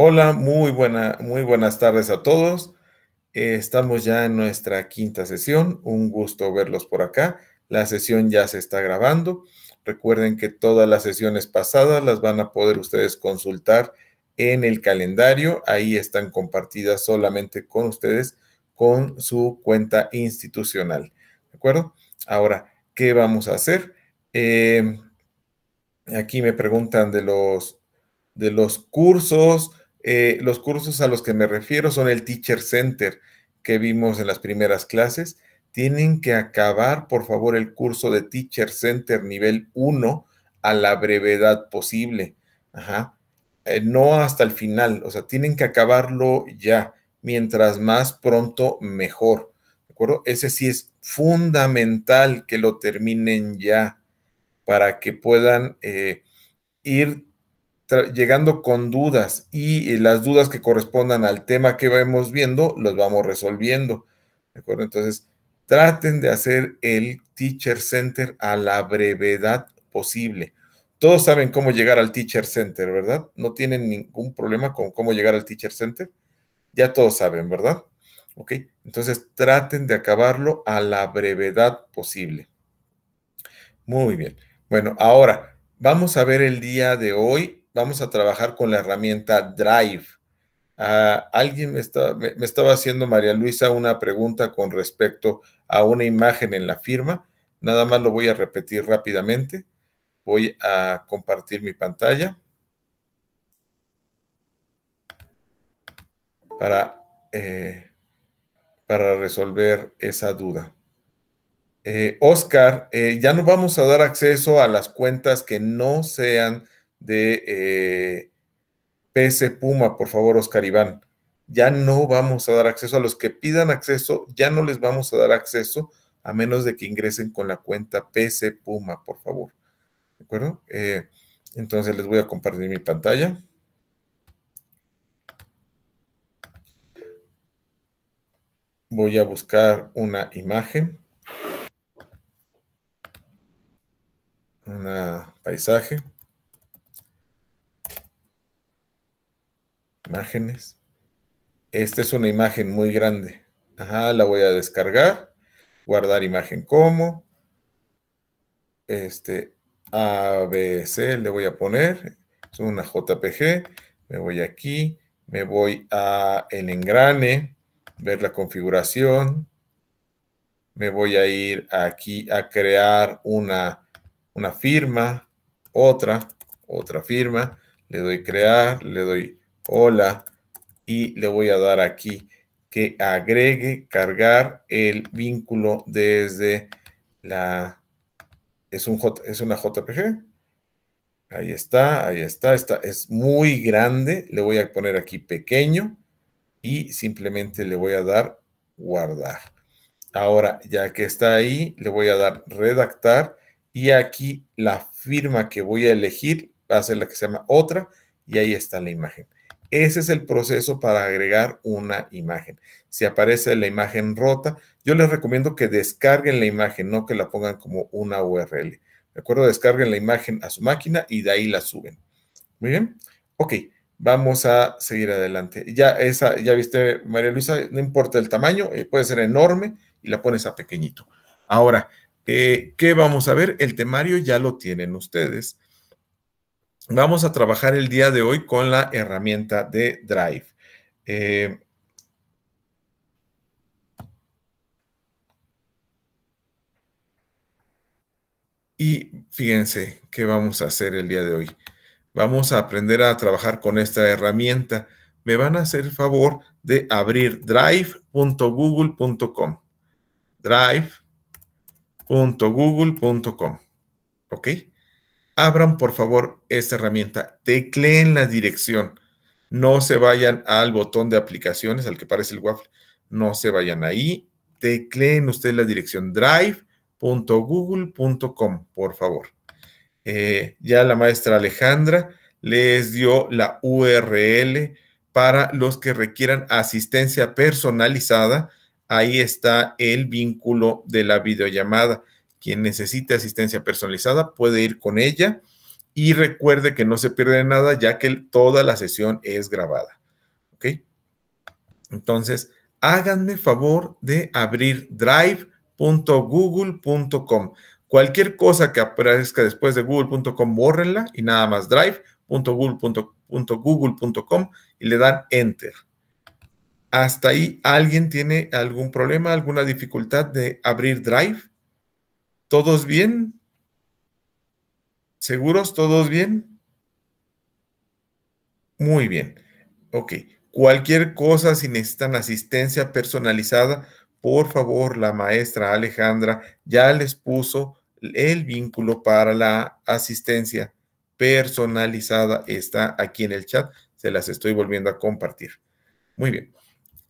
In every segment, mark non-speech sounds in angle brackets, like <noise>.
Hola, muy, buena, muy buenas tardes a todos. Eh, estamos ya en nuestra quinta sesión. Un gusto verlos por acá. La sesión ya se está grabando. Recuerden que todas las sesiones pasadas las van a poder ustedes consultar en el calendario. Ahí están compartidas solamente con ustedes con su cuenta institucional. ¿De acuerdo? Ahora, ¿qué vamos a hacer? Eh, aquí me preguntan de los, de los cursos eh, los cursos a los que me refiero son el Teacher Center que vimos en las primeras clases. Tienen que acabar, por favor, el curso de Teacher Center nivel 1 a la brevedad posible. Eh, no hasta el final, o sea, tienen que acabarlo ya. Mientras más pronto, mejor. ¿De acuerdo? Ese sí es fundamental que lo terminen ya para que puedan eh, ir llegando con dudas y las dudas que correspondan al tema que vamos viendo, los vamos resolviendo. Entonces, traten de hacer el Teacher Center a la brevedad posible. Todos saben cómo llegar al Teacher Center, ¿verdad? No tienen ningún problema con cómo llegar al Teacher Center. Ya todos saben, ¿verdad? ¿Ok? Entonces traten de acabarlo a la brevedad posible. Muy bien. Bueno, ahora vamos a ver el día de hoy vamos a trabajar con la herramienta Drive. Ah, alguien me, estaba haciendo, María Luisa, una pregunta con respecto a una imagen en la firma. Nada más lo voy a repetir rápidamente. Voy a compartir mi pantalla para, eh, para resolver esa duda. Eh, Oscar, eh, ya no vamos a dar acceso a las cuentas que no sean de eh, Puma, por favor, Oscar Iván. Ya no vamos a dar acceso a los que pidan acceso, ya no les vamos a dar acceso a menos de que ingresen con la cuenta PC Puma, por favor. ¿De acuerdo? Eh, entonces les voy a compartir mi pantalla. Voy a buscar una imagen. Un paisaje. Imágenes. Esta es una imagen muy grande. Ajá, la voy a descargar. Guardar imagen como. Este, ABC le voy a poner. Es una JPG. Me voy aquí. Me voy a el engrane. Ver la configuración. Me voy a ir aquí a crear una, una firma. Otra. Otra firma. Le doy crear. Le doy hola y le voy a dar aquí que agregue, cargar el vínculo desde la... Es, un es una JPG. Ahí está, ahí está, está, es muy grande. Le voy a poner aquí pequeño y simplemente le voy a dar guardar. Ahora, ya que está ahí, le voy a dar redactar y aquí la firma que voy a elegir va a ser la que se llama otra y ahí está la imagen. Ese es el proceso para agregar una imagen. Si aparece la imagen rota, yo les recomiendo que descarguen la imagen, no que la pongan como una URL. De acuerdo, descarguen la imagen a su máquina y de ahí la suben. Muy bien. Ok, vamos a seguir adelante. Ya esa, ya viste, María Luisa, no importa el tamaño, eh, puede ser enorme y la pones a pequeñito. Ahora, eh, ¿qué vamos a ver? El temario ya lo tienen ustedes vamos a trabajar el día de hoy con la herramienta de Drive. Eh, y fíjense qué vamos a hacer el día de hoy. Vamos a aprender a trabajar con esta herramienta. Me van a hacer el favor de abrir drive.google.com. Drive.google.com. ¿Ok? abran por favor esta herramienta, tecleen la dirección, no se vayan al botón de aplicaciones, al que parece el waffle, no se vayan ahí, tecleen ustedes la dirección drive.google.com, por favor. Eh, ya la maestra Alejandra les dio la URL para los que requieran asistencia personalizada. Ahí está el vínculo de la videollamada. Quien necesite asistencia personalizada puede ir con ella y recuerde que no se pierde nada ya que toda la sesión es grabada. ¿Ok? Entonces, háganme favor de abrir drive.google.com. Cualquier cosa que aparezca después de google.com, bórrenla y nada más drive.google.com y le dan enter. Hasta ahí, ¿alguien tiene algún problema, alguna dificultad de abrir Drive? ¿Todos bien? ¿Seguros? ¿Todos bien? Muy bien. Ok. Cualquier cosa, si necesitan asistencia personalizada, por favor, la maestra Alejandra ya les puso el vínculo para la asistencia personalizada. Está aquí en el chat. Se las estoy volviendo a compartir. Muy bien.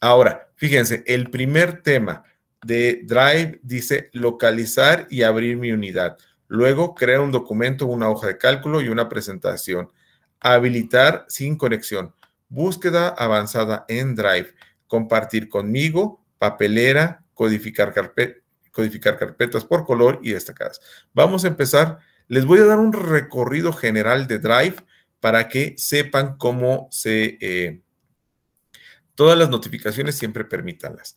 Ahora, fíjense, el primer tema, de Drive dice localizar y abrir mi unidad. Luego crear un documento, una hoja de cálculo y una presentación. Habilitar sin conexión. Búsqueda avanzada en Drive. Compartir conmigo, papelera, codificar, carpetas por color y destacadas. Vamos a empezar. Les voy a dar un recorrido general de Drive para que sepan cómo se... Eh, todas las notificaciones siempre permítanlas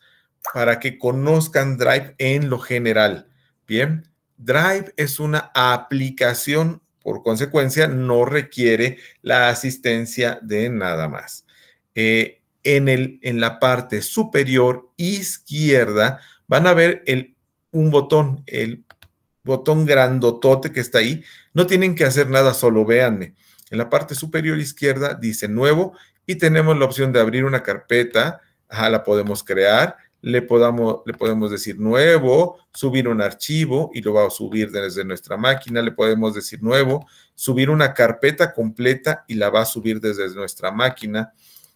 para que conozcan Drive en lo general. Bien, Drive es una aplicación, por consecuencia, no requiere la asistencia de nada más. Eh, en, la parte superior izquierda van a ver un botón, el botón grandotote que está ahí. No tienen que hacer nada, solo véanme. En la parte superior izquierda dice nuevo y tenemos la opción de abrir una carpeta. Ajá, la podemos crear le, podamos, le podemos decir nuevo, subir un archivo y lo va a subir desde nuestra máquina, le podemos decir nuevo, subir una carpeta completa y la va a subir desde nuestra máquina,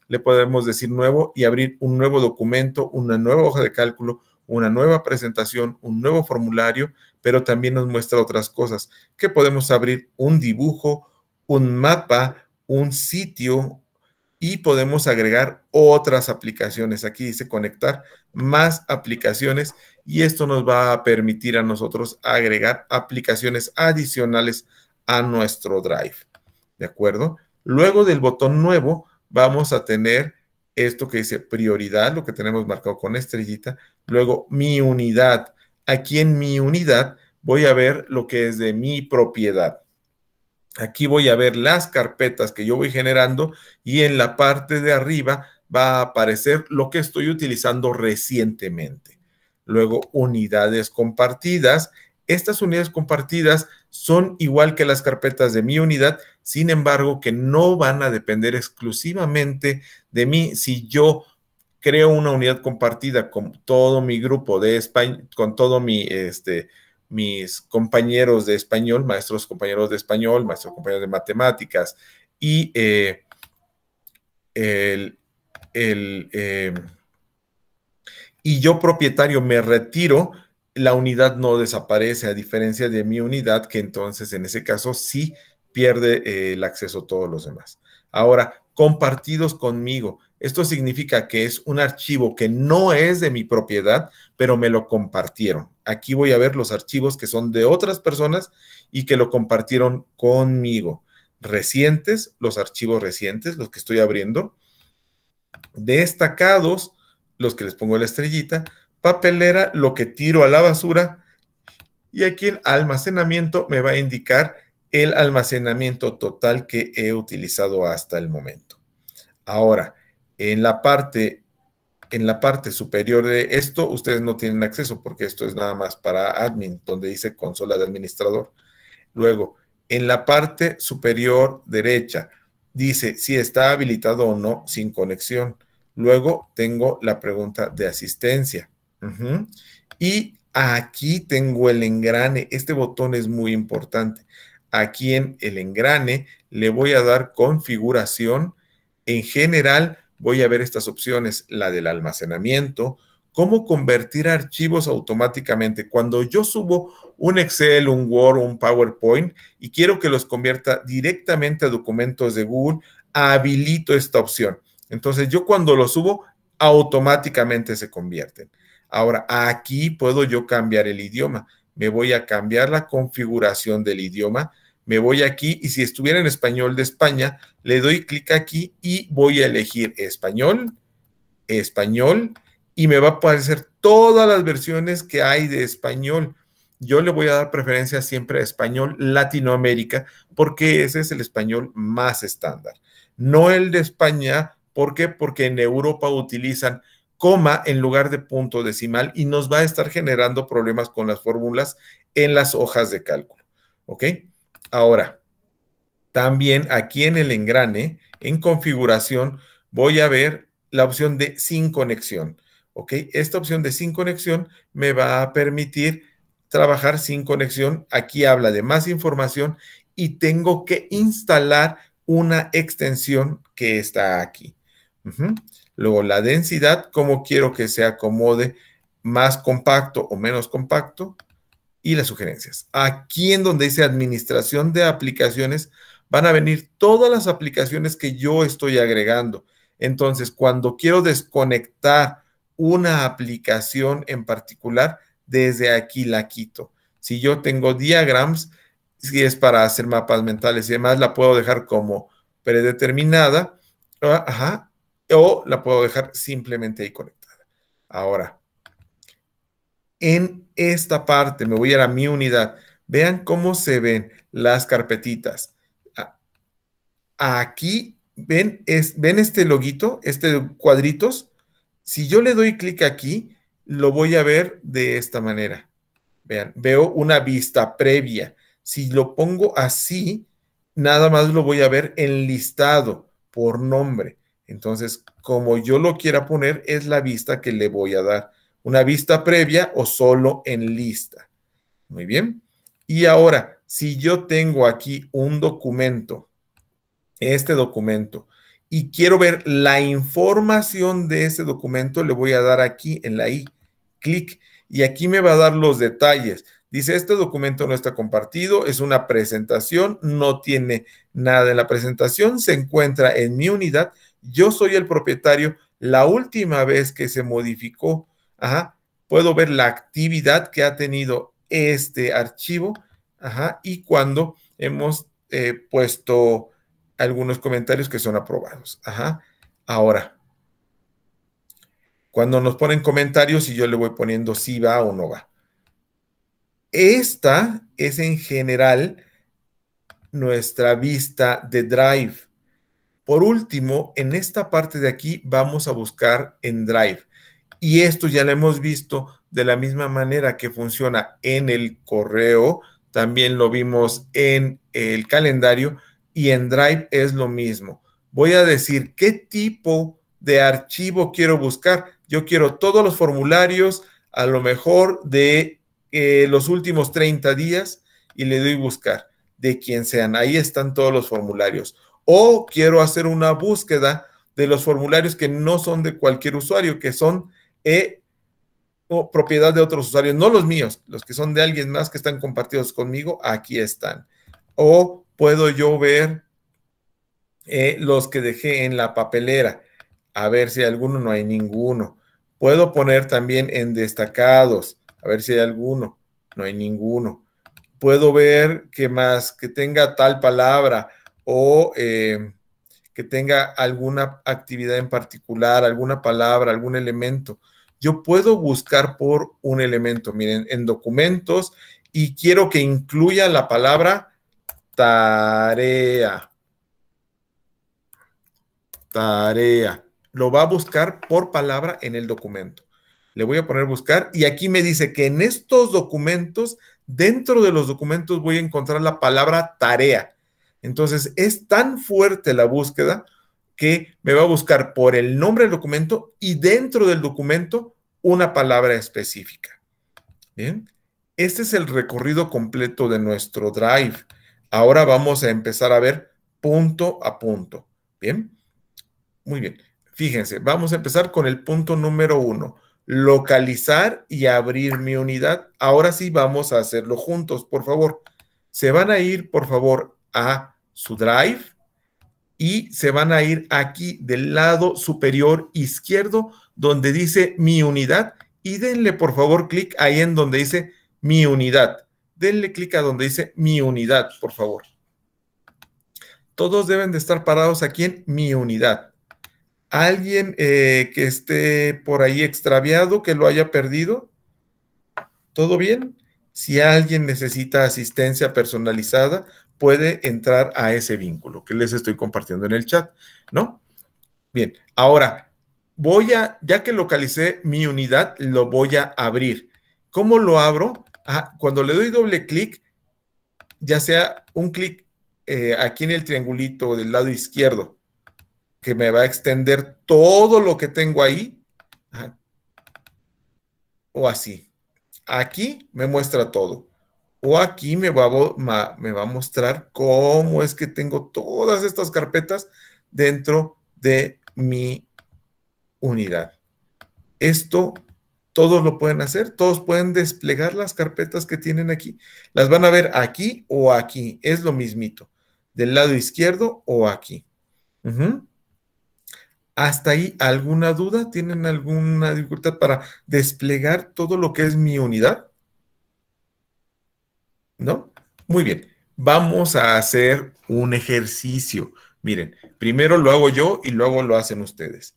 le podemos decir nuevo y abrir un nuevo documento, una nueva hoja de cálculo, una nueva presentación, un nuevo formulario, pero también nos muestra otras cosas, que podemos abrir un dibujo, un mapa, un sitio, y podemos agregar otras aplicaciones. Aquí dice conectar más aplicaciones y esto nos va a permitir a nosotros agregar aplicaciones adicionales a nuestro Drive. ¿De acuerdo? Luego del botón nuevo vamos a tener esto que dice prioridad, lo que tenemos marcado con estrellita. Luego mi unidad. Aquí en mi unidad voy a ver lo que es de mi propiedad. Aquí voy a ver las carpetas que yo voy generando y en la parte de arriba va a aparecer lo que estoy utilizando recientemente. Luego, unidades compartidas. Estas unidades compartidas son igual que las carpetas de mi unidad, sin embargo, que no van a depender exclusivamente de mí. Si yo creo una unidad compartida con todo mi grupo de España, con todo mi este, mis compañeros de español, maestros compañeros de español, maestros compañeros de matemáticas y eh, eh, y yo propietario me retiro, la unidad no desaparece, a diferencia de mi unidad, que entonces en ese caso sí pierde eh, el acceso a todos los demás. Ahora, compartidos conmigo, esto significa que es un archivo que no es de mi propiedad, pero me lo compartieron. Aquí voy a ver los archivos que son de otras personas y que lo compartieron conmigo. Recientes, los archivos recientes, los que estoy abriendo. Destacados, los que les pongo la estrellita. Papelera, lo que tiro a la basura. Y aquí el almacenamiento me va a indicar el almacenamiento total que he utilizado hasta el momento. Ahora, en la parte en la parte superior de esto ustedes no tienen acceso porque esto es nada más para admin, donde dice consola de administrador. Luego, en la parte superior derecha dice si está habilitado o no sin conexión. Luego tengo la pregunta de asistencia. Y aquí tengo el engrane. Este botón es muy importante. Aquí en el engrane le voy a dar configuración. En general, voy a ver estas opciones, la del almacenamiento, cómo convertir archivos automáticamente. Cuando yo subo un Excel, un Word, un PowerPoint y quiero que los convierta directamente a documentos de Google, habilito esta opción. Entonces yo cuando lo subo, automáticamente se convierten. Ahora, aquí puedo yo cambiar el idioma. Me voy a cambiar la configuración del idioma me voy aquí y si estuviera en español de España, le doy clic aquí y voy a elegir español, español, y me va a aparecer todas las versiones que hay de español. Yo le voy a dar preferencia siempre a español Latinoamérica porque ese es el español más estándar. No el de España, ¿por qué? Porque en Europa utilizan coma en lugar de punto decimal y nos va a estar generando problemas con las fórmulas en las hojas de cálculo. ¿Ok? Ahora, también aquí en el engrane, en configuración, voy a ver la opción de sin conexión. ¿Ok? Esta opción de sin conexión me va a permitir trabajar sin conexión. Aquí habla de más información y tengo que instalar una extensión que está aquí. Luego, la densidad, cómo quiero que se acomode más compacto o menos compacto y las sugerencias. Aquí en donde dice administración de aplicaciones, van a venir todas las aplicaciones que yo estoy agregando. Entonces, cuando quiero desconectar una aplicación en particular, desde aquí la quito. Si yo tengo diagrams, si es para hacer mapas mentales y demás, la puedo dejar como predeterminada, ah, o la puedo dejar simplemente ahí conectada. Ahora, en esta parte, me voy a ir a mi unidad, vean cómo se ven las carpetitas. Aquí, ¿ven, es, ¿ven este loguito, este cuadritos? Si yo le doy clic aquí, lo voy a ver de esta manera. Vean, veo una vista previa. Si lo pongo así, nada más lo voy a ver enlistado por nombre. Entonces, como yo lo quiera poner, es la vista que le voy a dar una vista previa o solo en lista. Muy bien. Y ahora, si yo tengo aquí un documento, este documento, y quiero ver la información de ese documento, le voy a dar aquí en la i, clic, y aquí me va a dar los detalles. Dice, este documento no está compartido, es una presentación, no tiene nada en la presentación, se encuentra en mi unidad, yo soy el propietario, la última vez que se modificó Puedo ver la actividad que ha tenido este archivo. Ajá. Y cuando hemos eh, puesto algunos comentarios que son aprobados. Ahora, cuando nos ponen comentarios y yo le voy poniendo si va o no va. Esta es en general nuestra vista de Drive. Por último, en esta parte de aquí vamos a buscar en Drive. Y esto ya lo hemos visto de la misma manera que funciona en el correo, también lo vimos en el calendario y en Drive es lo mismo. Voy a decir qué tipo de archivo quiero buscar. Yo quiero todos los formularios, a lo mejor de eh, los últimos 30 días, y le doy buscar de quien sean. Ahí están todos los formularios. O quiero hacer una búsqueda de los formularios que no son de cualquier usuario, que son o propiedad de otros usuarios, no los míos, los que son de alguien más que están compartidos conmigo, aquí están. O puedo yo ver eh, los que dejé en la papelera, a ver si hay alguno, no hay ninguno. Puedo poner también en destacados, a ver si hay alguno, no hay ninguno. Puedo ver que más, que tenga tal palabra o eh, que tenga alguna actividad en particular, alguna palabra, algún elemento yo puedo buscar por un elemento, miren, en documentos y quiero que incluya la palabra tarea. Tarea. Lo va a buscar por palabra en el documento. Le voy a poner buscar y aquí me dice que en estos documentos, dentro de los documentos voy a encontrar la palabra tarea. Entonces, es tan fuerte la búsqueda que me va a buscar por el nombre del documento y dentro del documento una palabra específica. Bien, este es el recorrido completo de nuestro drive. Ahora vamos a empezar a ver punto a punto. Bien, muy bien. Fíjense, vamos a empezar con el punto número uno, localizar y abrir mi unidad. Ahora sí vamos a hacerlo juntos, por favor. Se van a ir, por favor, a su drive y se van a ir aquí del lado superior izquierdo donde dice mi unidad y denle por favor clic ahí en donde dice mi unidad. Denle clic a donde dice mi unidad, por favor. Todos deben de estar parados aquí en mi unidad. Alguien eh, que esté por ahí extraviado, que lo haya perdido, ¿todo bien? Si alguien necesita asistencia personalizada, puede entrar a ese vínculo que les estoy compartiendo en el chat, ¿no? Bien, ahora, voy a, ya que localicé mi unidad, lo voy a abrir. ¿Cómo lo abro? Ah, cuando le doy doble clic, ya sea un clic eh, aquí en el triangulito del lado izquierdo, que me va a extender todo lo que tengo ahí, ah, o así. Aquí me muestra todo. O aquí me va, a, me va a mostrar cómo es que tengo todas estas carpetas dentro de mi unidad. Esto todos lo pueden hacer, todos pueden desplegar las carpetas que tienen aquí. Las van a ver aquí o aquí, es lo mismito, del lado izquierdo o aquí. Hasta ahí, ¿alguna duda? ¿Tienen alguna dificultad para desplegar todo lo que es mi unidad? ¿No? Muy bien, vamos a hacer un ejercicio. Miren, primero lo hago yo y luego lo hacen ustedes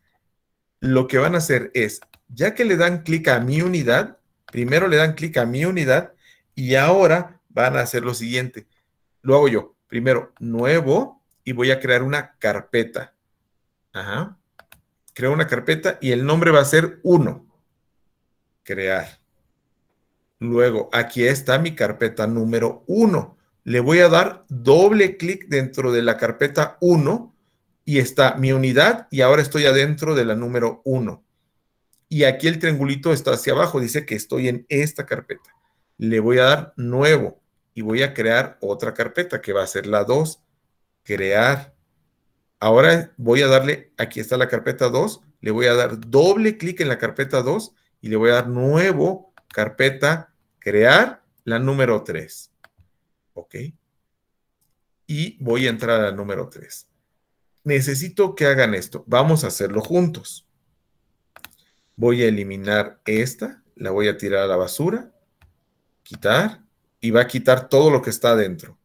lo que van a hacer es, ya que le dan clic a mi unidad, primero le dan clic a mi unidad y ahora van a hacer lo siguiente. Lo hago yo. Primero, nuevo y voy a crear una carpeta. Ajá. Creo una carpeta y el nombre va a ser 1. Crear. Luego, aquí está mi carpeta número 1. Le voy a dar doble clic dentro de la carpeta 1 y está mi unidad y ahora estoy adentro de la número 1. Y aquí el triangulito está hacia abajo, dice que estoy en esta carpeta. Le voy a dar nuevo y voy a crear otra carpeta que va a ser la 2. Crear. Ahora voy a darle, aquí está la carpeta 2, le voy a dar doble clic en la carpeta 2 y le voy a dar nuevo carpeta, crear la número 3. ¿Ok? Y voy a entrar a la número 3 necesito que hagan esto, vamos a hacerlo juntos. Voy a eliminar esta, la voy a tirar a la basura, quitar, y va a quitar todo lo que está adentro.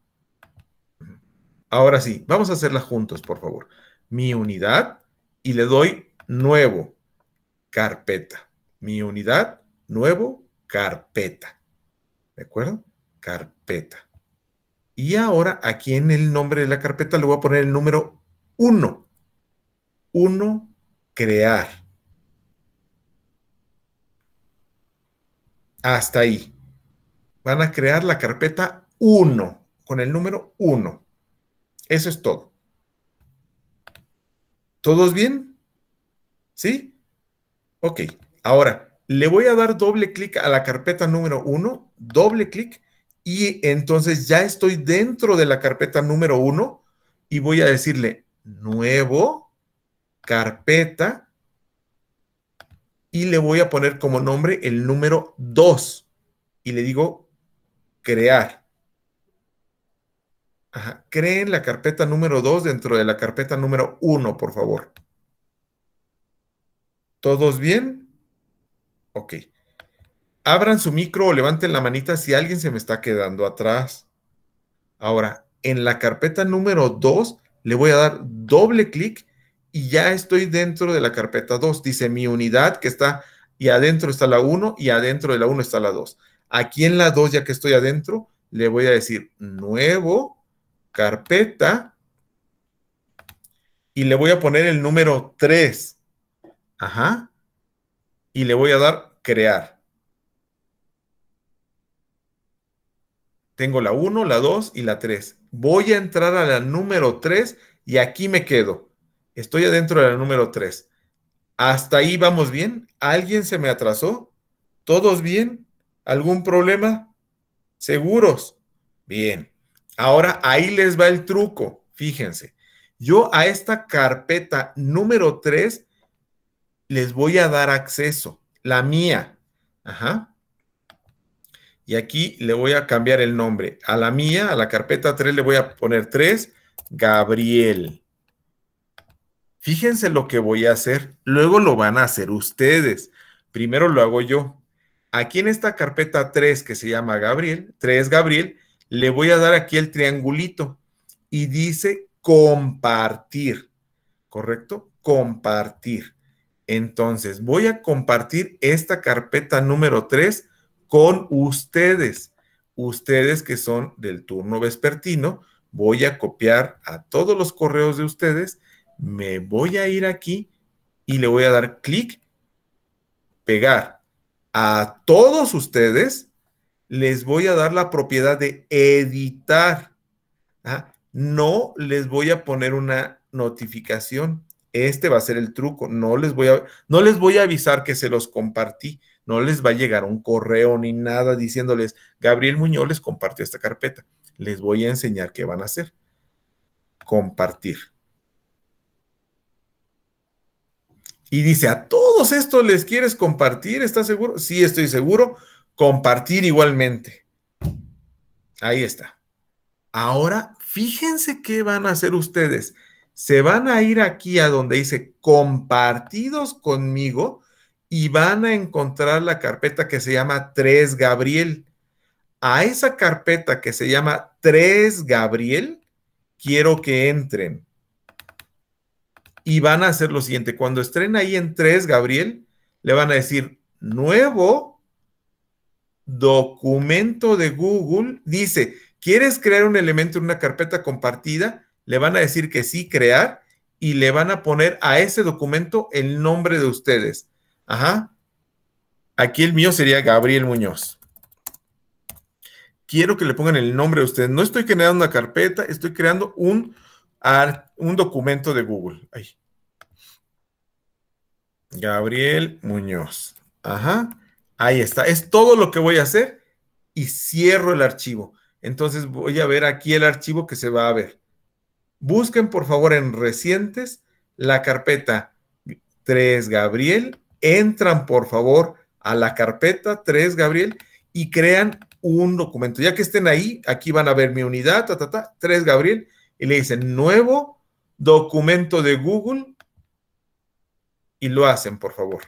Ahora sí, vamos a hacerla juntos, por favor. Mi unidad y le doy nuevo, carpeta. Mi unidad, nuevo, carpeta. ¿De acuerdo? Carpeta. Y ahora aquí en el nombre de la carpeta le voy a poner el número uno, uno, crear. Hasta ahí. Van a crear la carpeta 1 con el número 1. Eso es todo. ¿Todos bien? ¿Sí? Ok. Ahora, le voy a dar doble clic a la carpeta número 1, doble clic, y entonces ya estoy dentro de la carpeta número 1 y voy a decirle nuevo, carpeta, y le voy a poner como nombre el número 2 y le digo crear. Ajá. Creen la carpeta número 2 dentro de la carpeta número 1, por favor. ¿Todos bien? Ok. Abran su micro o levanten la manita si alguien se me está quedando atrás. Ahora, en la carpeta número 2 le voy a dar doble clic y ya estoy dentro de la carpeta 2. Dice mi unidad que está y adentro está la 1 y adentro de la 1 está la 2. Aquí en la 2, ya que estoy adentro, le voy a decir nuevo, carpeta, y le voy a poner el número 3. Ajá. Y le voy a dar crear. Tengo la 1, la 2 y la 3. Voy a entrar a la número 3 y aquí me quedo. Estoy adentro de la número 3. Hasta ahí vamos bien. ¿Alguien se me atrasó? ¿Todos bien? ¿Algún problema? ¿Seguros? Bien. Ahora ahí les va el truco. Fíjense. Yo a esta carpeta número 3 les voy a dar acceso. La mía. Ajá y aquí le voy a cambiar el nombre. A la mía, a la carpeta 3, le voy a poner 3, Gabriel. Fíjense lo que voy a hacer. Luego lo van a hacer ustedes. Primero lo hago yo. Aquí en esta carpeta 3 que se llama Gabriel, 3 Gabriel, le voy a dar aquí el triangulito y dice compartir, ¿correcto? Compartir. Entonces, voy a compartir esta carpeta número 3 con ustedes, ustedes que son del turno vespertino. Voy a copiar a todos los correos de ustedes, me voy a ir aquí y le voy a dar clic, pegar a todos ustedes, les voy a dar la propiedad de editar. ¿ah? No les voy a poner una notificación. Este va a ser el truco. No les voy a, no les voy a avisar que se los compartí no les va a llegar un correo ni nada diciéndoles, Gabriel Muñoz les compartió esta carpeta. Les voy a enseñar qué van a hacer. Compartir. Y dice, ¿a todos estos les quieres compartir? ¿Estás seguro? Sí, estoy seguro. Compartir igualmente. Ahí está. Ahora, fíjense qué van a hacer ustedes. Se van a ir aquí a donde dice compartidos conmigo y van a encontrar la carpeta que se llama 3 Gabriel. A esa carpeta que se llama 3 Gabriel, quiero que entren. Y van a hacer lo siguiente. Cuando estrenen ahí en 3 Gabriel, le van a decir nuevo documento de Google. Dice, ¿quieres crear un elemento en una carpeta compartida? Le van a decir que sí, crear. Y le van a poner a ese documento el nombre de ustedes Ajá. Aquí el mío sería Gabriel Muñoz. Quiero que le pongan el nombre a ustedes. No estoy creando una carpeta, estoy creando un, un documento de Google. Gabriel Muñoz. Ajá. Ahí está. Es todo lo que voy a hacer y cierro el archivo. Entonces voy a ver aquí el archivo que se va a ver. Busquen por favor en recientes la carpeta 3 Gabriel entran por favor a la carpeta 3, Gabriel, y crean un documento. Ya que estén ahí, aquí van a ver mi unidad, 3, Gabriel, y le dicen nuevo documento de Google y lo hacen, por favor.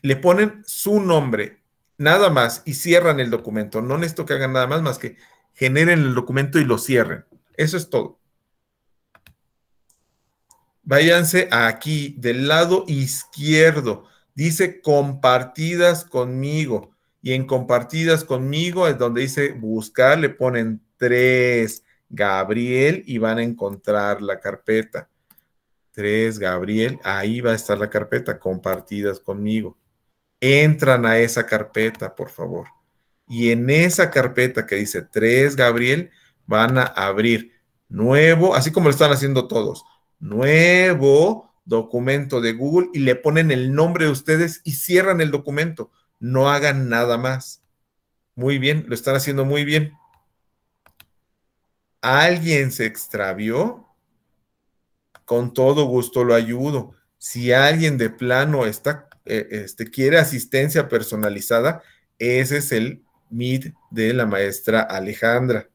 Le ponen su nombre, nada más, y cierran el documento. No necesito que hagan nada más más que generen el documento y lo cierren. Eso es todo váyanse aquí, del lado izquierdo, dice compartidas conmigo. Y en compartidas conmigo es donde dice buscar, le ponen tres, Gabriel, y van a encontrar la carpeta. Tres, Gabriel, ahí va a estar la carpeta, compartidas conmigo. Entran a esa carpeta, por favor. Y en esa carpeta que dice tres, Gabriel, van a abrir nuevo, así como lo están haciendo todos nuevo documento de Google y le ponen el nombre de ustedes y cierran el documento. No hagan nada más. Muy bien, lo están haciendo muy bien. ¿Alguien se extravió? Con todo gusto lo ayudo. Si alguien de plano está, eh, este, quiere asistencia personalizada, ese es el Meet de la maestra Alejandra.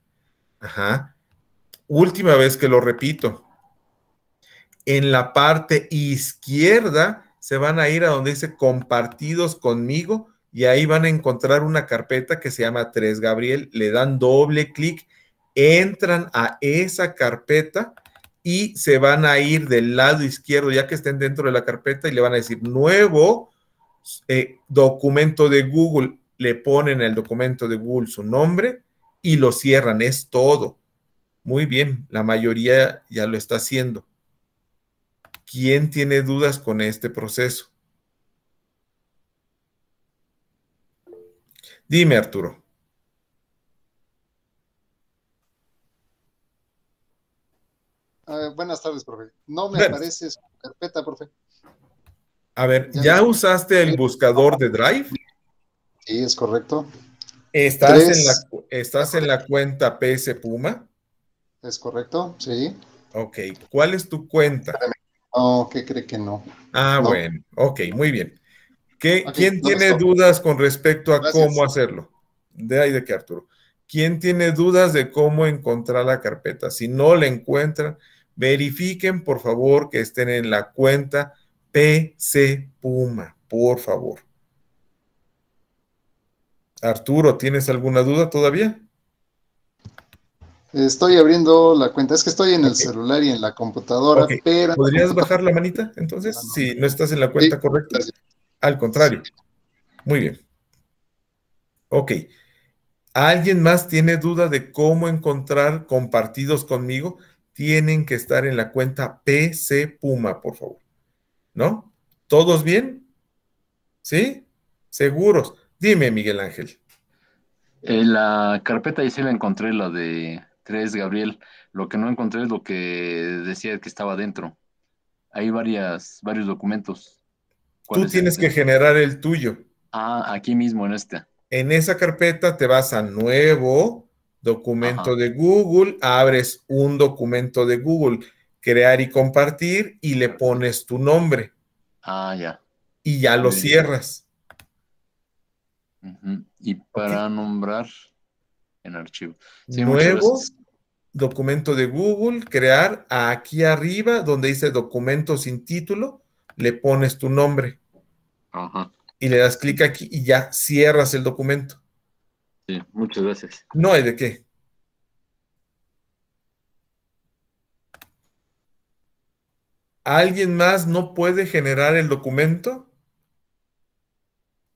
Ajá. Última vez que lo repito. En la parte izquierda se van a ir a donde dice compartidos conmigo y ahí van a encontrar una carpeta que se llama 3 Gabriel. Le dan doble clic, entran a esa carpeta y se van a ir del lado izquierdo ya que estén dentro de la carpeta y le van a decir nuevo eh, documento de Google. Le ponen el documento de Google su nombre y lo cierran. Es todo. Muy bien, la mayoría ya lo está haciendo. ¿Quién tiene dudas con este proceso? Dime, Arturo. buenas tardes, profe. No me aparece su carpeta, profe. A ver, ¿ya, usaste el buscador de Drive? Sí, es correcto. ¿Estás, en la, ¿estás en la cuenta PS Puma? Es correcto, sí. Ok, ¿cuál es tu cuenta? Espérame. No, ¿qué cree que no? Ah, bueno, ok, muy bien. ¿Quién tiene dudas con respecto a cómo hacerlo? De ahí de que Arturo. ¿Quién tiene dudas de cómo encontrar la carpeta? Si no la encuentran, verifiquen por favor que estén en la cuenta PC Puma, por favor. Arturo, ¿tienes alguna duda todavía? Estoy abriendo la cuenta. Es que estoy en el celular y en la computadora, pero... ¿Podrías bajar la manita entonces? Si no estás en la cuenta correcta. Al contrario. Muy bien. Ok. ¿Alguien más tiene duda de cómo encontrar compartidos conmigo? Tienen que estar en la cuenta PC Puma, por favor. ¿No? ¿Todos bien? ¿Sí? ¿Seguros? Dime, Miguel Ángel. En eh, la carpeta ahí sí la encontré, la de crees, Gabriel? Lo que no encontré es lo que decía que estaba dentro. Hay varias, varios documentos. Tú tienes que generar el tuyo. Ah, aquí mismo, en este. En esa carpeta te vas a nuevo, documento de Google, abres un documento de Google, crear y compartir y le pones tu nombre. Ah, ya. Y ya lo cierras. Y para nombrar, en archivo. Nuevo, documento de Google, crear, aquí arriba, donde dice documento sin título, le pones tu nombre. Y le das clic aquí y ya cierras el documento. Sí, muchas gracias. No hay de qué. ¿Alguien más no puede generar el documento?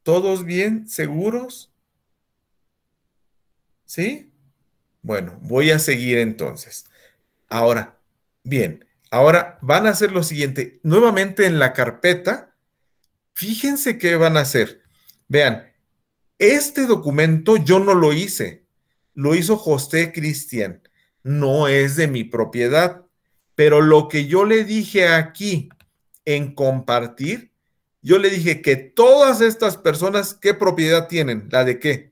¿Todos bien? ¿Seguros? ¿Sí? Bueno, voy a seguir entonces. Ahora, bien, ahora van a hacer lo siguiente. Nuevamente en la carpeta, fíjense qué van a hacer. Vean, este documento yo no lo hice, lo hizo José Cristian, no es de mi propiedad, pero lo que yo le dije aquí en compartir, yo le dije que todas estas personas, ¿qué propiedad tienen? ¿La de qué?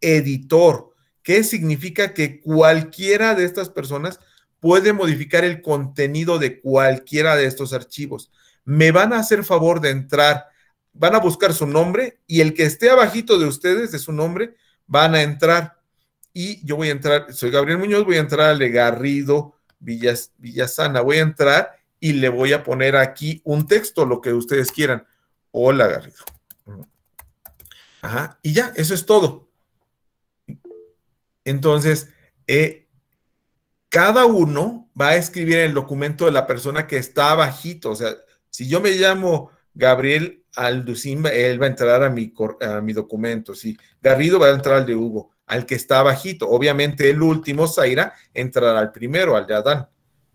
editor, que significa que cualquiera de estas personas puede modificar el contenido de cualquiera de estos archivos. Me van a hacer favor de entrar, van a buscar su nombre y el que esté abajito de ustedes, de su nombre, van a entrar. Y yo voy a entrar, soy Gabriel Muñoz, voy a entrar a de Garrido Villas, Villasana, voy a entrar y le voy a poner aquí un texto, lo que ustedes quieran. Hola, Garrido. Ajá, y ya, eso es todo. Entonces, eh, cada uno va a escribir el documento de la persona que está bajito. O sea, si yo me llamo Gabriel Alducín, él va a entrar a mi, documento. Si Garrido va a entrar al de Hugo, al que está bajito. Obviamente, el último, Zaira, entrará al primero, al de Adán.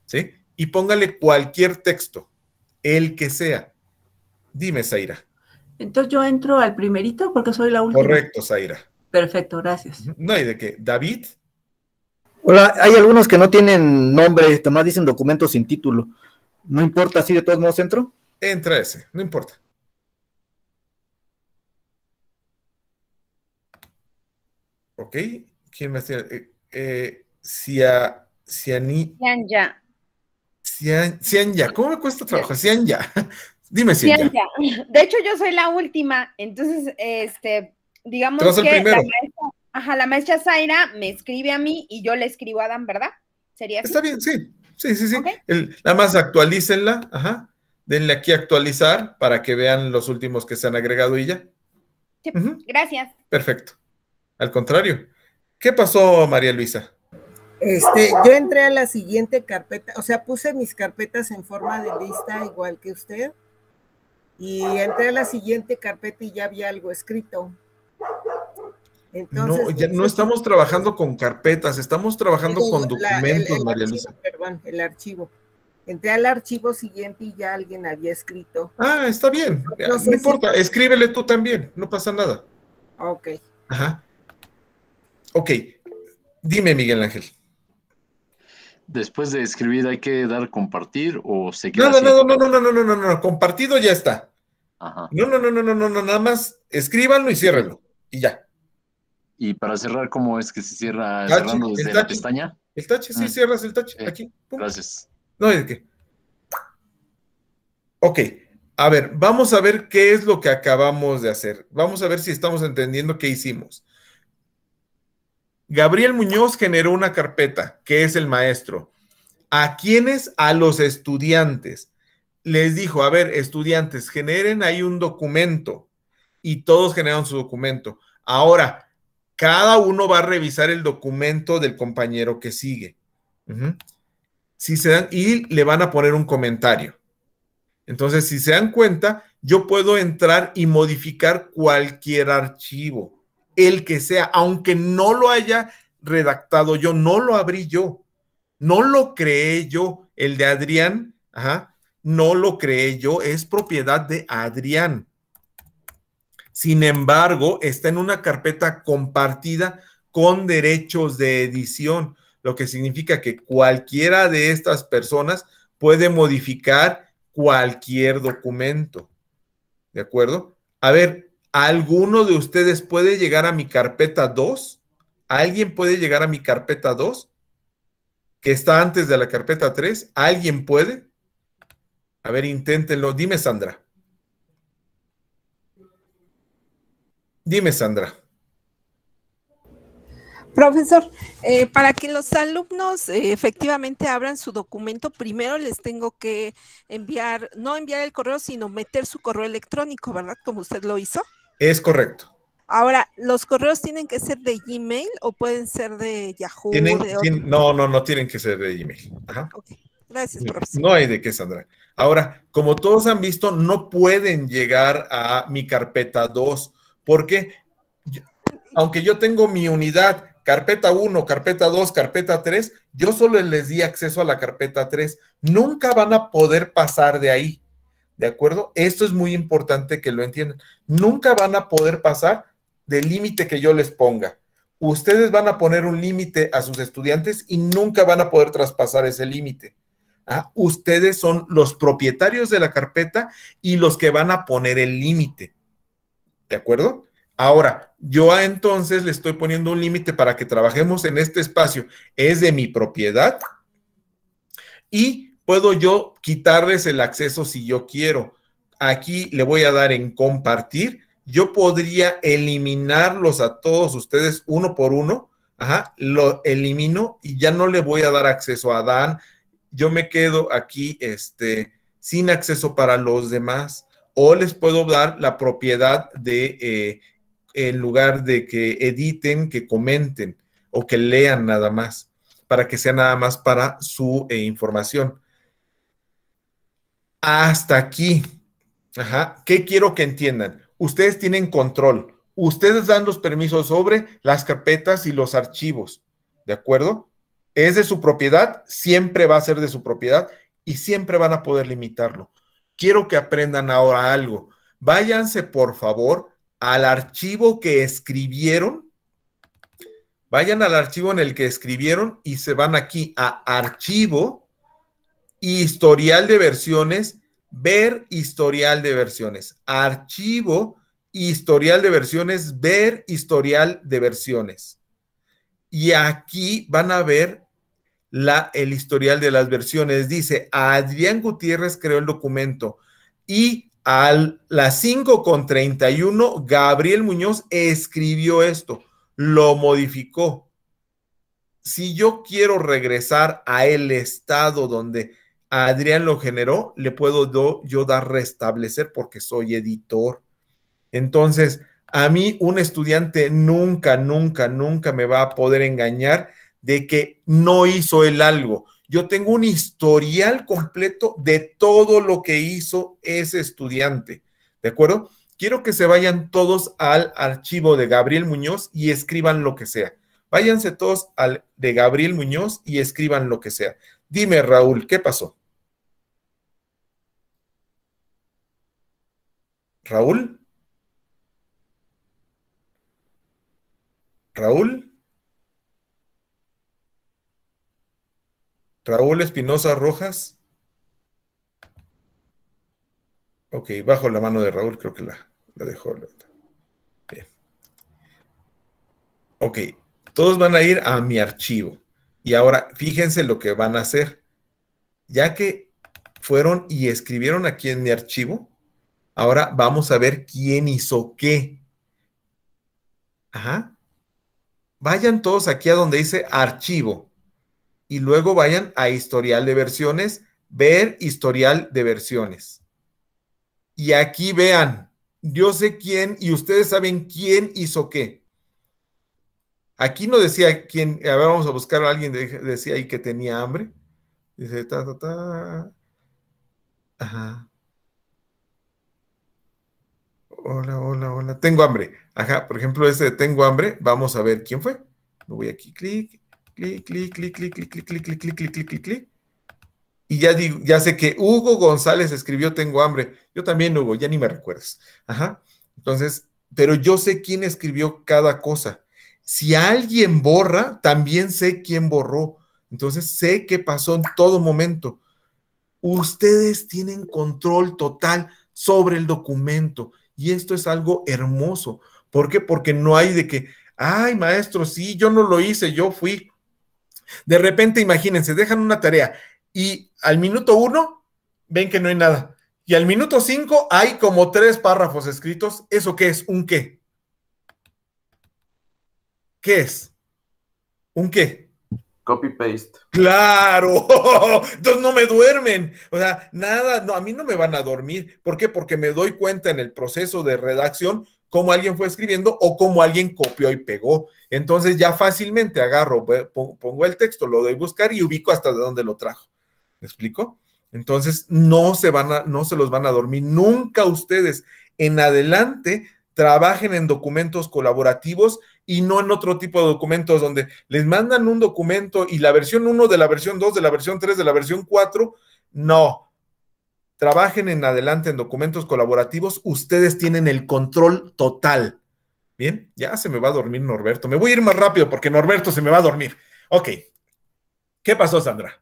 ¿Sí? Y póngale cualquier texto, el que sea. Dime, Zaira. Entonces yo entro al primerito porque soy la última. Correcto, Zaira. Perfecto, gracias. No hay de qué. David. Hola, hay algunos que no tienen nombre, nomás dicen documentos sin título. No importa, así de todos modos entro. Entra ese, no importa. Ok, ¿quién me tiene? Eh, eh, Sia, Siani. ¿cómo me cuesta trabajar? ya. <laughs> Dime Sianya. De hecho, yo soy la última, entonces, este, digamos que la maestra, ajá, Zaira me escribe a mí y yo le escribo a Dan, ¿verdad? ¿Sería así? Está bien, sí, sí, sí, sí. nada más actualícenla, ajá. Denle aquí actualizar para que vean los últimos que se han agregado y ya. Gracias. Perfecto. Al contrario. ¿Qué pasó, María Luisa? Este, yo entré a la siguiente carpeta, o sea, puse mis carpetas en forma de lista igual que usted. Y entré a la siguiente carpeta y ya había algo escrito no, ya no estamos trabajando con carpetas, estamos trabajando con documentos, el, María Archivo, perdón, el archivo. Entré al archivo siguiente y ya alguien había escrito. Ah, está bien. No, importa, escríbele tú también, no pasa nada. Ok. Ajá. Ok. Dime, Miguel Ángel. Después de escribir, ¿hay que dar compartir o seguir. No, no, no, no, no, no, no, no, no, compartido ya está. Ajá. No, no, no, no, no, no, nada más escríbanlo y ciérrenlo y ya. Y para cerrar, ¿cómo es que se cierra cerrando desde la pestaña? El tache, sí, mm. cierras el tache. aquí. Gracias. No, de qué Ok. A ver, vamos a ver qué es lo que acabamos de hacer. Vamos a ver si estamos entendiendo qué hicimos. Gabriel Muñoz generó una carpeta, que es el maestro. ¿A quiénes? A los estudiantes. Les dijo, a ver, estudiantes, generen ahí un documento. Y todos generaron su documento. Ahora, cada uno va a revisar el documento del compañero que sigue. si se dan, y le van a poner un comentario. Entonces, si se dan cuenta, yo puedo entrar y modificar cualquier archivo, el que sea, aunque no lo haya redactado yo, no lo abrí yo, no lo creé yo, el de Adrián, no lo creé yo, es propiedad de Adrián. Sin embargo, está en una carpeta compartida con derechos de edición, lo que significa que cualquiera de estas personas puede modificar cualquier documento. ¿De acuerdo? A ver, ¿alguno de ustedes puede llegar a mi carpeta 2? ¿Alguien puede llegar a mi carpeta 2? Que está antes de la carpeta 3. ¿Alguien puede? A ver, inténtenlo. Dime, Sandra. Dime, Sandra. Profesor, eh, para que los alumnos eh, efectivamente abran su documento, primero les tengo que enviar, no enviar el correo, sino meter su correo electrónico, ¿verdad? Como usted lo hizo. Es correcto. Ahora, ¿los correos tienen que ser de Gmail o pueden ser de Yahoo? no, no, no tienen que ser de Gmail. Gracias, profesor. No hay de qué, Sandra. Ahora, como todos han visto, no pueden llegar a mi carpeta 2 porque aunque yo tengo mi unidad, carpeta 1, carpeta 2, carpeta 3, yo solo les di acceso a la carpeta 3. Nunca van a poder pasar de ahí. ¿De acuerdo? Esto es muy importante que lo entiendan. Nunca van a poder pasar del límite que yo les ponga. Ustedes van a poner un límite a sus estudiantes y nunca van a poder traspasar ese límite. ¿ah? Ustedes son los propietarios de la carpeta y los que van a poner el límite. ¿De acuerdo? Ahora, yo entonces le estoy poniendo un límite para que trabajemos en este espacio. Es de mi propiedad y puedo yo quitarles el acceso si yo quiero. Aquí le voy a dar en compartir. Yo podría eliminarlos a todos ustedes uno por uno. Ajá, lo elimino y ya no le voy a dar acceso a Dan. Yo me quedo aquí este, sin acceso para los demás o les puedo dar la propiedad de, eh, en lugar de que editen, que comenten o que lean nada más, para que sea nada más para su eh, información. Hasta aquí. Ajá. ¿Qué quiero que entiendan? Ustedes tienen control. Ustedes dan los permisos sobre las carpetas y los archivos. ¿De acuerdo? Es de su propiedad, siempre va a ser de su propiedad y siempre van a poder limitarlo quiero que aprendan ahora algo. Váyanse, por favor, al archivo que escribieron. Vayan al archivo en el que escribieron y se van aquí a archivo, historial de versiones, ver historial de versiones, archivo, historial de versiones, ver historial de versiones. Y aquí van a ver el historial de las versiones. Dice, Adrián Gutiérrez creó el documento y a las 5.31 con Gabriel Muñoz escribió esto, lo modificó. Si yo quiero regresar a el estado donde Adrián lo generó, le puedo yo dar restablecer porque soy editor. Entonces, a mí un estudiante nunca, nunca, nunca me va a poder engañar de que no hizo él algo. Yo tengo un historial completo de todo lo que hizo ese estudiante. ¿De acuerdo? Quiero que se vayan todos al archivo de Gabriel Muñoz y escriban lo que sea. Váyanse todos al de Gabriel Muñoz y escriban lo que sea. Dime, Raúl, ¿qué pasó? Raúl. Raúl. Raúl Espinosa Rojas. Ok, bajo la mano de Raúl, creo que la, dejó. Bien. Ok, todos van a ir a mi archivo. Y ahora, fíjense lo que van a hacer. Ya que fueron y escribieron aquí en mi archivo, ahora vamos a ver quién hizo qué. Ajá. Vayan todos aquí a donde dice archivo y luego vayan a historial de versiones, ver historial de versiones. Y aquí vean, yo sé quién y ustedes saben quién hizo qué. Aquí no decía quién, a ver, vamos a buscar a alguien, decía ahí que tenía hambre. Dice, ta, ta, ta. Ajá. Hola, hola, hola. Tengo hambre. Ajá, por ejemplo, ese de tengo hambre, vamos a ver quién fue. Me voy aquí, clic, Clic, clic, clic, clic, clic, clic, clic, clic, clic, clic, clic, Y ya, digo, ya sé que Hugo González escribió Tengo hambre. Yo también, Hugo, ya ni me recuerdas. Ajá. Entonces, pero yo sé quién escribió cada cosa. Si alguien borra, también sé quién borró. Entonces sé qué pasó en todo momento. Ustedes tienen control total sobre el documento. Y esto es algo hermoso. porque Porque no hay de que, ay, maestro, sí, yo no lo hice, yo fui. De repente, imagínense, dejan una tarea y al minuto uno ven que no hay nada. Y al minuto cinco hay como tres párrafos escritos. ¿Eso qué es? ¿Un qué? ¿Qué es? ¿Un qué? Copy paste. Claro, <laughs> entonces no me duermen. O sea, nada, a mí no me van a dormir. ¿Por qué? Porque me doy cuenta en el proceso de redacción cómo alguien fue escribiendo o cómo alguien copió y pegó. Entonces ya fácilmente agarro, pongo el texto, lo doy a buscar y ubico hasta de dónde lo trajo. ¿Me explico? Entonces no se van a, no se los van a dormir. Nunca ustedes en adelante trabajen en documentos colaborativos y no en otro tipo de documentos donde les mandan un documento y la versión 1 de la versión 2 de la versión 3 de la versión 4, no, trabajen en adelante en documentos colaborativos, ustedes tienen el control total. Bien, ya se me va a dormir Norberto. Me voy a ir más rápido porque Norberto se me va a dormir. Ok. ¿Qué pasó, Sandra?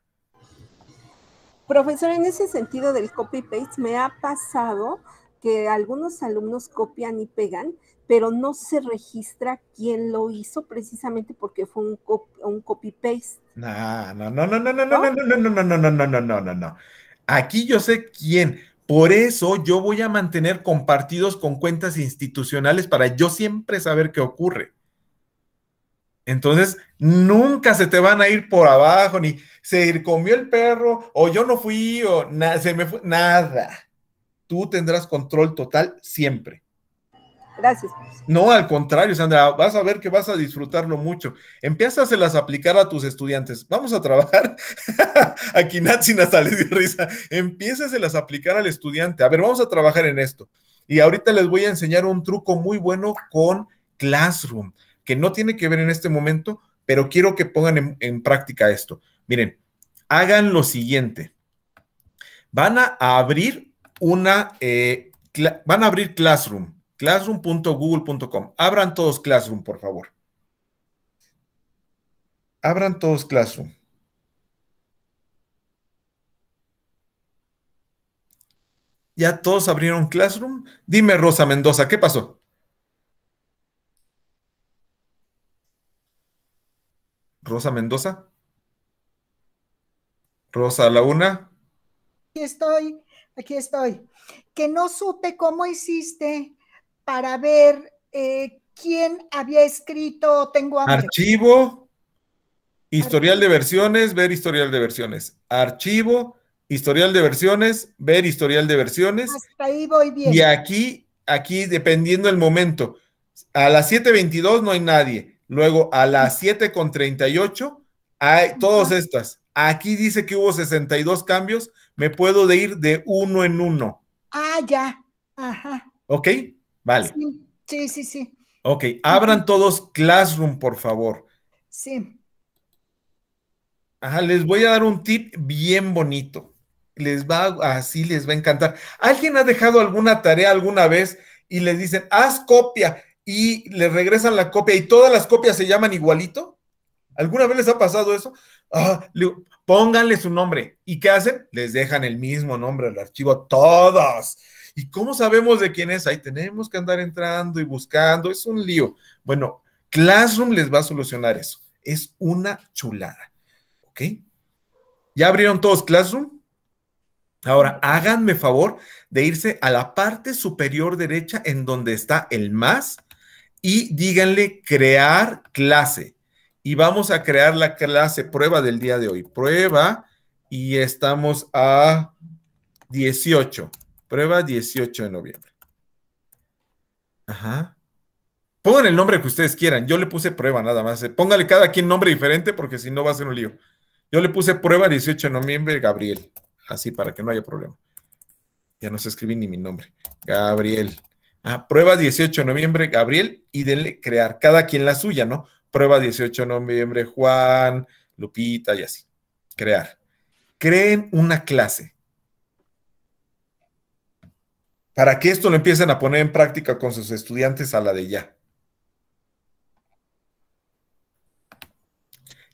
Profesor, en ese sentido del copy-paste, me ha pasado que algunos alumnos copian y pegan, pero no se registra quién lo hizo precisamente porque fue un, copy-paste. No, no, no, no, no, no, no, no, no, no, no, no, no, no, no, no, no, no. Aquí yo sé quién. Por eso yo voy a mantener compartidos con cuentas institucionales para yo siempre saber qué ocurre. Entonces, nunca se te van a ir por abajo, ni se comió el perro, o yo no fui, o se me fue, nada. Tú tendrás control total siempre. Gracias. No, al contrario, Sandra, vas a ver que vas a disfrutarlo mucho. Empiezas a aplicar a tus estudiantes. Vamos a trabajar. <laughs> Aquí Natsi hasta les dio risa. Empiezas a aplicar al estudiante. A ver, vamos a trabajar en esto. Y ahorita les voy a enseñar un truco muy bueno con Classroom, que no tiene que ver en este momento, pero quiero que pongan en, práctica esto. Miren, hagan lo siguiente. Van a abrir una, eh, van a abrir Classroom classroom.google.com. Abran todos Classroom, por favor. Abran todos Classroom. ¿Ya todos abrieron Classroom? Dime, Rosa Mendoza, ¿qué pasó? Rosa Mendoza. Rosa una Aquí estoy, aquí estoy. Que no supe cómo hiciste para ver eh, quién había escrito Tengo Archivo, historial de versiones, ver historial de versiones. Archivo, historial de versiones, ver historial de versiones. Hasta ahí voy bien. Y aquí, aquí, dependiendo el momento, a las 7.22 no hay nadie. Luego a las 7.38 hay todas estas. Aquí dice que hubo 62 cambios. Me puedo de ir de uno en uno. Ah, ya. Ajá. ¿Ok? Vale. Sí, sí, sí. Ok, abran todos Classroom, por favor. Sí. Ajá, les voy a dar un tip bien bonito. Les va, así les va a encantar. ¿Alguien ha dejado alguna tarea alguna vez y les dicen, haz copia y le regresan la copia y todas las copias se llaman igualito? ¿Alguna vez les ha pasado eso? Ah, pónganle su nombre. ¿Y qué hacen? Les dejan el mismo nombre al archivo, Todos... ¿Y cómo sabemos de quién es? Ahí tenemos que andar entrando y buscando, es un lío. Bueno, Classroom les va a solucionar eso. Es una chulada. ¿Ok? ¿Ya abrieron todos Classroom? Ahora, háganme favor de irse a la parte superior derecha en donde está el más y díganle crear clase. Y vamos a crear la clase prueba del día de hoy. Prueba y estamos a 18. Prueba 18 de noviembre. Ajá. Pongan el nombre que ustedes quieran. Yo le puse prueba nada más. ¿eh? Póngale cada quien nombre diferente porque si no va a ser un lío. Yo le puse prueba 18 de noviembre, Gabriel. Así para que no haya problema. Ya no se escribí ni mi nombre. Gabriel. Ah, prueba 18 de noviembre, Gabriel, y denle crear cada quien la suya, ¿no? Prueba 18 de noviembre, Juan, Lupita y así. Crear. Creen una clase para que esto lo empiecen a poner en práctica con sus estudiantes a la de ya.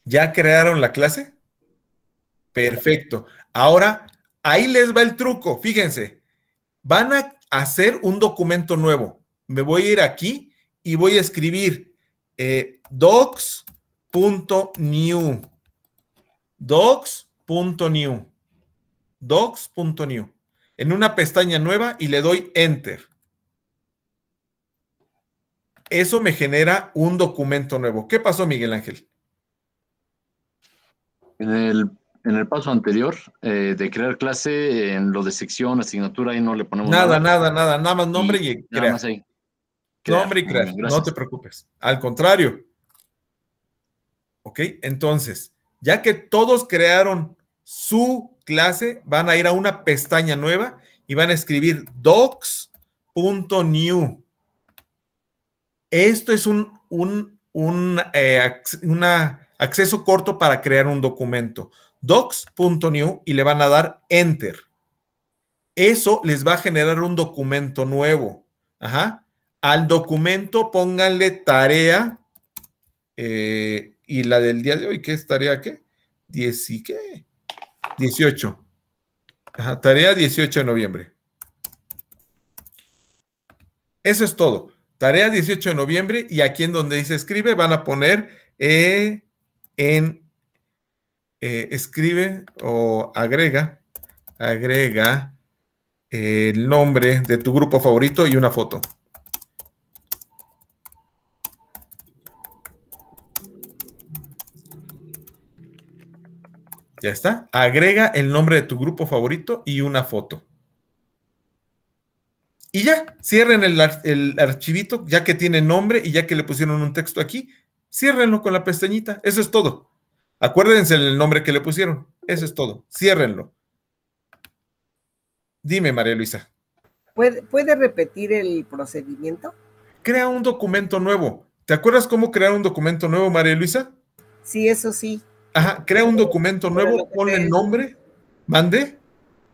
¿Ya crearon la clase? Perfecto. Ahora, ahí les va el truco. Fíjense, van a hacer un documento nuevo. Me voy a ir aquí y voy a escribir eh, docs.new. Docs.new. Docs.new en una pestaña nueva y le doy enter. Eso me genera un documento nuevo. ¿Qué pasó, Miguel Ángel? En el, paso anterior, eh, de crear clase, en lo de sección, asignatura, ahí no le ponemos nada. Nada, nada, nada, más nombre y, Nombre y crear, no te preocupes. Al contrario. ¿Ok? Entonces, ya que todos crearon su clase, van a ir a una pestaña nueva y van a escribir docs.new. Esto es un, una eh, acceso corto para crear un documento. docs.new y le van a dar enter. Eso les va a generar un documento nuevo. Ajá. Al documento pónganle tarea eh, y la del día de hoy, ¿qué es tarea qué? 10 y qué? 18. tarea 18 de noviembre. Eso es todo. Tarea 18 de noviembre y aquí en donde dice escribe van a poner eh, en eh, escribe o agrega, agrega eh, el nombre de tu grupo favorito y una foto. Ya está. Agrega el nombre de tu grupo favorito y una foto. Y ya, cierren el, archivito, ya que tiene nombre y ya que le pusieron un texto aquí, ciérrenlo con la pestañita. Eso es todo. Acuérdense el nombre que le pusieron. Eso es todo. Ciérrenlo. Dime, María Luisa. ¿Puede, ¿Puede repetir el procedimiento? Crea un documento nuevo. ¿Te acuerdas cómo crear un documento nuevo, María Luisa? Sí, eso sí. Ajá, crea un documento nuevo, ponle nombre, mande.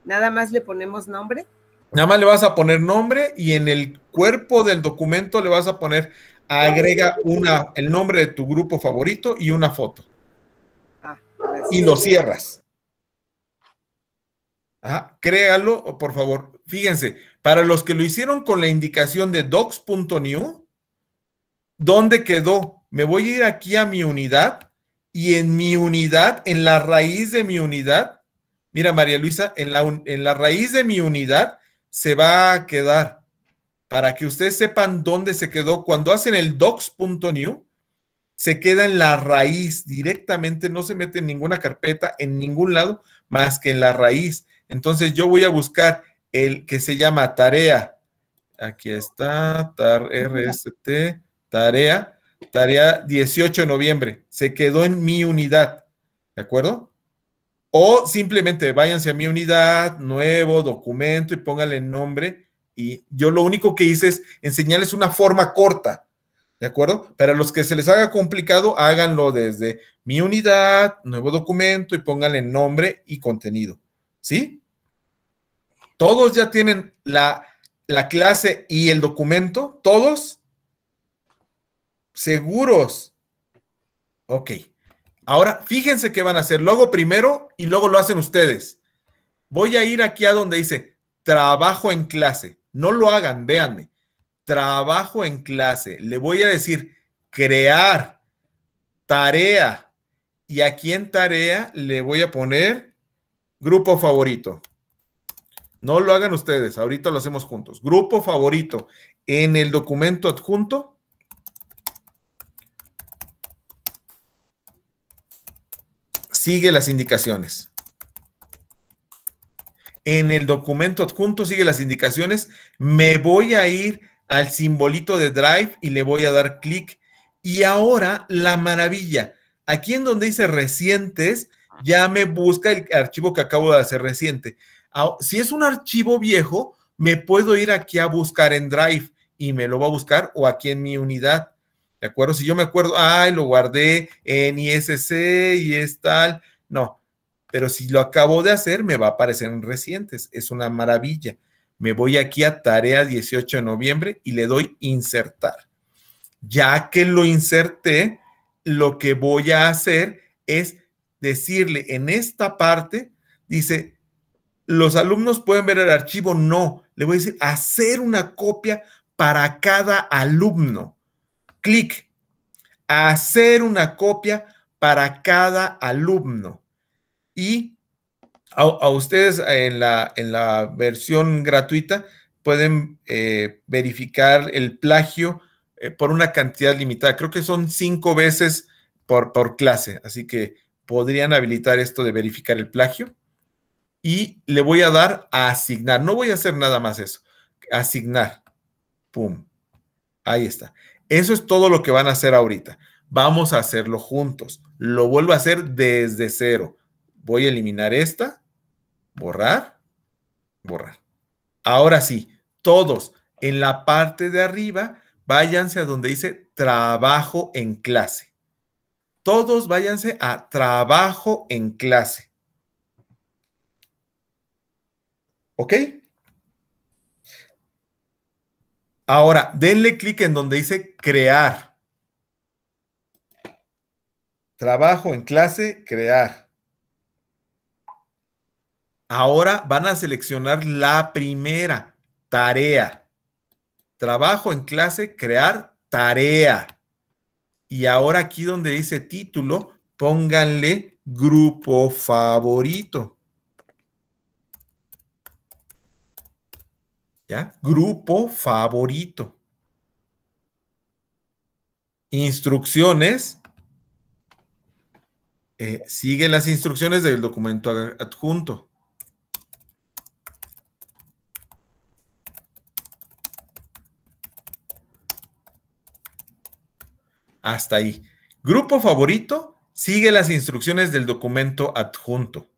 Nada más le ponemos nombre. Nada más le vas a poner nombre y en el cuerpo del documento le vas a poner, agrega una, el nombre de tu grupo favorito y una foto. Ah, y lo cierras. Ajá, créalo, por favor. Fíjense, para los que lo hicieron con la indicación de docs.new, ¿dónde quedó? Me voy a ir aquí a mi unidad y en mi unidad, en la raíz de mi unidad, mira María Luisa, en la, en la raíz de mi unidad se va a quedar. Para que ustedes sepan dónde se quedó, cuando hacen el docs.new, se queda en la raíz directamente, no se mete en ninguna carpeta, en ningún lado, más que en la raíz. Entonces yo voy a buscar el que se llama tarea. Aquí está, tar, rst, tarea. Tarea 18 de noviembre. Se quedó en mi unidad. ¿De acuerdo? O simplemente váyanse a mi unidad, nuevo documento y pónganle nombre. Y yo lo único que hice es enseñarles una forma corta. ¿De acuerdo? Para los que se les haga complicado, háganlo desde mi unidad, nuevo documento y pónganle nombre y contenido. ¿Sí? Todos ya tienen la, la clase y el documento. Todos seguros. Ok. Ahora, fíjense qué van a hacer. Luego primero y luego lo hacen ustedes. Voy a ir aquí a donde dice trabajo en clase. No lo hagan, véanme. Trabajo en clase. Le voy a decir crear tarea. Y aquí en tarea le voy a poner grupo favorito. No lo hagan ustedes, ahorita lo hacemos juntos. Grupo favorito. En el documento adjunto sigue las indicaciones. En el documento adjunto sigue las indicaciones. Me voy a ir al simbolito de Drive y le voy a dar clic. Y ahora la maravilla. Aquí en donde dice recientes, ya me busca el archivo que acabo de hacer reciente. Si es un archivo viejo, me puedo ir aquí a buscar en Drive y me lo va a buscar o aquí en mi unidad. ¿De acuerdo? Si yo me acuerdo, ay, lo guardé en ISC y es tal. No, pero si lo acabo de hacer, me va a aparecer en recientes. Es una maravilla. Me voy aquí a tarea 18 de noviembre y le doy insertar. Ya que lo inserté, lo que voy a hacer es decirle en esta parte, dice, los alumnos pueden ver el archivo, no, le voy a decir hacer una copia para cada alumno clic, hacer una copia para cada alumno. Y a, ustedes en la, en la, versión gratuita pueden eh, verificar el plagio eh, por una cantidad limitada. Creo que son cinco veces por, por clase, así que podrían habilitar esto de verificar el plagio. Y le voy a dar a asignar. No voy a hacer nada más eso. Asignar. Pum. Ahí está. Eso es todo lo que van a hacer ahorita. Vamos a hacerlo juntos. Lo vuelvo a hacer desde cero. Voy a eliminar esta, borrar, borrar. Ahora sí, todos en la parte de arriba, váyanse a donde dice trabajo en clase. Todos váyanse a trabajo en clase. ¿Ok? Ahora, denle clic en donde dice crear. Trabajo en clase, crear. Ahora van a seleccionar la primera, tarea. Trabajo en clase, crear tarea. Y ahora aquí donde dice título, pónganle grupo favorito. Grupo favorito. Instrucciones. Eh, sigue las instrucciones del documento adjunto. Hasta ahí. Grupo favorito sigue las instrucciones del documento adjunto.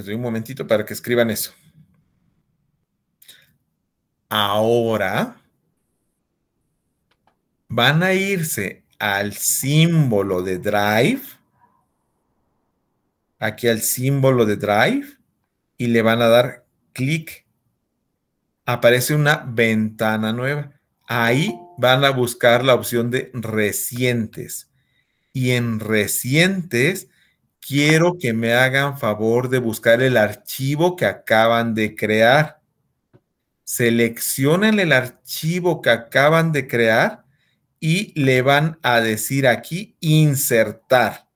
Les doy un momentito para que escriban eso. Ahora van a irse al símbolo de Drive, aquí al símbolo de Drive, y le van a dar clic. Aparece una ventana nueva. Ahí van a buscar la opción de recientes. Y en recientes quiero que me hagan favor de buscar el archivo que acaban de crear. Seleccionen el archivo que acaban de crear y le van a decir aquí insertar.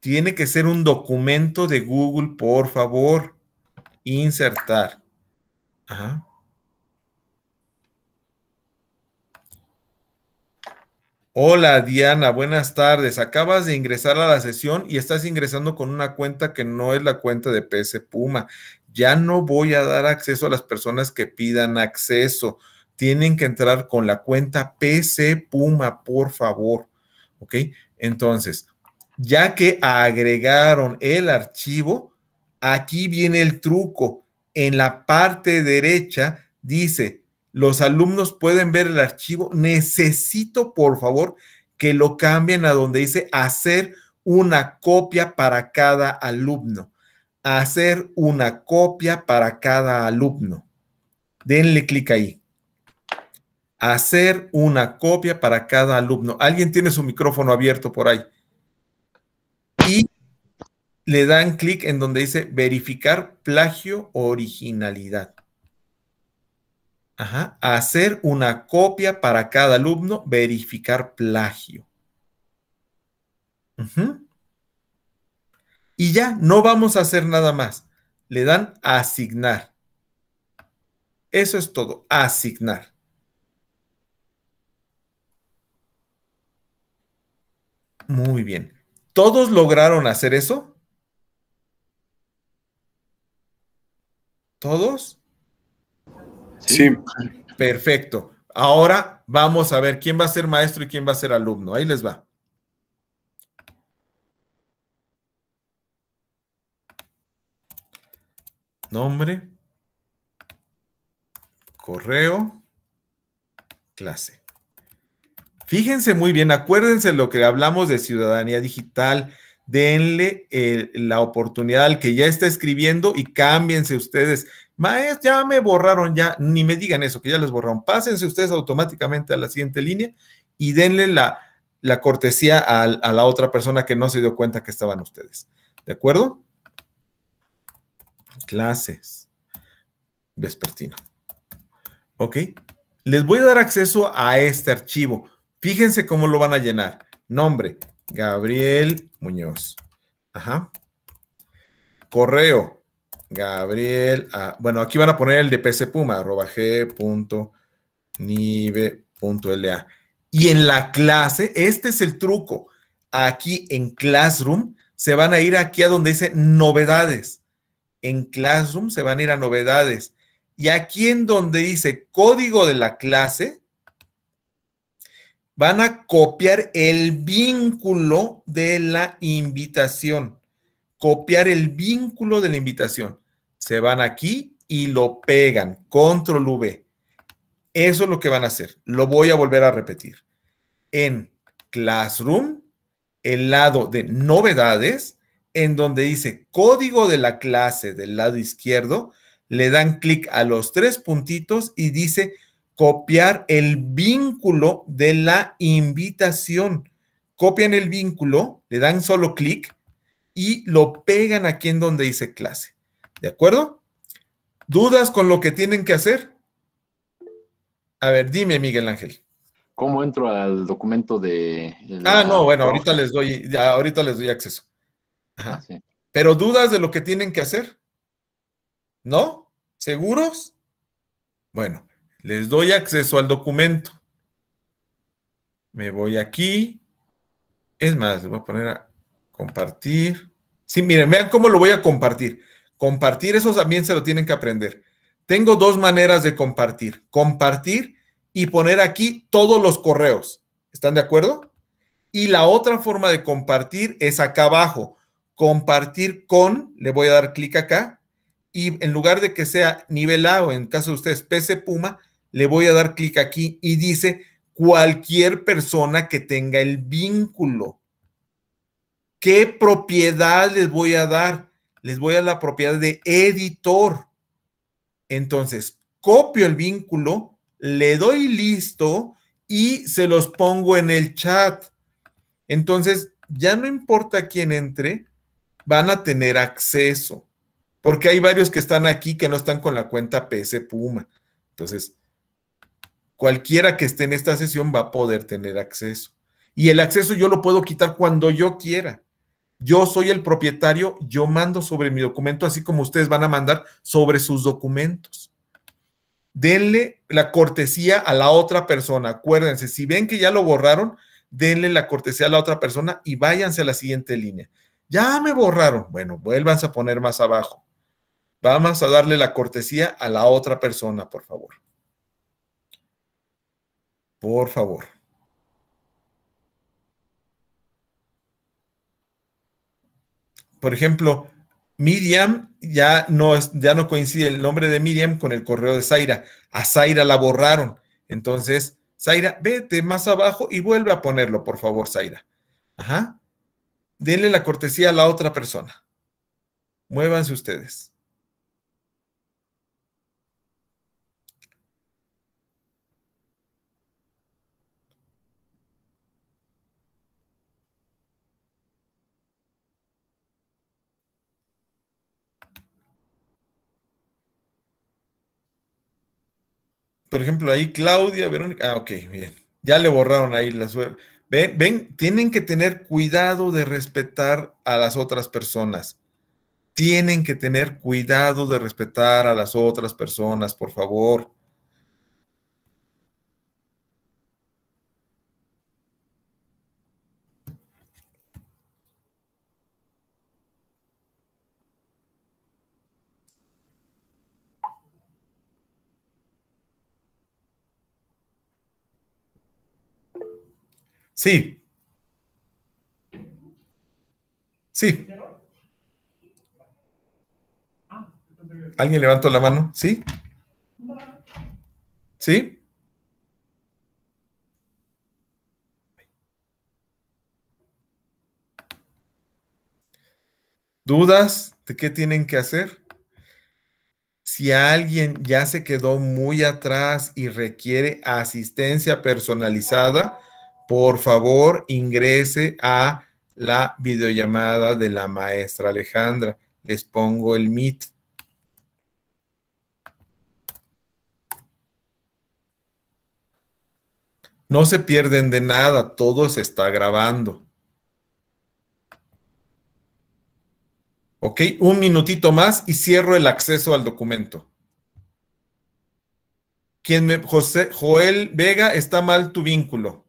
Tiene que ser un documento de Google, por favor. Insertar. Ajá. Hola Diana, buenas tardes. Acabas de ingresar a la sesión y estás ingresando con una cuenta que no es la cuenta de PC Puma. Ya no voy a dar acceso a las personas que pidan acceso. Tienen que entrar con la cuenta PC Puma, por favor. ¿Ok? Entonces, ya que agregaron el archivo, aquí viene el truco. En la parte derecha dice los alumnos pueden ver el archivo. Necesito, por favor, que lo cambien a donde dice hacer una copia para cada alumno. Hacer una copia para cada alumno. Denle clic ahí. Hacer una copia para cada alumno. Alguien tiene su micrófono abierto por ahí. Y le dan clic en donde dice verificar plagio originalidad. Ajá, hacer una copia para cada alumno, verificar plagio. Y ya, no vamos a hacer nada más. Le dan asignar. Eso es todo, asignar. Muy bien. ¿Todos lograron hacer eso? ¿Todos? Sí. Perfecto. Ahora vamos a ver quién va a ser maestro y quién va a ser alumno. Ahí les va. Nombre, correo, clase. Fíjense muy bien, acuérdense lo que hablamos de ciudadanía digital, denle eh, la oportunidad al que ya está escribiendo y cámbiense ustedes Maestro, ya me borraron, ya ni me digan eso, que ya les borraron. Pásense ustedes automáticamente a la siguiente línea y denle la, cortesía a, la otra persona que no se dio cuenta que estaban ustedes. ¿De acuerdo? Clases. Vespertino. ¿Ok? Les voy a dar acceso a este archivo. Fíjense cómo lo van a llenar. Nombre, Gabriel Muñoz. Ajá. Correo, Gabriel, ah, bueno, aquí van a poner el de PC Puma, arroba g.nive.la. Y en la clase, este es el truco. Aquí en Classroom se van a ir aquí a donde dice novedades. En Classroom se van a ir a novedades. Y aquí en donde dice código de la clase, van a copiar el vínculo de la invitación copiar el vínculo de la invitación. Se van aquí y lo pegan, control V. Eso es lo que van a hacer. Lo voy a volver a repetir. En Classroom, el lado de novedades, en donde dice código de la clase del lado izquierdo, le dan clic a los tres puntitos y dice copiar el vínculo de la invitación. Copian el vínculo, le dan solo clic y lo pegan aquí en donde dice clase. ¿De acuerdo? ¿Dudas con lo que tienen que hacer? A ver, dime, Miguel Ángel. ¿Cómo entro al documento de... Ah, no, bueno, ahorita les doy, ya, ahorita les doy acceso. Ah, Pero dudas de lo que tienen que hacer? ¿No? ¿Seguros? Bueno, les doy acceso al documento. Me voy aquí. Es más, voy a poner a Compartir. Sí, miren, vean cómo lo voy a compartir. Compartir, eso también se lo tienen que aprender. Tengo dos maneras de compartir. Compartir y poner aquí todos los correos. ¿Están de acuerdo? Y la otra forma de compartir es acá abajo. Compartir con, le voy a dar clic acá. Y en lugar de que sea nivelado en caso de ustedes PC Puma, le voy a dar clic aquí y dice cualquier persona que tenga el vínculo. ¿Qué propiedad les voy a dar? Les voy a la propiedad de editor. Entonces, copio el vínculo, le doy listo y se los pongo en el chat. Entonces, ya no importa quién entre, van a tener acceso. Porque hay varios que están aquí que no están con la cuenta PS Puma. Entonces, cualquiera que esté en esta sesión va a poder tener acceso. Y el acceso yo lo puedo quitar cuando yo quiera. Yo soy el propietario, yo mando sobre mi documento, así como ustedes van a mandar sobre sus documentos. Denle la cortesía a la otra persona. Acuérdense, si ven que ya lo borraron, denle la cortesía a la otra persona y váyanse a la siguiente línea. Ya me borraron. Bueno, vuélvanse a poner más abajo. Vamos a darle la cortesía a la otra persona, por favor. Por favor. por ejemplo, Miriam ya no, ya no coincide el nombre de Miriam con el correo de Zaira. A Zaira la borraron. Entonces, Zaira, vete más abajo y vuelve a ponerlo, por favor, Zaira. Ajá. Denle la cortesía a la otra persona. Muévanse ustedes. por ejemplo, ahí Claudia, Verónica. Ah, ok, bien. Ya le borraron ahí la web. Ven, ven, tienen que tener cuidado de respetar a las otras personas. Tienen que tener cuidado de respetar a las otras personas, por favor. Sí. Sí. ¿Alguien levantó la mano? ¿Sí? ¿Sí? ¿Dudas de qué tienen que hacer? Si alguien ya se quedó muy atrás y requiere asistencia personalizada, por favor ingrese a la videollamada de la maestra Alejandra. Les pongo el Meet. No se pierden de nada, todo se está grabando. Ok, un minutito más y cierro el acceso al documento. me, José, Joel Vega, está mal tu vínculo.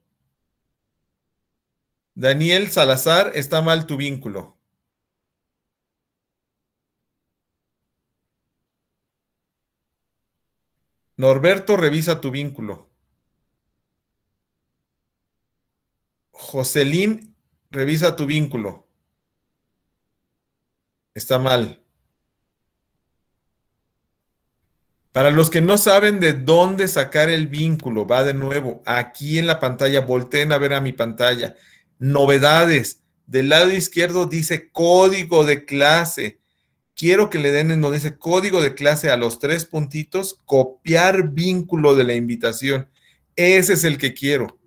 Daniel Salazar, está mal tu vínculo. Norberto, revisa tu vínculo. Joselín, revisa tu vínculo. Está mal. Para los que no saben de dónde sacar el vínculo, va de nuevo. Aquí en la pantalla, volteen a ver a mi pantalla novedades. Del lado izquierdo dice código de clase. Quiero que le den en donde dice código de clase a los tres puntitos, copiar vínculo de la invitación. Ese es el que quiero.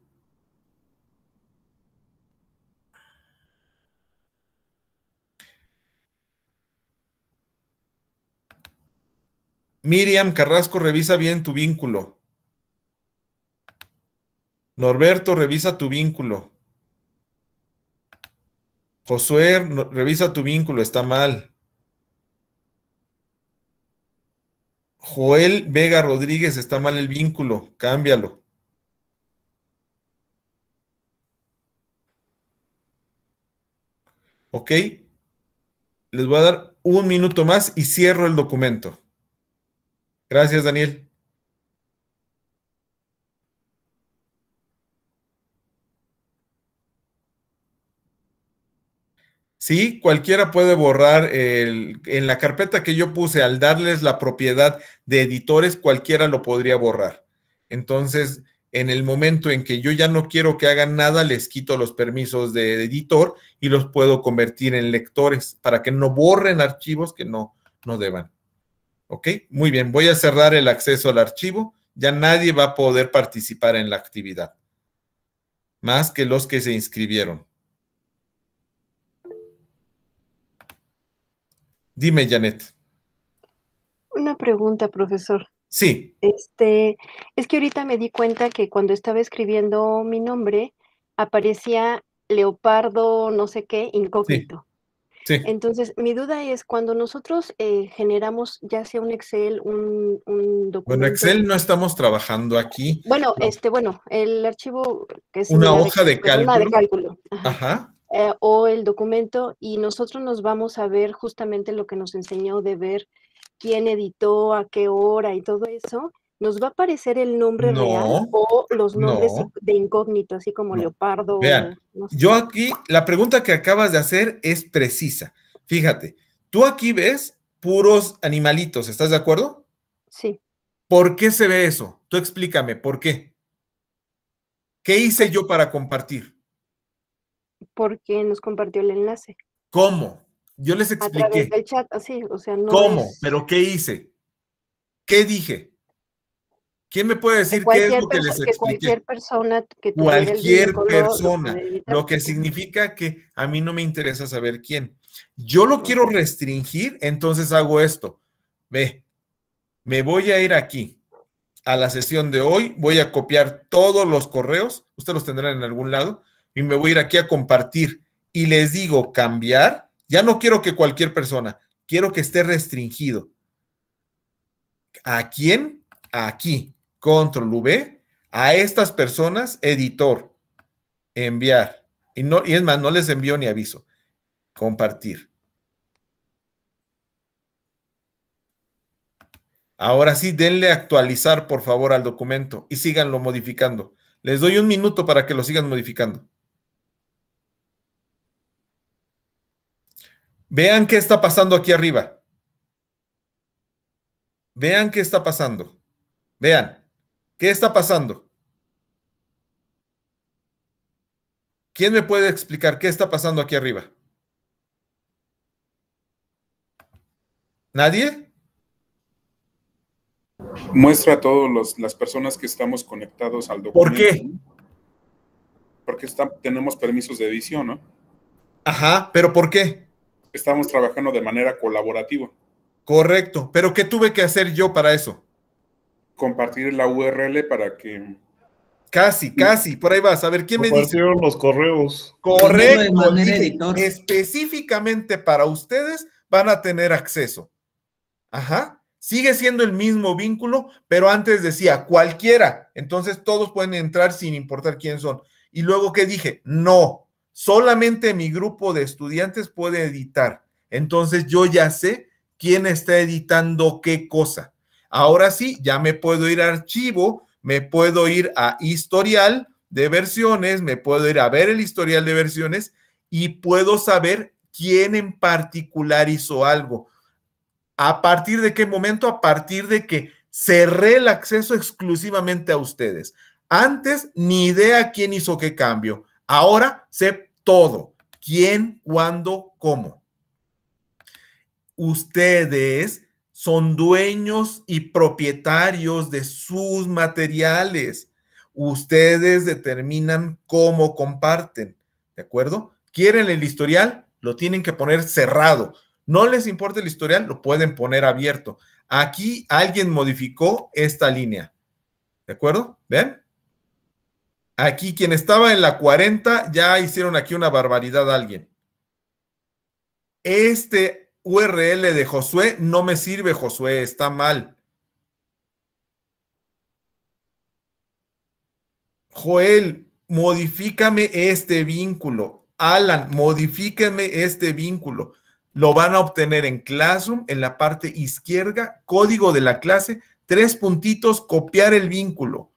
Miriam Carrasco, revisa bien tu vínculo. Norberto, revisa tu vínculo. Josué, revisa tu vínculo, está mal. Joel Vega Rodríguez, está mal el vínculo, cámbialo. ¿Ok? Les voy a dar un minuto más y cierro el documento. Gracias, Daniel. Sí, cualquiera puede borrar el, en la carpeta que yo puse al darles la propiedad de editores, cualquiera lo podría borrar. Entonces, en el momento en que yo ya no quiero que hagan nada, les quito los permisos de editor y los puedo convertir en lectores para que no borren archivos que no, no deban. ¿Ok? Muy bien, voy a cerrar el acceso al archivo. Ya nadie va a poder participar en la actividad, más que los que se inscribieron. Dime, Janet. Una pregunta, profesor. Sí. Este, es que ahorita me di cuenta que cuando estaba escribiendo mi nombre, aparecía leopardo, no sé qué, incógnito. Sí. Entonces, mi duda es, cuando nosotros eh, generamos ya sea un Excel, un, documento... Bueno, Excel no estamos trabajando aquí. Bueno, este, bueno, el archivo que es... Una, hoja de, cálculo. Una de cálculo. Ajá. Eh, o el documento y nosotros nos vamos a ver justamente lo que nos enseñó de ver quién editó, a qué hora y todo eso, nos va a aparecer el nombre real o los nombres de incógnito, así como Leopardo. yo aquí, la pregunta que acabas de hacer es precisa. Fíjate, tú aquí ves puros animalitos, ¿estás de acuerdo? Sí. ¿Por qué se ve eso? Tú explícame, ¿por qué? ¿Qué hice yo para compartir? porque nos compartió el enlace. ¿Cómo? Yo les expliqué. chat, así, ¿Cómo? ¿Pero qué hice? ¿Qué dije? ¿Quién me puede decir qué es lo que les expliqué? cualquier persona que Cualquier persona. Lo, que significa que a mí no me interesa saber quién. Yo lo quiero restringir, entonces hago esto. Ve, me voy a ir aquí a la sesión de hoy, voy a copiar todos los correos, ustedes los tendrán en algún lado, y me voy a ir aquí a compartir y les digo cambiar, ya no quiero que cualquier persona, quiero que esté restringido. ¿A quién? Aquí, control V, a estas personas, editor, enviar. Y, no, es más, no les envío ni aviso. Compartir. Ahora sí, denle actualizar, por favor, al documento y síganlo modificando. Les doy un minuto para que lo sigan modificando. Vean qué está pasando aquí arriba. Vean qué está pasando. Vean, ¿qué está pasando? ¿Quién me puede explicar qué está pasando aquí arriba? ¿Nadie? Muestra a todas las personas que estamos conectados al documento. ¿Por qué? Porque tenemos permisos de edición, ¿no? Ajá, pero ¿por qué? estamos trabajando de manera colaborativa. Correcto, pero ¿qué tuve que hacer yo para eso? Compartir la URL para que... Casi, casi, por ahí vas. A ver, ¿quién me dice? los correos. Correcto. específicamente para ustedes van a tener acceso. Ajá. Sigue siendo el mismo vínculo, pero antes decía cualquiera. Entonces todos pueden entrar sin importar quién son. Y luego, ¿qué dije? No, solamente mi grupo de estudiantes puede editar. Entonces yo ya sé quién está editando qué cosa. Ahora sí, ya me puedo ir a archivo, me puedo ir a historial de versiones, me puedo ir a ver el historial de versiones y puedo saber quién en particular hizo algo. ¿A partir de qué momento? A partir de que cerré el acceso exclusivamente a ustedes. Antes, ni idea quién hizo qué cambio. Ahora sé todo. ¿Quién, cuándo, cómo? Ustedes son dueños y propietarios de sus materiales. Ustedes determinan cómo comparten, ¿de acuerdo? ¿Quieren el historial? Lo tienen que poner cerrado. No les importa el historial, lo pueden poner abierto. Aquí alguien modificó esta línea. ¿De acuerdo? ¿Ven? Aquí quien estaba en la 40 ya hicieron aquí una barbaridad a alguien. Este URL de Josué no me sirve, Josué, está mal. Joel, modifícame este vínculo. Alan, modifíqueme este vínculo. Lo van a obtener en Classroom, en la parte izquierda, código de la clase, tres puntitos, copiar el vínculo.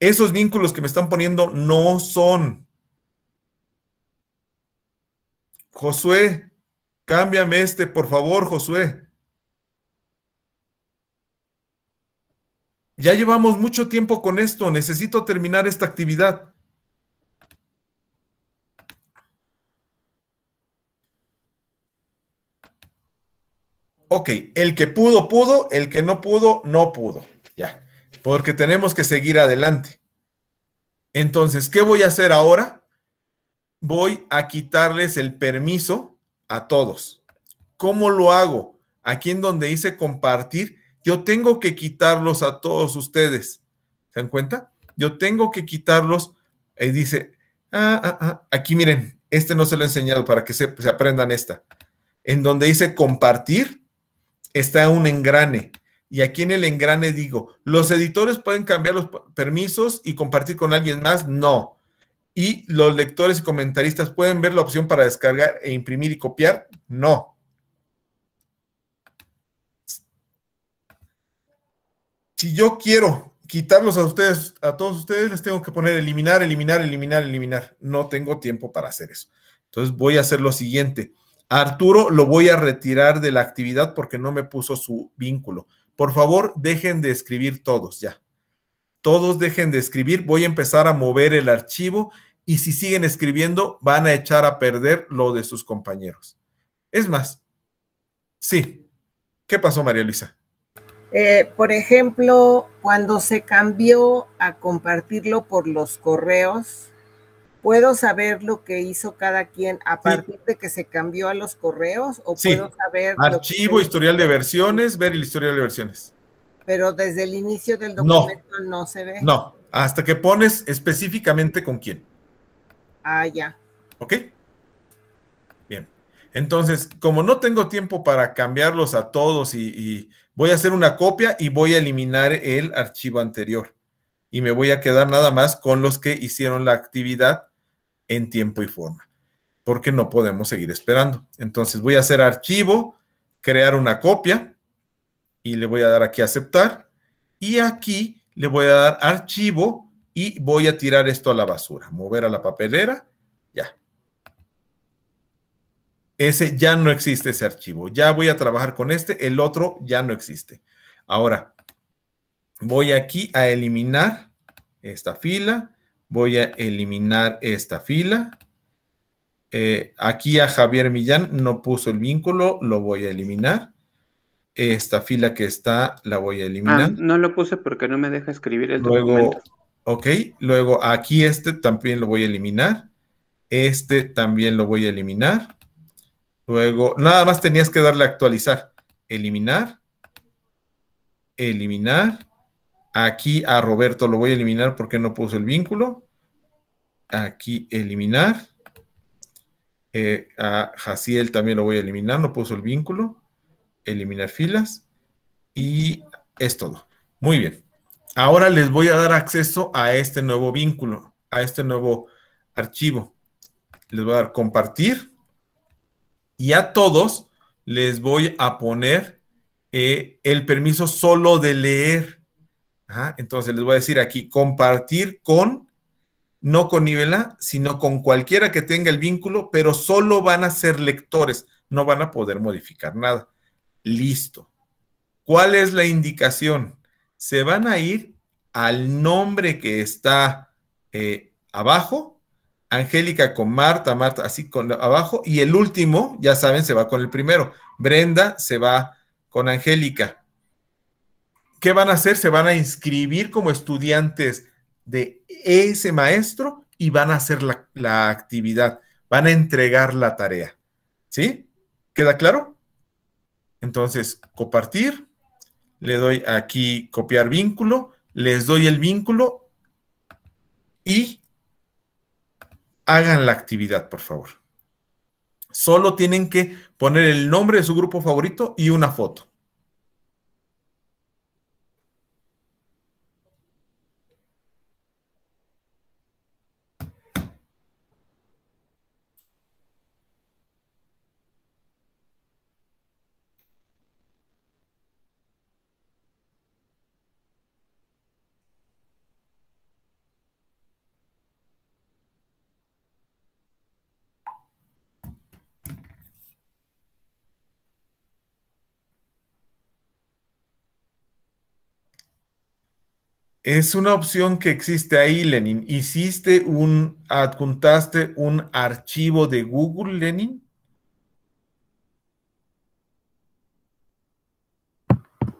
Esos vínculos que me están poniendo no son. Josué, cámbiame este, por favor, Josué. Ya llevamos mucho tiempo con esto, necesito terminar esta actividad. Ok, el que pudo, pudo, el que no pudo, no pudo. Ya porque tenemos que seguir adelante. Entonces, ¿qué voy a hacer ahora? Voy a quitarles el permiso a todos. ¿Cómo lo hago? Aquí en donde hice compartir, yo tengo que quitarlos a todos ustedes. ¿Se dan cuenta? Yo tengo que quitarlos. Y dice, ah, ah, ah. aquí miren, este no se lo he enseñado para que se, se aprendan esta. En donde dice compartir, está un engrane y aquí en el engrane digo, los editores pueden cambiar los permisos y compartir con alguien más, no. Y los lectores y comentaristas pueden ver la opción para descargar e imprimir y copiar, no. Si yo quiero quitarlos a ustedes, a todos ustedes, les tengo que poner eliminar, eliminar, eliminar, eliminar. No tengo tiempo para hacer eso. Entonces voy a hacer lo siguiente. Arturo lo voy a retirar de la actividad porque no me puso su vínculo. Por favor, dejen de escribir todos ya. Todos dejen de escribir. Voy a empezar a mover el archivo y si siguen escribiendo van a echar a perder lo de sus compañeros. Es más, sí. ¿Qué pasó, María Luisa? Eh, por ejemplo, cuando se cambió a compartirlo por los correos, ¿Puedo saber lo que hizo cada quien a partir de que se cambió a los correos? ¿O puedo saber? Archivo, historial de versiones, ver el historial de versiones. Pero desde el inicio del documento no, se ve. No, hasta que pones específicamente con quién. Ah, ya. ¿Ok? Bien. Entonces, como no tengo tiempo para cambiarlos a todos y voy a hacer una copia y voy a eliminar el archivo anterior. Y me voy a quedar nada más con los que hicieron la actividad en tiempo y forma, porque no podemos seguir esperando. Entonces voy a hacer archivo, crear una copia y le voy a dar aquí aceptar y aquí le voy a dar archivo y voy a tirar esto a la basura, mover a la papelera, ya. Ese ya no existe ese archivo, ya voy a trabajar con este, el otro ya no existe. Ahora, voy aquí a eliminar esta fila, Voy a eliminar esta fila. Eh, aquí a Javier Millán no puso el vínculo, lo voy a eliminar. Esta fila que está la voy a ah, eliminar. no lo puse porque no me deja escribir el luego, documento. Ok, luego aquí este también lo voy a eliminar. Este también lo voy a eliminar. Luego, nada más tenías que darle a actualizar. Eliminar. Eliminar. Aquí a Roberto lo voy a eliminar porque no puso el vínculo. Aquí eliminar. Eh, a Jaciel también lo voy a eliminar, no puso el vínculo. Eliminar filas. Y es todo. Muy bien. Ahora les voy a dar acceso a este nuevo vínculo, a este nuevo archivo. Les voy a dar compartir. Y a todos les voy a poner eh, el permiso solo de leer entonces les voy a decir aquí, compartir con, no con Nivela, sino con cualquiera que tenga el vínculo, pero solo van a ser lectores, no van a poder modificar nada. Listo. ¿Cuál es la indicación? Se van a ir al nombre que está eh, abajo, Angélica con Marta, Marta así con abajo, y el último, ya saben, se va con el primero. Brenda se va con Angélica. ¿qué van a hacer? Se van a inscribir como estudiantes de ese maestro y van a hacer la, actividad, van a entregar la tarea. ¿Sí? ¿Queda claro? Entonces, compartir, le doy aquí copiar vínculo, les doy el vínculo y hagan la actividad, por favor. Solo tienen que poner el nombre de su grupo favorito y una foto. es una opción que existe ahí, Lenin. ¿Hiciste un, adjuntaste un archivo de Google, Lenin?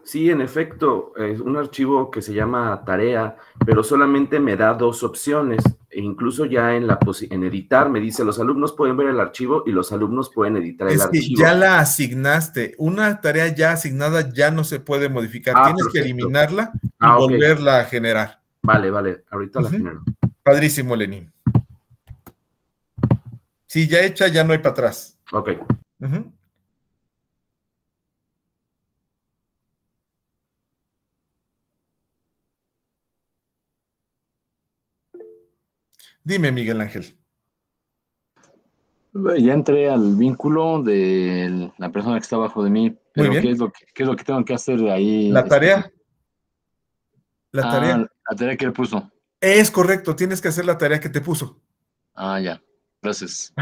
Sí, en efecto, es un archivo que se llama tarea, pero solamente me da dos opciones. E incluso ya en, la en editar, me dice, los alumnos pueden ver el archivo y los alumnos pueden editar el que archivo. Ya la asignaste, una tarea ya asignada ya no se puede modificar, ah, tienes que eliminarla y ah, volverla a generar. Vale, vale, ahorita la genero. Padrísimo, Lenín. Sí, ya hecha, ya no hay para atrás. Ok. Dime, Miguel Ángel. Eh, ya entré al vínculo de la persona que está abajo de mí, pero ¿qué es, lo que, tengo que hacer ahí? La este, tarea. La ah, tarea. La tarea que él puso. Es correcto, tienes que hacer la tarea que te puso. Ah, ya. Gracias.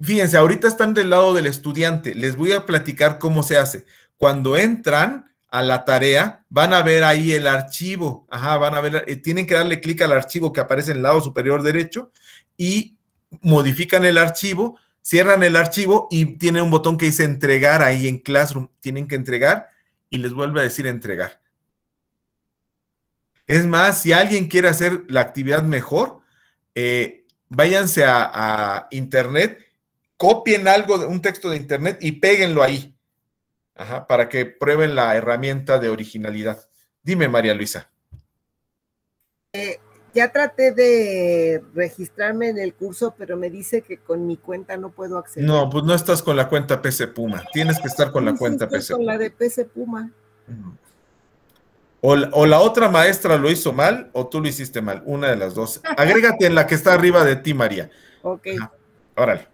Fíjense, ahorita están del lado del estudiante. Les voy a platicar cómo se hace. Cuando entran, a la tarea, van a ver ahí el archivo. Ajá, van a ver, eh, tienen que darle clic al archivo que aparece en el lado superior derecho y modifican el archivo, cierran el archivo y tienen un botón que dice entregar ahí en Classroom. Tienen que entregar y les vuelve a decir entregar. Es más, si alguien quiere hacer la actividad mejor, eh, váyanse a, a, internet, copien algo, de un texto de internet y péguenlo ahí para que prueben la herramienta de originalidad. Dime, María Luisa. Eh, ya traté de registrarme en el curso, pero me dice que con mi cuenta no puedo acceder. No, pues no estás con la cuenta PC Puma. Tienes que estar con la cuenta PC. Con la de PC Puma. O la, otra maestra lo hizo mal o tú lo hiciste mal. Una de las dos. <laughs> Agrégate en la que está arriba de ti, María. Ok. órale.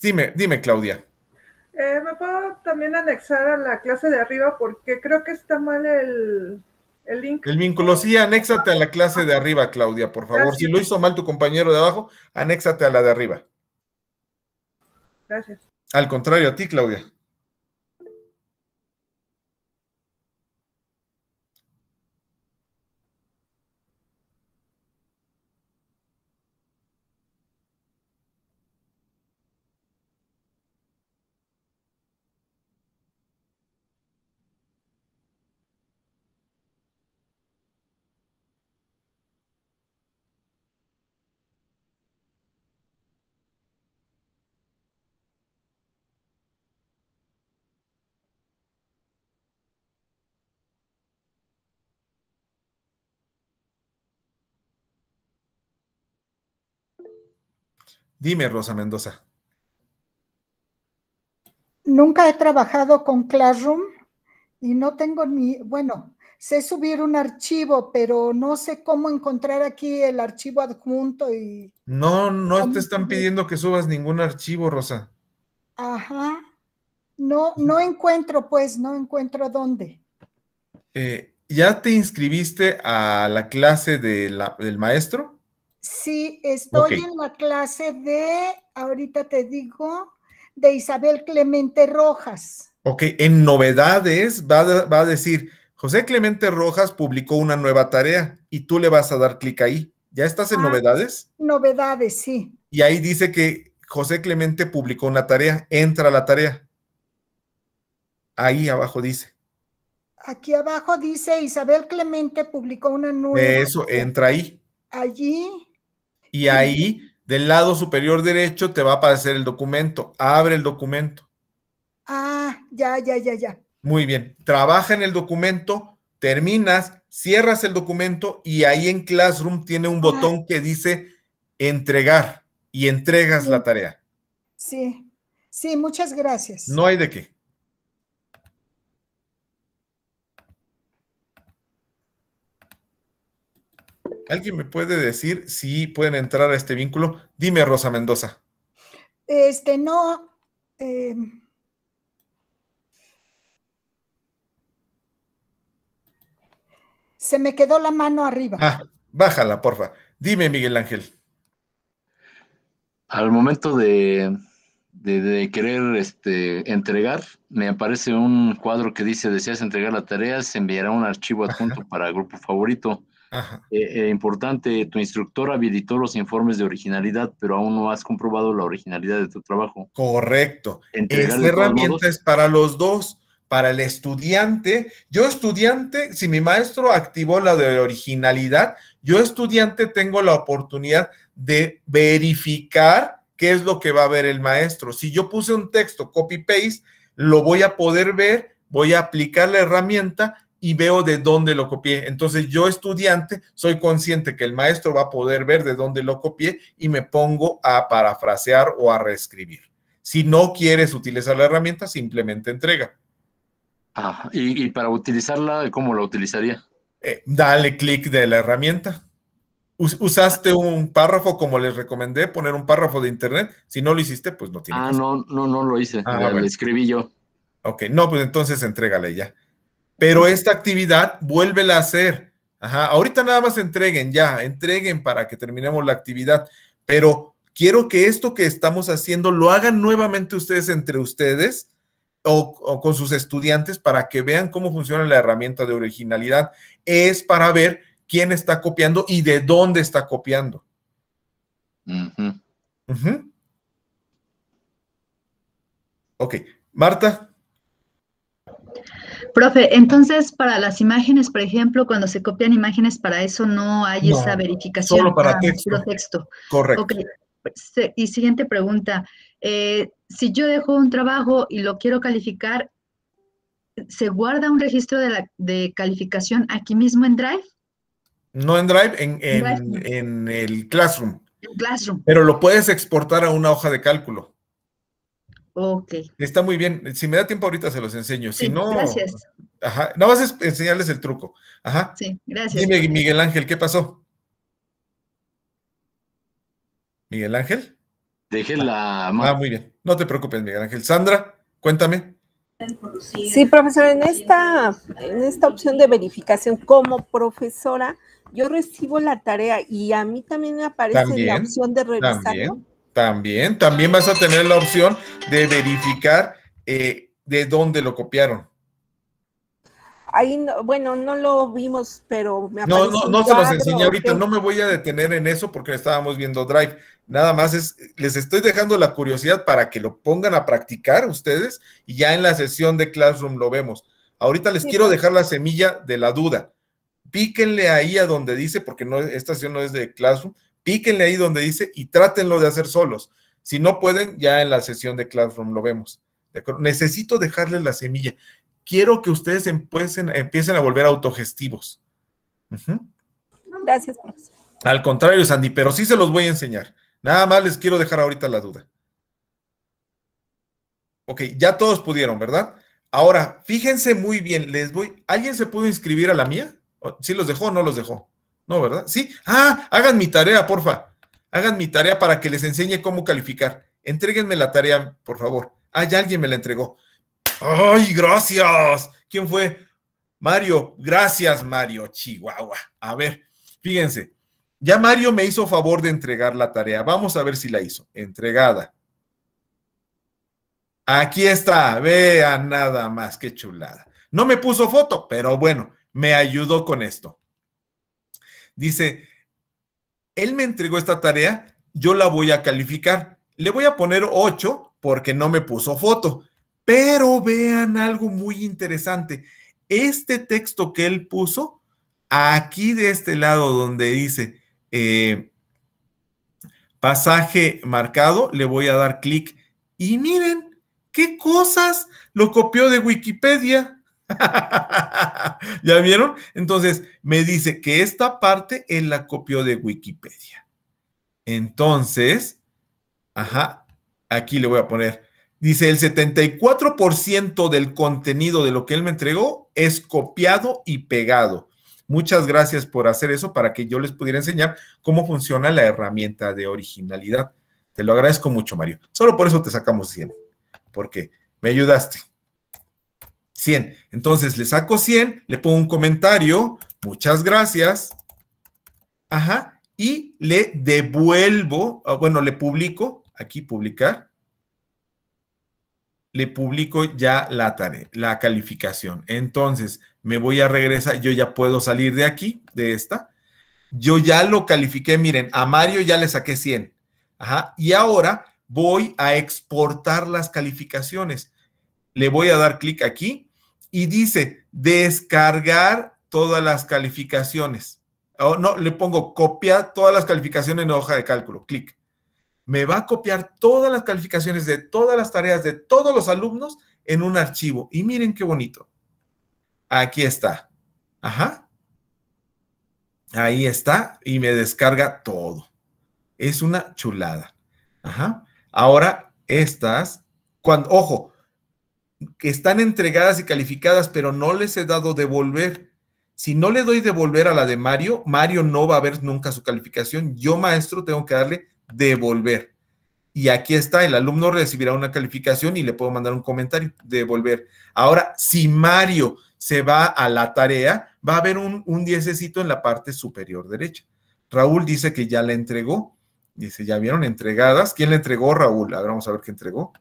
Dime, dime, Claudia. Eh, me puedo también anexar a la clase de arriba porque creo que está mal el, el link. El vínculo, sí, anéxate a la clase de arriba, Claudia, por favor. Si lo hizo mal tu compañero de abajo, anéxate a la de arriba. Gracias. Al contrario, a ti, Claudia. Dime, Rosa Mendoza. Nunca he trabajado con Classroom y no tengo ni, bueno, sé subir un archivo, pero no sé cómo encontrar aquí el archivo adjunto y... No, no te están pidiendo que subas ningún archivo, Rosa. Ajá. No, no encuentro, pues, no encuentro dónde. Eh, ¿Ya te inscribiste a la clase del maestro? Sí, estoy en la clase de, ahorita te digo, de Isabel Clemente Rojas. Ok, en novedades va, a, decir, José Clemente Rojas publicó una nueva tarea y tú le vas a dar clic ahí. ¿Ya estás en ah, novedades? Novedades, sí. Y ahí dice que José Clemente publicó una tarea, entra a la tarea. Ahí abajo dice. Aquí abajo dice Isabel Clemente publicó una nueva. Eso, entra ahí. Allí y ahí del lado superior derecho te va a aparecer el documento. Abre el documento. Ah, ya, ya, ya, ya. Muy bien. Trabaja en el documento, terminas, cierras el documento y ahí en Classroom tiene un ah. botón que dice entregar y entregas la tarea. Sí, sí, muchas gracias. No hay de qué. ¿Alguien me puede decir si pueden entrar a este vínculo? Dime, Rosa Mendoza. Este, no. Em. Se me quedó la mano arriba. Ah, bájala, porfa. Dime, Miguel Ángel. Al momento de, de, querer este, entregar, me aparece un cuadro que dice, deseas entregar la tarea, se enviará un archivo adjunto para el grupo favorito. Eh, eh, importante, tu instructor habilitó los informes de originalidad, pero aún no has comprobado la originalidad de tu trabajo. Correcto. Esta herramienta es para los dos, para el estudiante. Yo estudiante, si mi maestro activó la de originalidad, yo estudiante tengo la oportunidad de verificar qué es lo que va a ver el maestro. Si yo puse un texto copy-paste, lo voy a poder ver, voy a aplicar la herramienta y veo de dónde lo copié. Entonces yo estudiante soy consciente que el maestro va a poder ver de dónde lo copié y me pongo a parafrasear o a reescribir. Si no quieres utilizar la herramienta, simplemente entrega. Ah, y, para utilizarla, ¿cómo la utilizaría? Eh, dale clic de la herramienta. Usaste ah. un párrafo como les recomendé, poner un párrafo de internet. Si no lo hiciste, pues no tiene. Ah, no, no, no lo hice. Ah, lo escribí yo. Ok, no, pues entonces entrégale ya pero esta actividad vuélvela a hacer. ahorita nada más entreguen, ya, entreguen para que terminemos la actividad, pero quiero que esto que estamos haciendo lo hagan nuevamente ustedes entre ustedes o, con sus estudiantes para que vean cómo funciona la herramienta de originalidad. Es para ver quién está copiando y de dónde está copiando. Ok, Marta, Profe, entonces para las imágenes, por ejemplo, cuando se copian imágenes, para eso no hay esa verificación. Solo para texto. Correcto. Y siguiente pregunta. Eh, si yo dejo un trabajo y lo quiero calificar, ¿se guarda un registro de, la, de calificación aquí mismo en Drive? No en Drive, en, en, en el Classroom. Classroom. Pero lo puedes exportar a una hoja de cálculo. Ok. Está muy bien. Si me da tiempo ahorita se los enseño. si no. Gracias. Ajá. ¿No vas enseñarles el truco. Ajá. Sí, gracias. Dime, Miguel Ángel, ¿qué pasó? Miguel Ángel. Deje la ah, ah, muy bien. No te preocupes, Miguel Ángel. Sandra, cuéntame. Sí, profesor, en esta, en esta opción de verificación como profesora, yo recibo la tarea y a mí también me aparece la opción de revisarlo. También, también vas a tener la opción de verificar eh, de dónde lo copiaron. Ahí, bueno, no lo vimos, pero me No, no, no se los enseñé ahorita, no me voy a detener en eso porque estábamos viendo Drive. Nada más es, les estoy dejando la curiosidad para que lo pongan a practicar ustedes y ya en la sesión de Classroom lo vemos. Ahorita les quiero pues. dejar la semilla de la duda. Píquenle ahí a donde dice, porque esta sesión no es de Classroom, píquenle ahí donde dice y trátenlo de hacer solos. Si no pueden, ya en la sesión de Classroom lo vemos. Necesito dejarles la semilla. Quiero que ustedes empiecen, a volver autogestivos. Gracias, profesor. Al contrario, Sandy, pero sí se los voy a enseñar. Nada más les quiero dejar ahorita la duda. Ok, ya todos pudieron, ¿verdad? Ahora, fíjense muy bien, les voy. ¿Alguien se pudo inscribir a la mía? ¿Sí los dejó o no los dejó? No, ¿verdad? Sí. Ah, hagan mi tarea, porfa. Hagan mi tarea para que les enseñe cómo calificar. Entréguenme la tarea, por favor. Ah, ya alguien me la entregó. ¡Ay, gracias! ¿Quién fue? Mario. Gracias, Mario. Chihuahua. A ver, fíjense. Ya Mario me hizo favor de entregar la tarea. Vamos a ver si la hizo. Entregada. Aquí está. Vean nada más. Qué chulada. No me puso foto, pero bueno, me ayudó con esto dice, él me entregó esta tarea, yo la voy a calificar. Le voy a poner 8 porque no me puso foto. Pero vean algo muy interesante. Este texto que él puso, aquí de este lado donde dice eh, pasaje marcado, le voy a dar clic. Y miren, qué cosas lo copió de Wikipedia. <laughs> ¿Ya vieron? Entonces, me dice que esta parte él la copió de Wikipedia. Entonces, ajá, aquí le voy a poner. Dice, el 74% del contenido de lo que él me entregó es copiado y pegado. Muchas gracias por hacer eso para que yo les pudiera enseñar cómo funciona la herramienta de originalidad. Te lo agradezco mucho, Mario. Solo por eso te sacamos 100, porque me ayudaste. 100. Entonces le saco 100, le pongo un comentario, muchas gracias. Ajá, y le devuelvo, ah, bueno, le publico, aquí publicar, le publico ya la tarea, la calificación. Entonces me voy a regresar, yo ya puedo salir de aquí, de esta. Yo ya lo califiqué, miren, a Mario ya le saqué 100. Ajá, y ahora voy a exportar las calificaciones. Le voy a dar clic aquí y dice descargar todas las calificaciones. O no, le pongo copiar todas las calificaciones en hoja de cálculo, clic. Me va a copiar todas las calificaciones de todas las tareas de todos los alumnos en un archivo. Y miren qué bonito. Aquí está. Ajá. Ahí está y me descarga todo. Es una chulada. Ajá. Ahora, estas, cuando, ojo, que están entregadas y calificadas, pero no les he dado devolver. Si no le doy devolver a la de Mario, Mario no va a ver nunca su calificación. Yo, maestro, tengo que darle devolver. Y aquí está, el alumno recibirá una calificación y le puedo mandar un comentario, devolver. Ahora, si Mario se va a la tarea, va a haber un, un diececito en la parte superior derecha. Raúl dice que ya la entregó. Dice, ya vieron entregadas. ¿Quién le entregó, Raúl? A vamos a ver qué entregó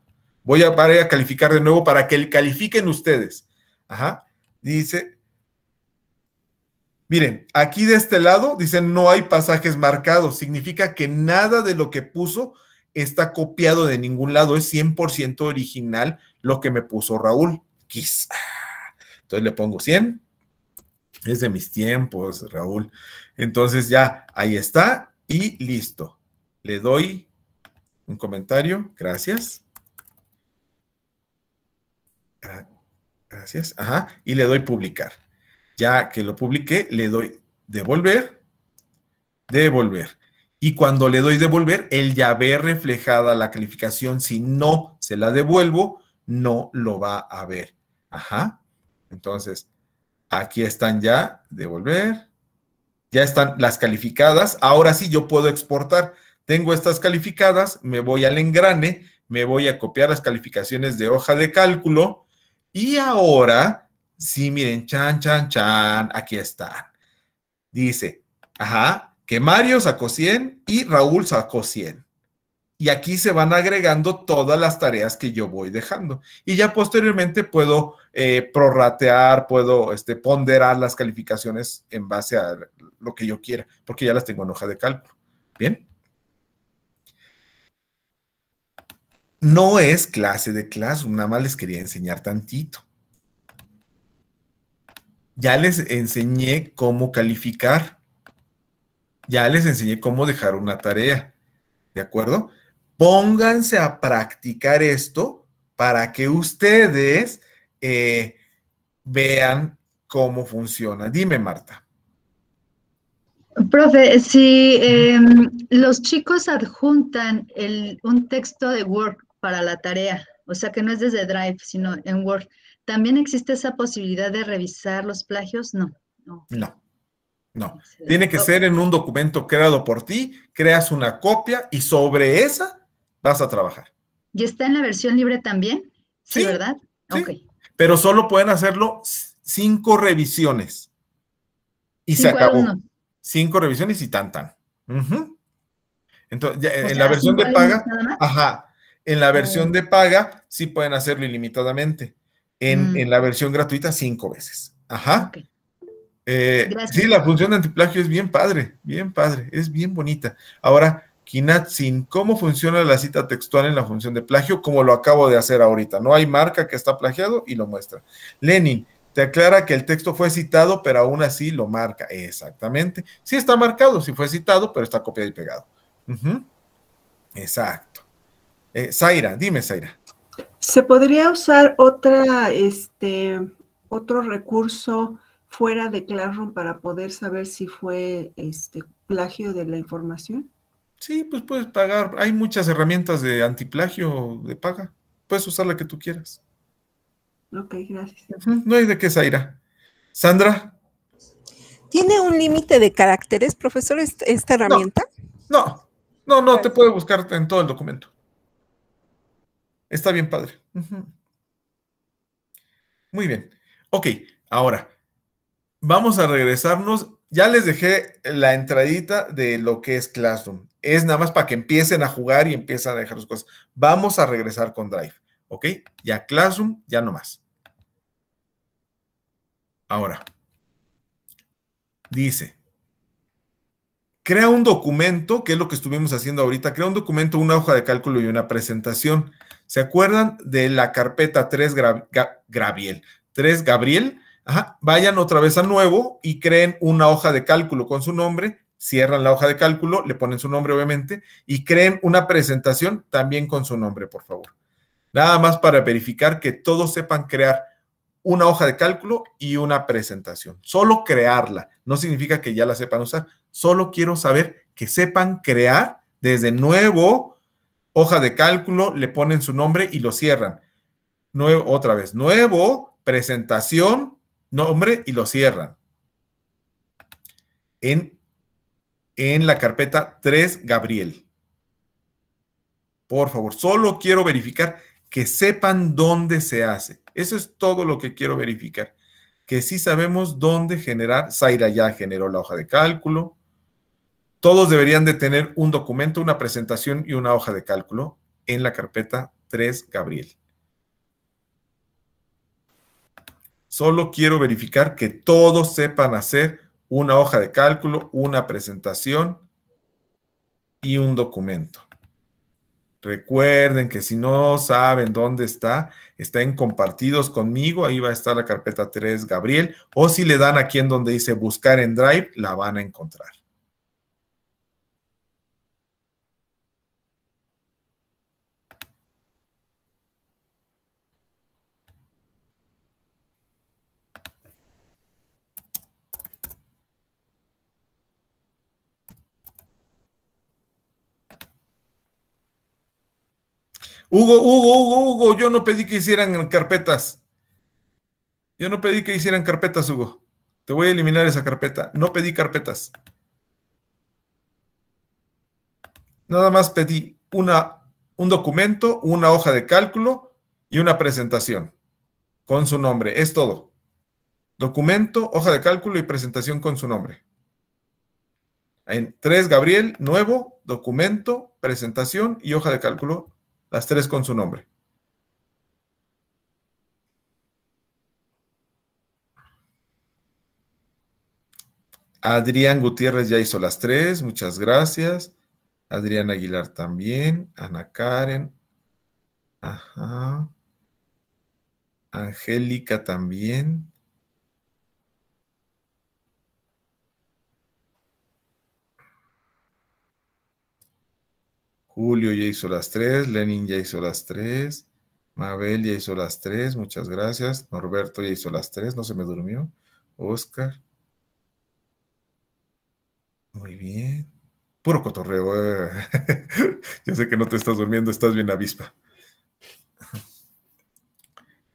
voy a, calificar de nuevo para que califiquen ustedes. Ajá. Dice, miren, aquí de este lado dice no hay pasajes marcados, significa que nada de lo que puso está copiado de ningún lado, es 100% original lo que me puso Raúl. Quizá. Entonces le pongo 100. Es de mis tiempos, Raúl. Entonces ya, ahí está y listo. Le doy un comentario. Gracias. Ah, gracias. Ajá. Y le doy publicar. Ya que lo publiqué, le doy devolver, devolver. Y cuando le doy devolver, él ya ve reflejada la calificación. Si no se la devuelvo, no lo va a ver. Ajá. Entonces, aquí están ya, devolver. Ya están las calificadas. Ahora sí, yo puedo exportar. Tengo estas calificadas, me voy al engrane, me voy a copiar las calificaciones de hoja de cálculo y ahora, sí, miren, chan, chan, chan, aquí está. Dice, ajá, que Mario sacó 100 y Raúl sacó 100. Y aquí se van agregando todas las tareas que yo voy dejando. Y ya posteriormente puedo eh, prorratear, puedo este, ponderar las calificaciones en base a lo que yo quiera, porque ya las tengo en hoja de cálculo. Bien. No es clase de clase, nada más les quería enseñar tantito. Ya les enseñé cómo calificar. Ya les enseñé cómo dejar una tarea. ¿De acuerdo? Pónganse a practicar esto para que ustedes eh, vean cómo funciona. Dime, Marta. Profe, si em, los chicos adjuntan un texto de Word para la tarea, o sea que no es desde Drive, sino en Word. ¿También existe esa posibilidad de revisar los plagios? No. No. no. tiene que ser en un documento creado por ti, creas una copia y sobre esa vas a trabajar. ¿Y está en la versión libre también? Sí, ¿verdad? Sí. Pero solo pueden hacerlo cinco revisiones. Y se acabó. Cinco revisiones y tan tan. Entonces, en la versión de paga, ajá, en la versión oh. de paga sí pueden hacerlo ilimitadamente. En, mm. la versión gratuita cinco veces. Ajá. Eh, sí, la función de antiplagio es bien padre, bien padre, es bien bonita. Ahora, Kinatsin, ¿cómo funciona la cita textual en la función de plagio? Como lo acabo de hacer ahorita. No hay marca que está plagiado y lo muestra. Lenin, te aclara que el texto fue citado, pero aún así lo marca. Exactamente. Sí está marcado, sí fue citado, pero está copiado y pegado. Exacto. Eh, Zaira, dime, Zaira. ¿Se podría usar otra, este, otro recurso fuera de Classroom para poder saber si fue este, plagio de la información? Sí, pues puedes pagar. Hay muchas herramientas de antiplagio de paga. Puedes usar la que tú quieras. Ok, gracias. No hay de qué, Zaira. Sandra. ¿Tiene un límite de caracteres, profesor, esta herramienta? No, no, no, no te puede buscar en todo el documento. Está bien padre. Muy bien. Ok, ahora vamos a regresarnos. Ya les dejé la entradita de lo que es Classroom. Es nada más para que empiecen a jugar y empiecen a dejar sus cosas. Vamos a regresar con Drive. ¿Ok? Ya Classroom, ya no más. Ahora, dice, crea un documento, que es lo que estuvimos haciendo ahorita, crea un documento, una hoja de cálculo y una presentación. ¿Se acuerdan de la carpeta 3 Gabriel? 3 Gabriel. Vayan otra vez a nuevo y creen una hoja de cálculo con su nombre, cierran la hoja de cálculo, le ponen su nombre obviamente y creen una presentación también con su nombre, por favor. Nada más para verificar que todos sepan crear una hoja de cálculo y una presentación. Solo crearla. No significa que ya la sepan usar. Solo quiero saber que sepan crear desde nuevo hoja de cálculo, le ponen su nombre y lo cierran. Nuevo, otra vez, nuevo, presentación, nombre y lo cierran. En, en la carpeta 3, Gabriel. Por favor, solo quiero verificar que sepan dónde se hace. Eso es todo lo que quiero verificar. Que sí sabemos dónde generar. Zaira ya generó la hoja de cálculo. Todos deberían de tener un documento, una presentación y una hoja de cálculo en la carpeta 3 Gabriel. Solo quiero verificar que todos sepan hacer una hoja de cálculo, una presentación y un documento. Recuerden que si no saben dónde está, está en compartidos conmigo, ahí va a estar la carpeta 3 Gabriel, o si le dan aquí en donde dice buscar en Drive, la van a encontrar. Hugo, Hugo, Hugo, Hugo, yo no pedí que hicieran carpetas. Yo no pedí que hicieran carpetas, Hugo. Te voy a eliminar esa carpeta. No pedí carpetas. Nada más pedí una, un documento, una hoja de cálculo y una presentación con su nombre. Es todo. Documento, hoja de cálculo y presentación con su nombre. En 3, Gabriel, nuevo, documento, presentación y hoja de cálculo las tres con su nombre. Adrián Gutiérrez ya hizo las tres, muchas gracias. Adrián Aguilar también, Ana Karen, ajá. Angélica también. Julio ya hizo las tres, Lenin ya hizo las tres, Mabel ya hizo las tres, muchas gracias. Norberto ya hizo las tres, no se me durmió. Oscar. Muy bien. Puro cotorreo. Eh. <laughs> Yo sé que no te estás durmiendo, estás bien avispa.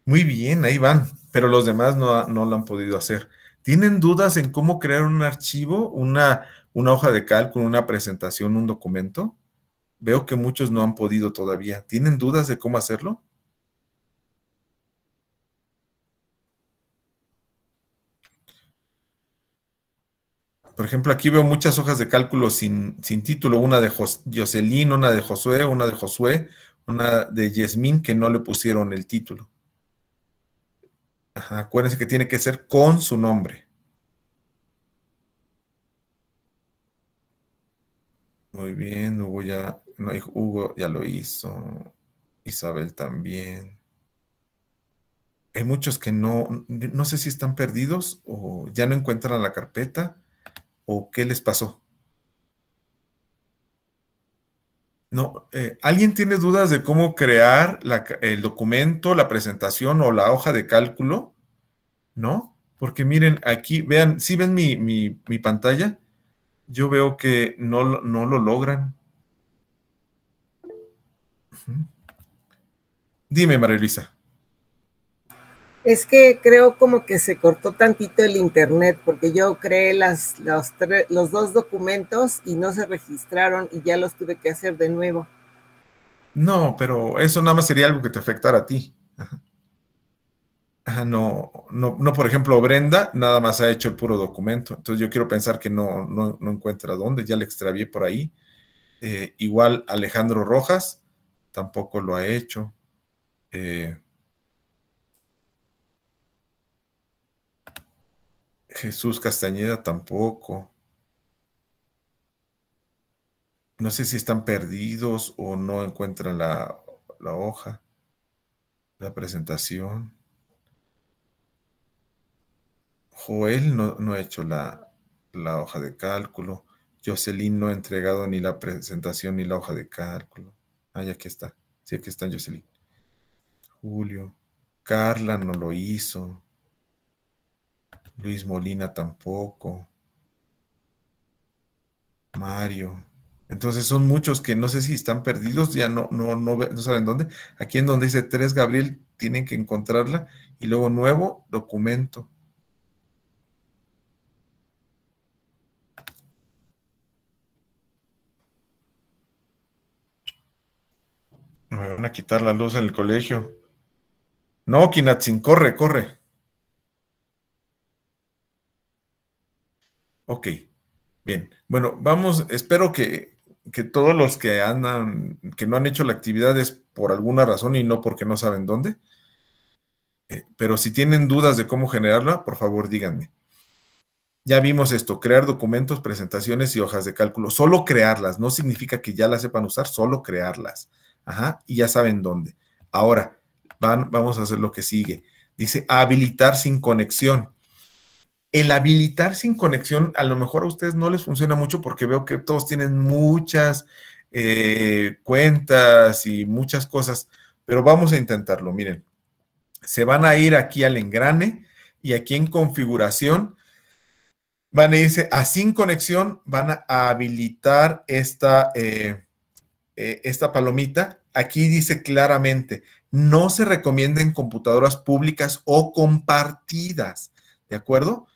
Muy bien, ahí van, pero los demás no, no lo han podido hacer. ¿Tienen dudas en cómo crear un archivo, una, una hoja de cálculo, una presentación, un documento? Veo que muchos no han podido todavía. ¿Tienen dudas de cómo hacerlo? Por ejemplo, aquí veo muchas hojas de cálculo sin, sin título, una de Jocelyn, una de Josué, una de Josué, una de Yasmín, que no le pusieron el título. acuérdense que tiene que ser con su nombre. Muy bien, luego ya Hugo ya lo hizo. Isabel también. Hay muchos que no, no sé si están perdidos o ya no encuentran la carpeta o qué les pasó. No, eh, ¿alguien tiene dudas de cómo crear el documento, la presentación o la hoja de cálculo? ¿No? Porque miren, aquí, vean, si ven mi, mi, pantalla, yo veo que no, no lo logran. Dime, María Luisa. Es que creo como que se cortó tantito el internet porque yo creé las, los, dos documentos y no se registraron y ya los tuve que hacer de nuevo. No, pero eso nada más sería algo que te afectara a ti. no, no, por ejemplo, Brenda nada más ha hecho el puro documento. Entonces yo quiero pensar que no, no, encuentra dónde, ya le extravié por ahí. Eh, igual Alejandro Rojas, tampoco lo ha hecho. Eh, Jesús Castañeda tampoco. No sé si están perdidos o no encuentran la, hoja, la presentación. Joel no, ha hecho la, la hoja de cálculo. Jocelyn no ha entregado ni la presentación ni la hoja de cálculo ya aquí está. Sí, aquí está Jocelyn. Julio. Carla no lo hizo. Luis Molina tampoco. Mario. Entonces son muchos que no sé si están perdidos, ya no, no, no, no saben dónde. Aquí en donde dice 3 Gabriel tienen que encontrarla y luego nuevo documento. Me van a quitar la luz en el colegio. No, Kinatzin, corre, corre. Ok, bien. Bueno, vamos, espero que, todos los que andan, que no han hecho la actividad es por alguna razón y no porque no saben dónde. Eh, pero si tienen dudas de cómo generarla, por favor díganme. Ya vimos esto, crear documentos, presentaciones y hojas de cálculo. Solo crearlas, no significa que ya las sepan usar, solo crearlas. Ajá, y ya saben dónde. Ahora, van, vamos a hacer lo que sigue. Dice habilitar sin conexión. El habilitar sin conexión a lo mejor a ustedes no les funciona mucho porque veo que todos tienen muchas eh, cuentas y muchas cosas, pero vamos a intentarlo. Miren, se van a ir aquí al engrane y aquí en configuración van a irse a sin conexión, van a habilitar esta, eh, eh, esta palomita, aquí dice claramente, no se recomienden computadoras públicas o compartidas, ¿de acuerdo?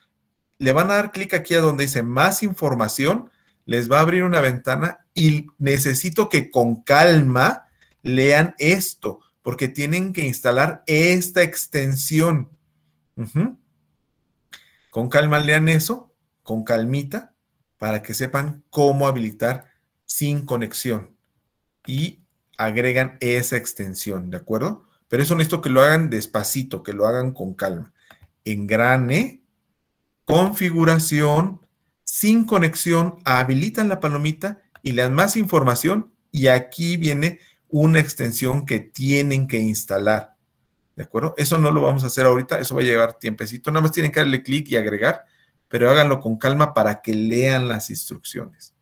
Le van a dar clic aquí a donde dice más información, les va a abrir una ventana y necesito que con calma lean esto, porque tienen que instalar esta extensión. Con calma lean eso, con calmita, para que sepan cómo habilitar sin conexión y agregan esa extensión, ¿de acuerdo? Pero eso necesito que lo hagan despacito, que lo hagan con calma. Engrane, configuración, sin conexión, habilitan la palomita y le dan más información y aquí viene una extensión que tienen que instalar. ¿De acuerdo? Eso no lo vamos a hacer ahorita, eso va a llevar tiempecito. Nada más tienen que darle clic y agregar, pero háganlo con calma para que lean las instrucciones.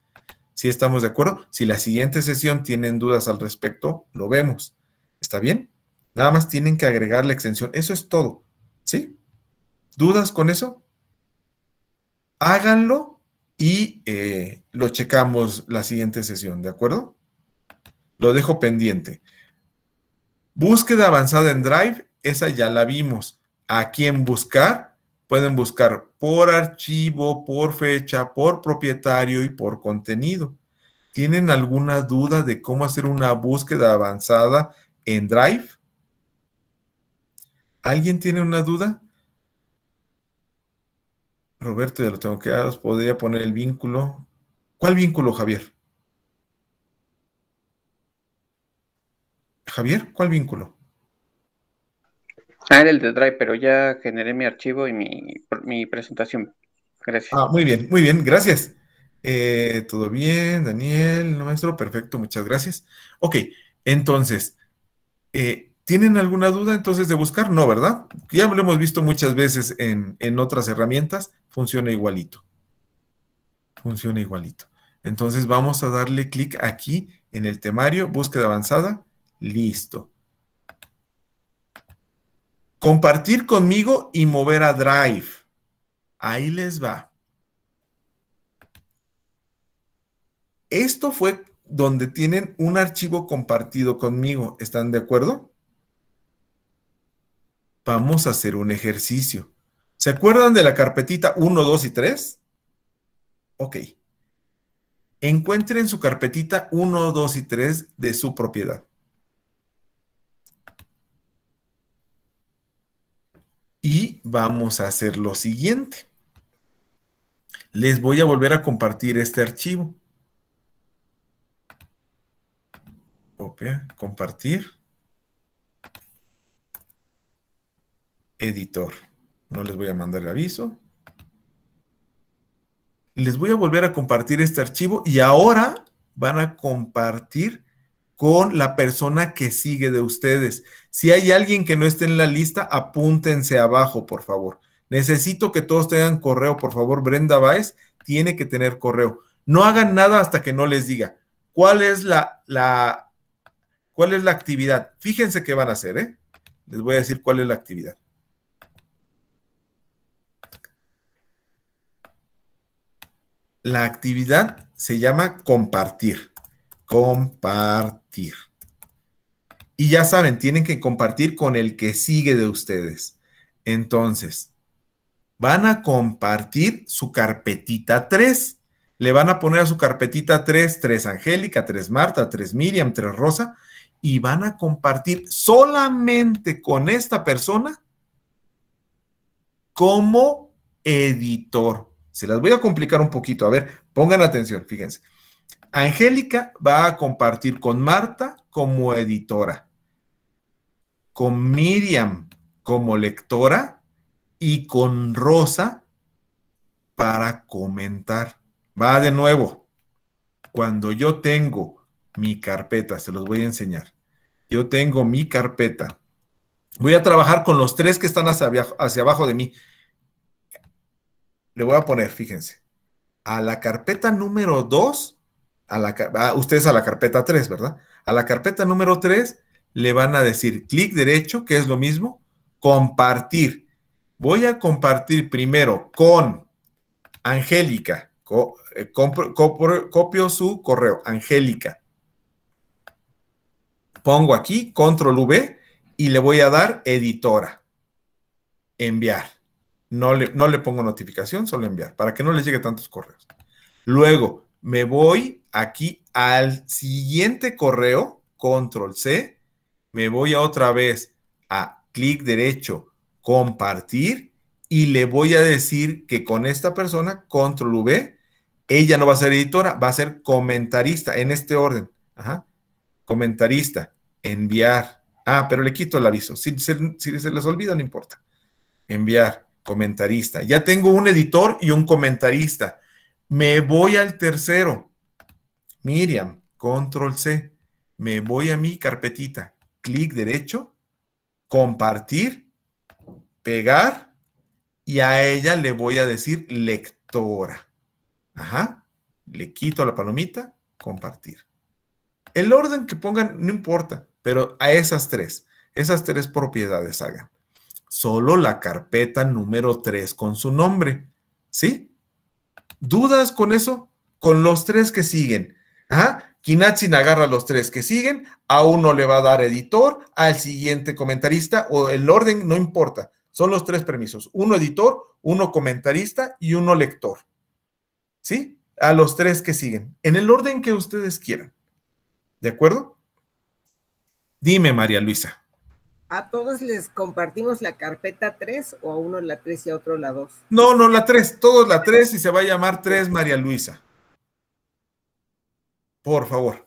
Si estamos de acuerdo, si la siguiente sesión tienen dudas al respecto, lo vemos. ¿Está bien? Nada más tienen que agregar la extensión. Eso es todo. ¿Sí? ¿Dudas con eso? Háganlo y eh, lo checamos la siguiente sesión, ¿de acuerdo? Lo dejo pendiente. Búsqueda avanzada en Drive, esa ya la vimos. ¿A quién buscar? Pueden buscar por archivo, por fecha, por propietario y por contenido. ¿Tienen alguna duda de cómo hacer una búsqueda avanzada en Drive? ¿Alguien tiene una duda? Roberto, ya lo tengo que ah, os podría poner el vínculo. ¿Cuál vínculo, Javier? Javier, ¿cuál vínculo? Ah, era el de Drive, pero ya generé mi archivo y mi, presentación. Gracias. Ah, muy bien, muy bien, gracias. Eh, todo bien, Daniel, nuestro, perfecto, muchas gracias. Ok, entonces, eh, ¿tienen alguna duda entonces de buscar? No, ¿verdad? Ya lo hemos visto muchas veces en, en otras herramientas, funciona igualito. Funciona igualito. Entonces vamos a darle clic aquí en el temario, búsqueda avanzada, listo compartir conmigo y mover a Drive. Ahí les va. Esto fue donde tienen un archivo compartido conmigo. ¿Están de acuerdo? Vamos a hacer un ejercicio. ¿Se acuerdan de la carpetita 1, 2 y 3? Ok. Encuentren su carpetita 1, 2 y 3 de su propiedad. y vamos a hacer lo siguiente. Les voy a volver a compartir este archivo. Copia, compartir. Editor. No les voy a mandar el aviso. Les voy a volver a compartir este archivo y ahora van a compartir con la persona que sigue de ustedes. Si hay alguien que no esté en la lista, apúntense abajo, por favor. Necesito que todos tengan correo, por favor. Brenda Baez tiene que tener correo. No hagan nada hasta que no les diga cuál es la, la, cuál es la actividad. Fíjense qué van a hacer, ¿eh? Les voy a decir cuál es la actividad. La actividad se llama compartir. Compartir. Y ya saben, tienen que compartir con el que sigue de ustedes. Entonces, van a compartir su carpetita 3. Le van a poner a su carpetita 3, 3 Angélica, 3 Marta, 3 Miriam, 3 Rosa, y van a compartir solamente con esta persona como editor. Se las voy a complicar un poquito. A ver, pongan atención, fíjense. Angélica va a compartir con Marta como editora con Miriam como lectora y con Rosa para comentar. Va de nuevo. Cuando yo tengo mi carpeta, se los voy a enseñar. Yo tengo mi carpeta. Voy a trabajar con los tres que están hacia, abajo de mí. Le voy a poner, fíjense, a la carpeta número 2, a la, ustedes a la carpeta 3, ¿verdad? A la carpeta número tres le van a decir clic derecho, que es lo mismo, compartir. Voy a compartir primero con Angélica. Eh, copio su correo, Angélica. Pongo aquí control V y le voy a dar editora. Enviar. No le, no le pongo notificación, solo enviar, para que no le llegue tantos correos. Luego me voy aquí al siguiente correo, control C, me voy a otra vez a clic derecho, compartir y le voy a decir que con esta persona, control V, ella no va a ser editora, va a ser comentarista en este orden. Ajá. Comentarista, enviar. Ah, pero le quito el aviso. Si si se les olvida, no importa. Enviar, comentarista. Ya tengo un editor y un comentarista. Me voy al tercero. Miriam, control C. Me voy a mi carpetita clic derecho, compartir, pegar y a ella le voy a decir lectora. Ajá. Le quito la palomita, compartir. El orden que pongan no importa, pero a esas tres, esas tres propiedades hagan. Solo la carpeta número tres con su nombre. ¿Sí? ¿Dudas con eso? Con los tres que siguen. Ajá. Kinatsin agarra a los tres que siguen, a uno le va a dar editor, al siguiente comentarista, o el orden no importa, son los tres permisos, uno editor, uno comentarista y uno lector. ¿Sí? A los tres que siguen, en el orden que ustedes quieran. ¿De acuerdo? Dime, María Luisa. ¿A todos les compartimos la carpeta 3 o a uno la 3 y a otro la 2? No, no, la 3, todos la 3 y se va a llamar 3 María Luisa. Por favor.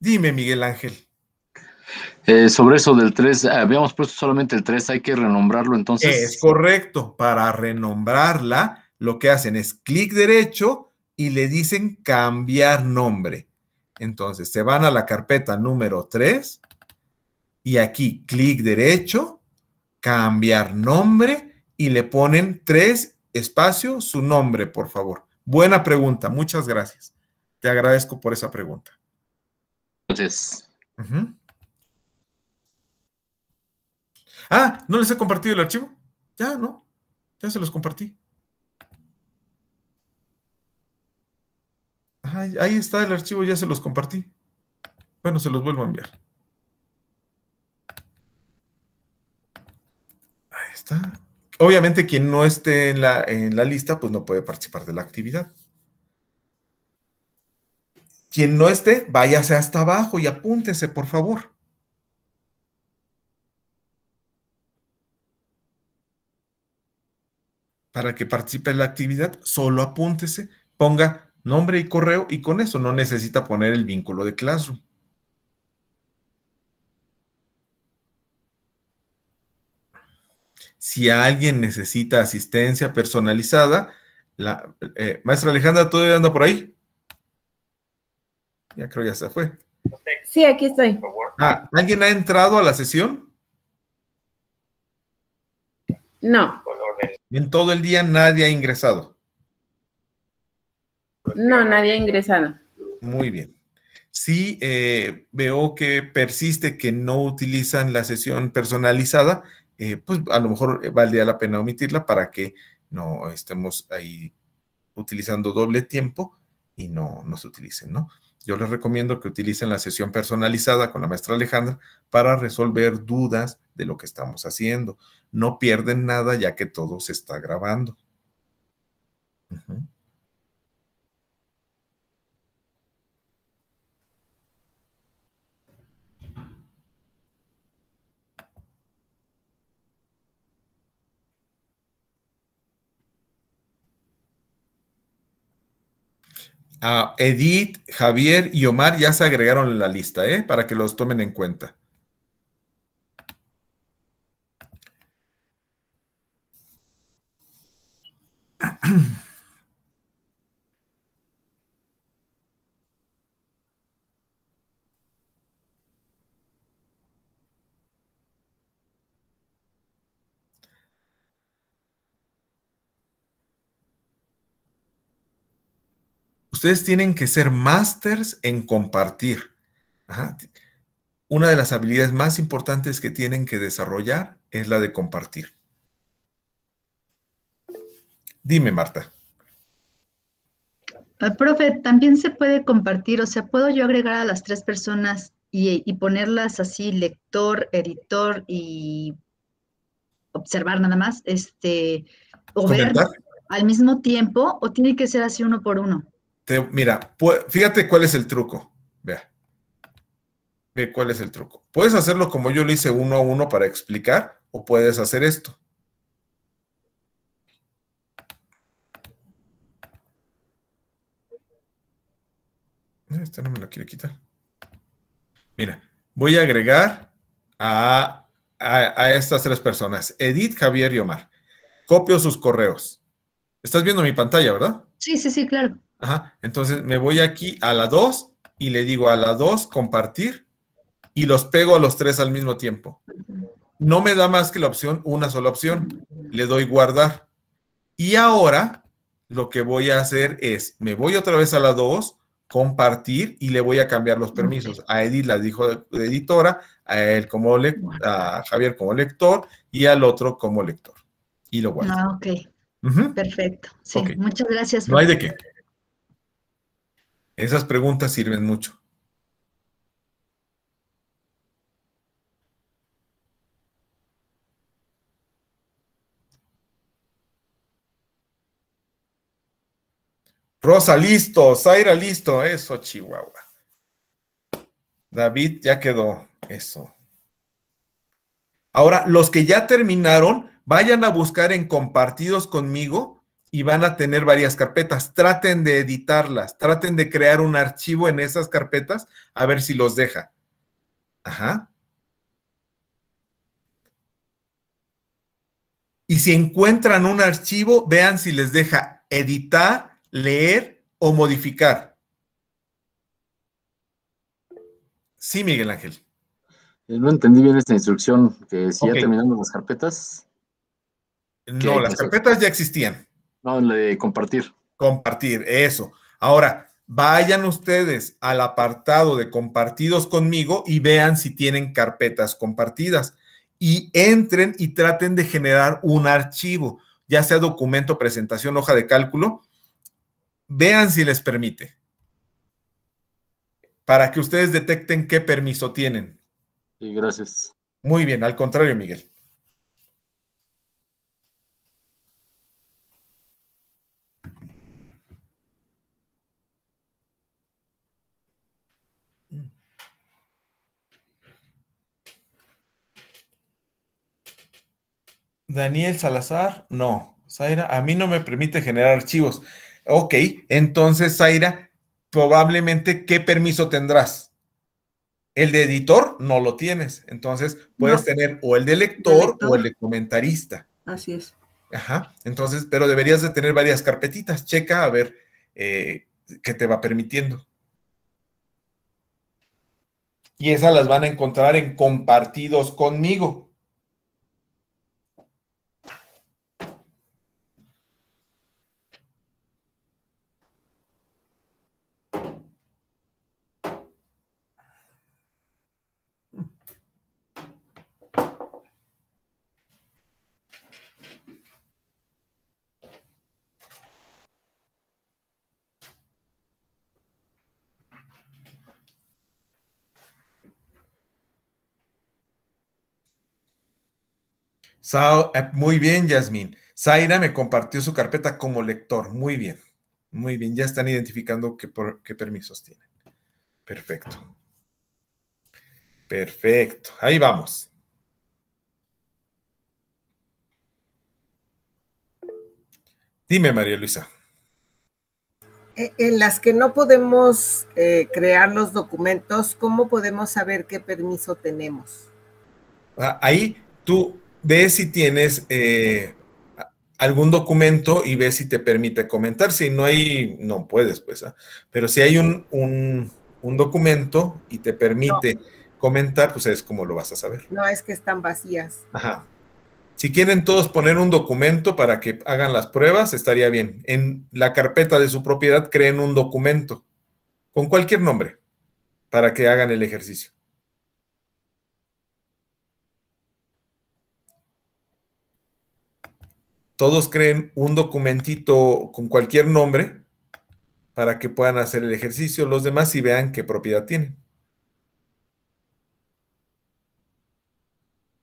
Dime, Miguel Ángel. Eh, sobre eso del 3, ah, habíamos puesto solamente el 3, hay que renombrarlo entonces. Es correcto, para renombrarla lo que hacen es clic derecho y le dicen cambiar nombre. Entonces se van a la carpeta número 3 y aquí clic derecho, cambiar nombre y le ponen 3 espacio su nombre, por favor. Buena pregunta, muchas gracias. Te agradezco por esa pregunta. Entonces. Ah, ¿no les he compartido el archivo? Ya, ¿no? Ya se los compartí. ahí está el archivo, ya se los compartí. Bueno, se los vuelvo a enviar. Ahí está. Obviamente quien no esté en la lista, pues no puede participar de la actividad. Quien no esté, váyase hasta abajo y apúntese, por favor. Para que participe en la actividad, solo apúntese, ponga nombre y correo y con eso no necesita poner el vínculo de Classroom. Si alguien necesita asistencia personalizada, la, eh, maestra Alejandra, ¿todavía anda por ahí? Ya creo ya se fue. Sí, aquí estoy. Ah, ¿Alguien ha entrado a la sesión? No. En todo el día nadie ha ingresado. No, nadie ha ingresado. Muy bien. Sí, eh, veo que persiste que no utilizan la sesión personalizada, eh, pues a lo mejor eh, valdría la pena omitirla para que no estemos ahí utilizando doble tiempo y no, nos utilicen, ¿no? yo les recomiendo que utilicen la sesión personalizada con la maestra Alejandra para resolver dudas de lo que estamos haciendo. No pierden nada ya que todo se está grabando. Edith, Javier y Omar ya se agregaron en la lista, ¿eh? para que los tomen en cuenta. ustedes tienen que ser másters en compartir. Una de las habilidades más importantes que tienen que desarrollar es la de compartir. Dime, Marta. al ah, profe, también se puede compartir, o sea, ¿puedo yo agregar a las tres personas y, ponerlas así, lector, editor y observar nada más, este, o ver al mismo tiempo, o tiene que ser así uno por uno? mira, fíjate cuál es el truco. Vea. Ve cuál es el truco. Puedes hacerlo como yo lo hice uno a uno para explicar, o puedes hacer esto. Eh, este no me lo quiere quitar. Mira, voy a agregar a, a, estas tres personas, Edith, Javier y Omar. Copio sus correos. Estás viendo mi pantalla, ¿verdad? Sí, sí, sí, claro. Entonces me voy aquí a la 2 y le digo a la 2 compartir y los pego a los tres al mismo tiempo. No me da más que la opción, una sola opción. Le doy guardar. Y ahora lo que voy a hacer es, me voy otra vez a la 2, compartir y le voy a cambiar los permisos. A Edith la dijo editora, a él como le, a Javier como lector y al otro como lector. Y lo guardo. Ah, ok. Perfecto. Sí, muchas gracias. No hay de qué. Esas preguntas sirven mucho. Rosa, listo. Zaira, listo. Eso, Chihuahua. David, ya quedó. Eso. Ahora, los que ya terminaron, vayan a buscar en compartidos conmigo y van a tener varias carpetas. Traten de editarlas, traten de crear un archivo en esas carpetas, a ver si los deja. Ajá. Y si encuentran un archivo, vean si les deja editar, leer o modificar. Sí, Miguel Ángel. Eh, no entendí bien esta instrucción, que decía terminando las carpetas. No, las carpetas ya existían. No, de compartir. Compartir, eso. Ahora, vayan ustedes al apartado de compartidos conmigo y vean si tienen carpetas compartidas y entren y traten de generar un archivo, ya sea documento, presentación, hoja de cálculo. Vean si les permite para que ustedes detecten qué permiso tienen. Sí, gracias. Muy bien, al contrario, Miguel. Daniel Salazar, no. Zaira, a mí no me permite generar archivos. Ok, entonces, Zaira, probablemente, ¿qué permiso tendrás? El de editor no lo tienes. Entonces, puedes tener o el de lector, o el de comentarista. Así es. Ajá. Entonces, pero deberías de tener varias carpetitas. Checa a ver eh, qué te va permitiendo. Y esas las van a encontrar en compartidos conmigo. Eh, muy bien, Yasmín. Zaira me compartió su carpeta como lector. Muy bien, muy bien. Ya están identificando qué, permisos tienen. Perfecto. Perfecto. Ahí vamos. Dime, María Luisa. E, en las que no podemos eh, crear los documentos, ¿cómo podemos saber qué permiso tenemos? Ah, ahí tú Ve si tienes eh, algún documento y ve si te permite comentar. Si no hay, no puedes, pues. ¿ah? Pero si hay un, documento y te permite comentar, pues es como lo vas a saber. No, es que están vacías. Ajá. Si quieren todos poner un documento para que hagan las pruebas, estaría bien. En la carpeta de su propiedad creen un documento con cualquier nombre para que hagan el ejercicio. todos creen un documentito con cualquier nombre para que puedan hacer el ejercicio los demás y vean qué propiedad tienen.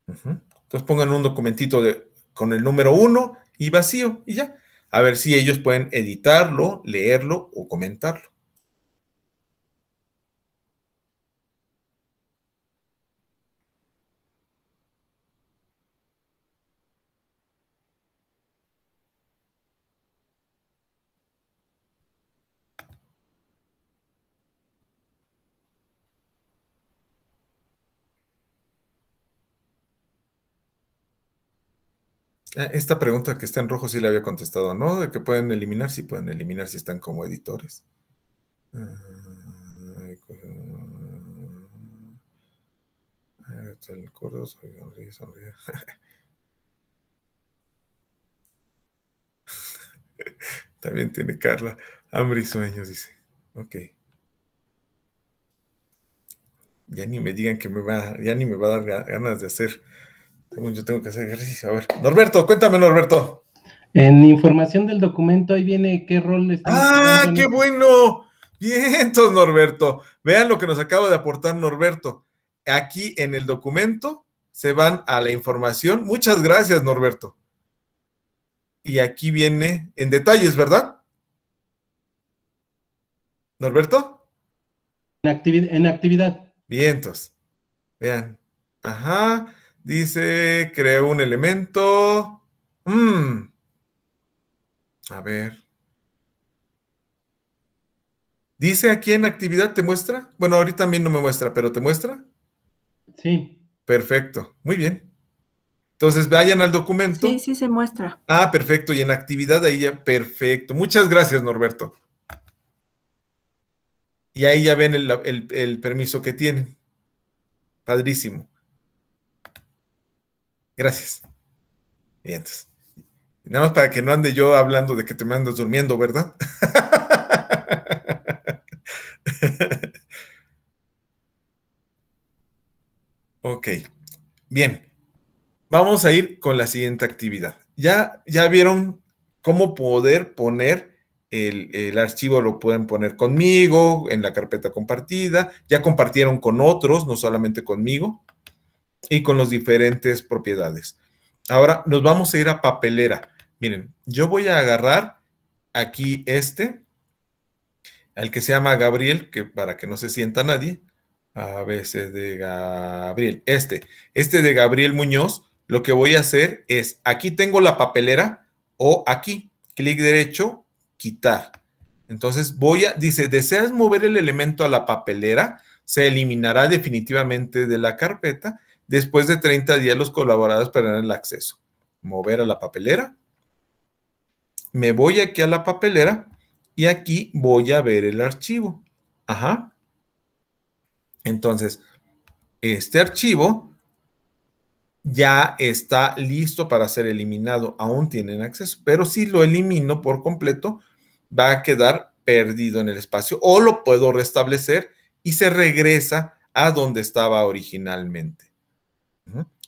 Entonces pongan un documentito de, con el número 1 y vacío y ya. A ver si ellos pueden editarlo, leerlo o comentarlo. Ah, esta pregunta que está en rojo sí le había contestado, ¿no? De que pueden eliminar, sí pueden eliminar si están como editores. Ah, ah, el sonríe, sonríe. <laughs> También tiene Carla. Hambre y sueños, dice. Ok. Ya ni me digan que me va, ya ni me va a dar ganas de hacer yo tengo que hacer ejercicio. A ver, Norberto, cuéntame, Norberto. En información del documento, ahí viene qué rol está. ¡Ah, qué bueno! Bien, Norberto. Vean lo que nos acaba de aportar Norberto. Aquí en el documento se van a la información. Muchas gracias, Norberto. Y aquí viene en detalles, ¿verdad? ¿Norberto? En, actividad. En actividad. Bien, Vean. Ajá. Dice, creo un elemento. Mm. A ver. Dice aquí en actividad, ¿te muestra? Bueno, ahorita también no me muestra, pero ¿te muestra? Sí. Perfecto, muy bien. Entonces vayan al documento. Sí, sí se muestra. Ah, perfecto, y en actividad ahí ya, perfecto. Muchas gracias, Norberto. Y ahí ya ven el, el permiso que tienen. Padrísimo. Gracias. Bien, Nada más para que no ande yo hablando de que te me andas durmiendo, ¿verdad? <laughs> ok, bien. Vamos a ir con la siguiente actividad. Ya, ya vieron cómo poder poner el, el, archivo, lo pueden poner conmigo, en la carpeta compartida. Ya compartieron con otros, no solamente conmigo y con las diferentes propiedades. Ahora nos vamos a ir a papelera. Miren, yo voy a agarrar aquí este, al que se llama Gabriel, que para que no se sienta nadie, a veces de Gabriel, este, este de Gabriel Muñoz, lo que voy a hacer es, aquí tengo la papelera o aquí, clic derecho, quitar. Entonces voy a, dice, ¿deseas mover el elemento a la papelera? Se eliminará definitivamente de la carpeta Después de 30 días, los colaboradores perderán el acceso. Mover a la papelera. Me voy aquí a la papelera y aquí voy a ver el archivo. Ajá. Entonces, este archivo ya está listo para ser eliminado. Aún tienen acceso, pero si lo elimino por completo, va a quedar perdido en el espacio o lo puedo restablecer y se regresa a donde estaba originalmente.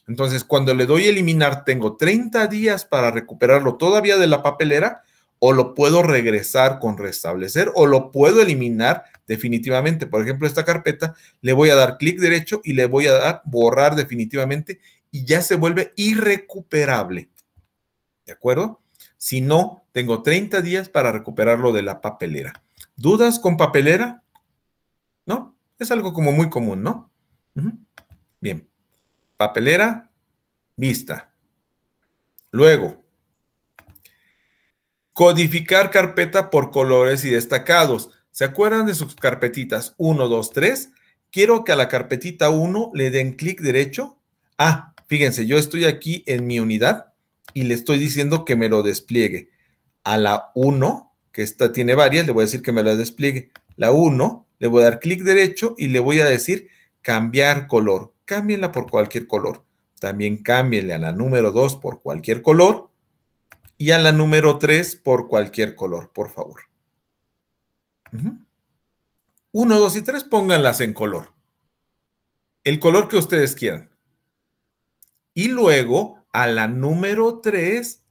Entonces, cuando le doy eliminar, tengo 30 días para recuperarlo todavía de la papelera o lo puedo regresar con restablecer o lo puedo eliminar definitivamente. Por ejemplo, esta carpeta le voy a dar clic derecho y le voy a dar borrar definitivamente y ya se vuelve irrecuperable. ¿De acuerdo? Si no, tengo 30 días para recuperarlo de la papelera. ¿Dudas con papelera? ¿No? Es algo como muy común, ¿no? Bien papelera vista. Luego, codificar carpeta por colores y destacados. ¿Se acuerdan de sus carpetitas 1, 2, 3? Quiero que a la carpetita 1 le den clic derecho. Ah, fíjense, yo estoy aquí en mi unidad y le estoy diciendo que me lo despliegue. A la 1, que esta tiene varias, le voy a decir que me la despliegue. La 1, le voy a dar clic derecho y le voy a decir cambiar color cámbienla por cualquier color. También cámbienle a la número 2 por cualquier color y a la número 3 por cualquier color, por favor. 1, 2 y 3, pónganlas en color. El color que ustedes quieran. Y luego a la número 3,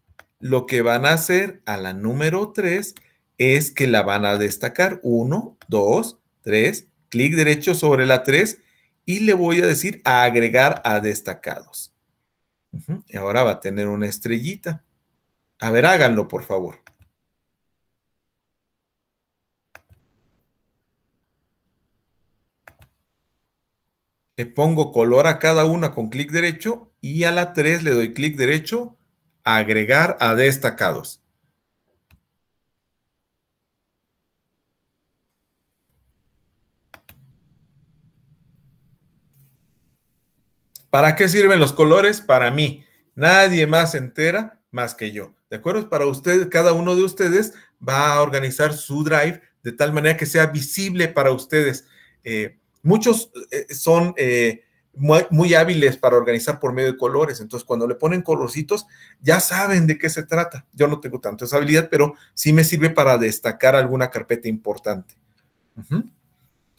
lo que van a hacer a la número 3 es que la van a destacar. 1, 2, 3, clic derecho sobre la 3 y le voy a decir a agregar a destacados. Y ahora va a tener una estrellita. A ver, háganlo, por favor. Le pongo color a cada una con clic derecho y a la 3 le doy clic derecho, agregar a destacados. ¿Para qué sirven los colores? Para mí. Nadie más se entera más que yo. ¿De acuerdo? Para ustedes, cada uno de ustedes va a organizar su drive de tal manera que sea visible para ustedes. Eh, muchos eh, son eh, muy, hábiles para organizar por medio de colores, entonces cuando le ponen colorcitos ya saben de qué se trata. Yo no tengo tanto esa habilidad, pero sí me sirve para destacar alguna carpeta importante. Ajá.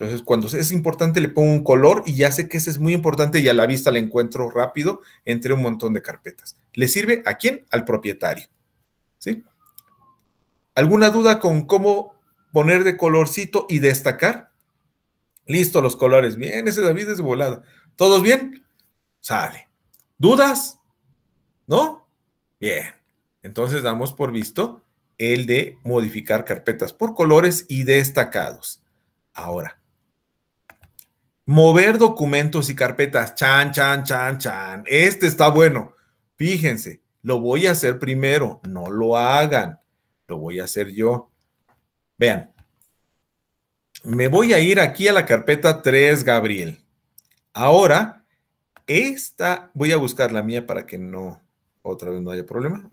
Entonces, cuando es importante, le pongo un color y ya sé que ese es muy importante y a la vista la encuentro rápido entre un montón de carpetas. ¿Le sirve a quién? Al propietario. ¿Sí? ¿Alguna duda con cómo poner de colorcito y destacar? Listo, los colores. Bien, ese David es volado. ¿Todos bien? Sale. ¿Dudas? ¿No? Bien. Entonces damos por visto el de modificar carpetas por colores y destacados. Ahora, Mover documentos y carpetas. Chan, chan, chan, chan. Este está bueno. Fíjense, lo voy a hacer primero. No lo hagan. Lo voy a hacer yo. Vean. Me voy a ir aquí a la carpeta 3, Gabriel. Ahora, esta, voy a buscar la mía para que no, otra vez no haya problema.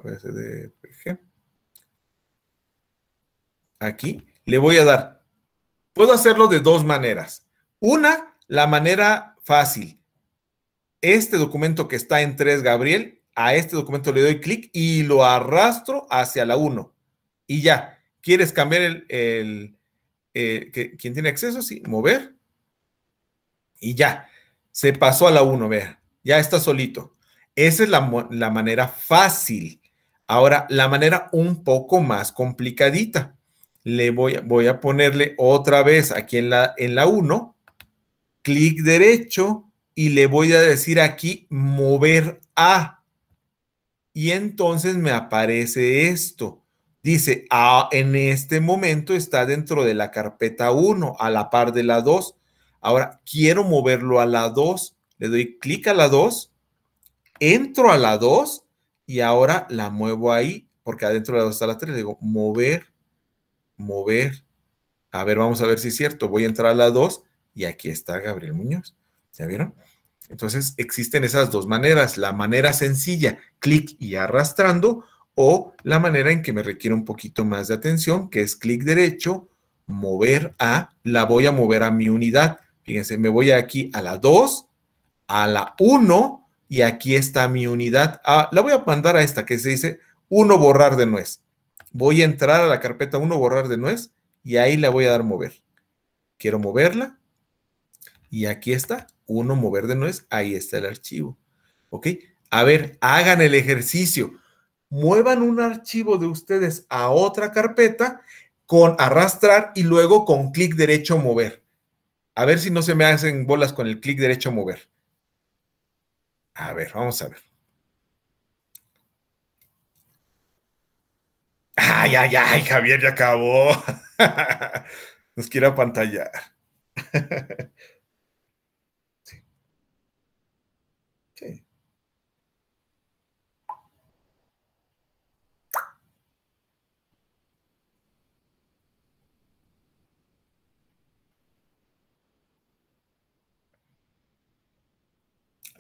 Aquí le voy a dar. Puedo hacerlo de dos maneras. Una, la manera fácil. Este documento que está en 3, Gabriel, a este documento le doy clic y lo arrastro hacia la 1. Y ya, ¿quieres cambiar el, el, eh, tiene acceso? Sí, mover. Y ya, se pasó a la 1, vea, ya está solito. Esa es la, manera fácil. Ahora, la manera un poco más complicadita. Le voy, voy a ponerle otra vez aquí en la, en la 1 clic derecho y le voy a decir aquí mover a. Y entonces me aparece esto. Dice, ah, en este momento está dentro de la carpeta 1, a la par de la 2. Ahora quiero moverlo a la 2. Le doy clic a la 2, entro a la 2 y ahora la muevo ahí, porque adentro de la 2 está la 3. Le digo, mover, mover. A ver, vamos a ver si es cierto. Voy a entrar a la 2 y aquí está Gabriel Muñoz. ¿Ya vieron? Entonces existen esas dos maneras, la manera sencilla, clic y arrastrando, o la manera en que me requiere un poquito más de atención, que es clic derecho, mover a, la voy a mover a mi unidad. Fíjense, me voy aquí a la 2, a la 1, y aquí está mi unidad. Ah, la voy a mandar a esta que se dice 1 borrar de nuez. Voy a entrar a la carpeta 1 borrar de nuez y ahí la voy a dar mover. Quiero moverla, y aquí está, uno mover de nuez, ahí está el archivo. ¿Ok? A ver, hagan el ejercicio. Muevan un archivo de ustedes a otra carpeta con arrastrar y luego con clic derecho mover. A ver si no se me hacen bolas con el clic derecho mover. A ver, vamos a ver. Ay, ay, ay, Javier ya acabó. <laughs> Nos quiere apantallar. <laughs>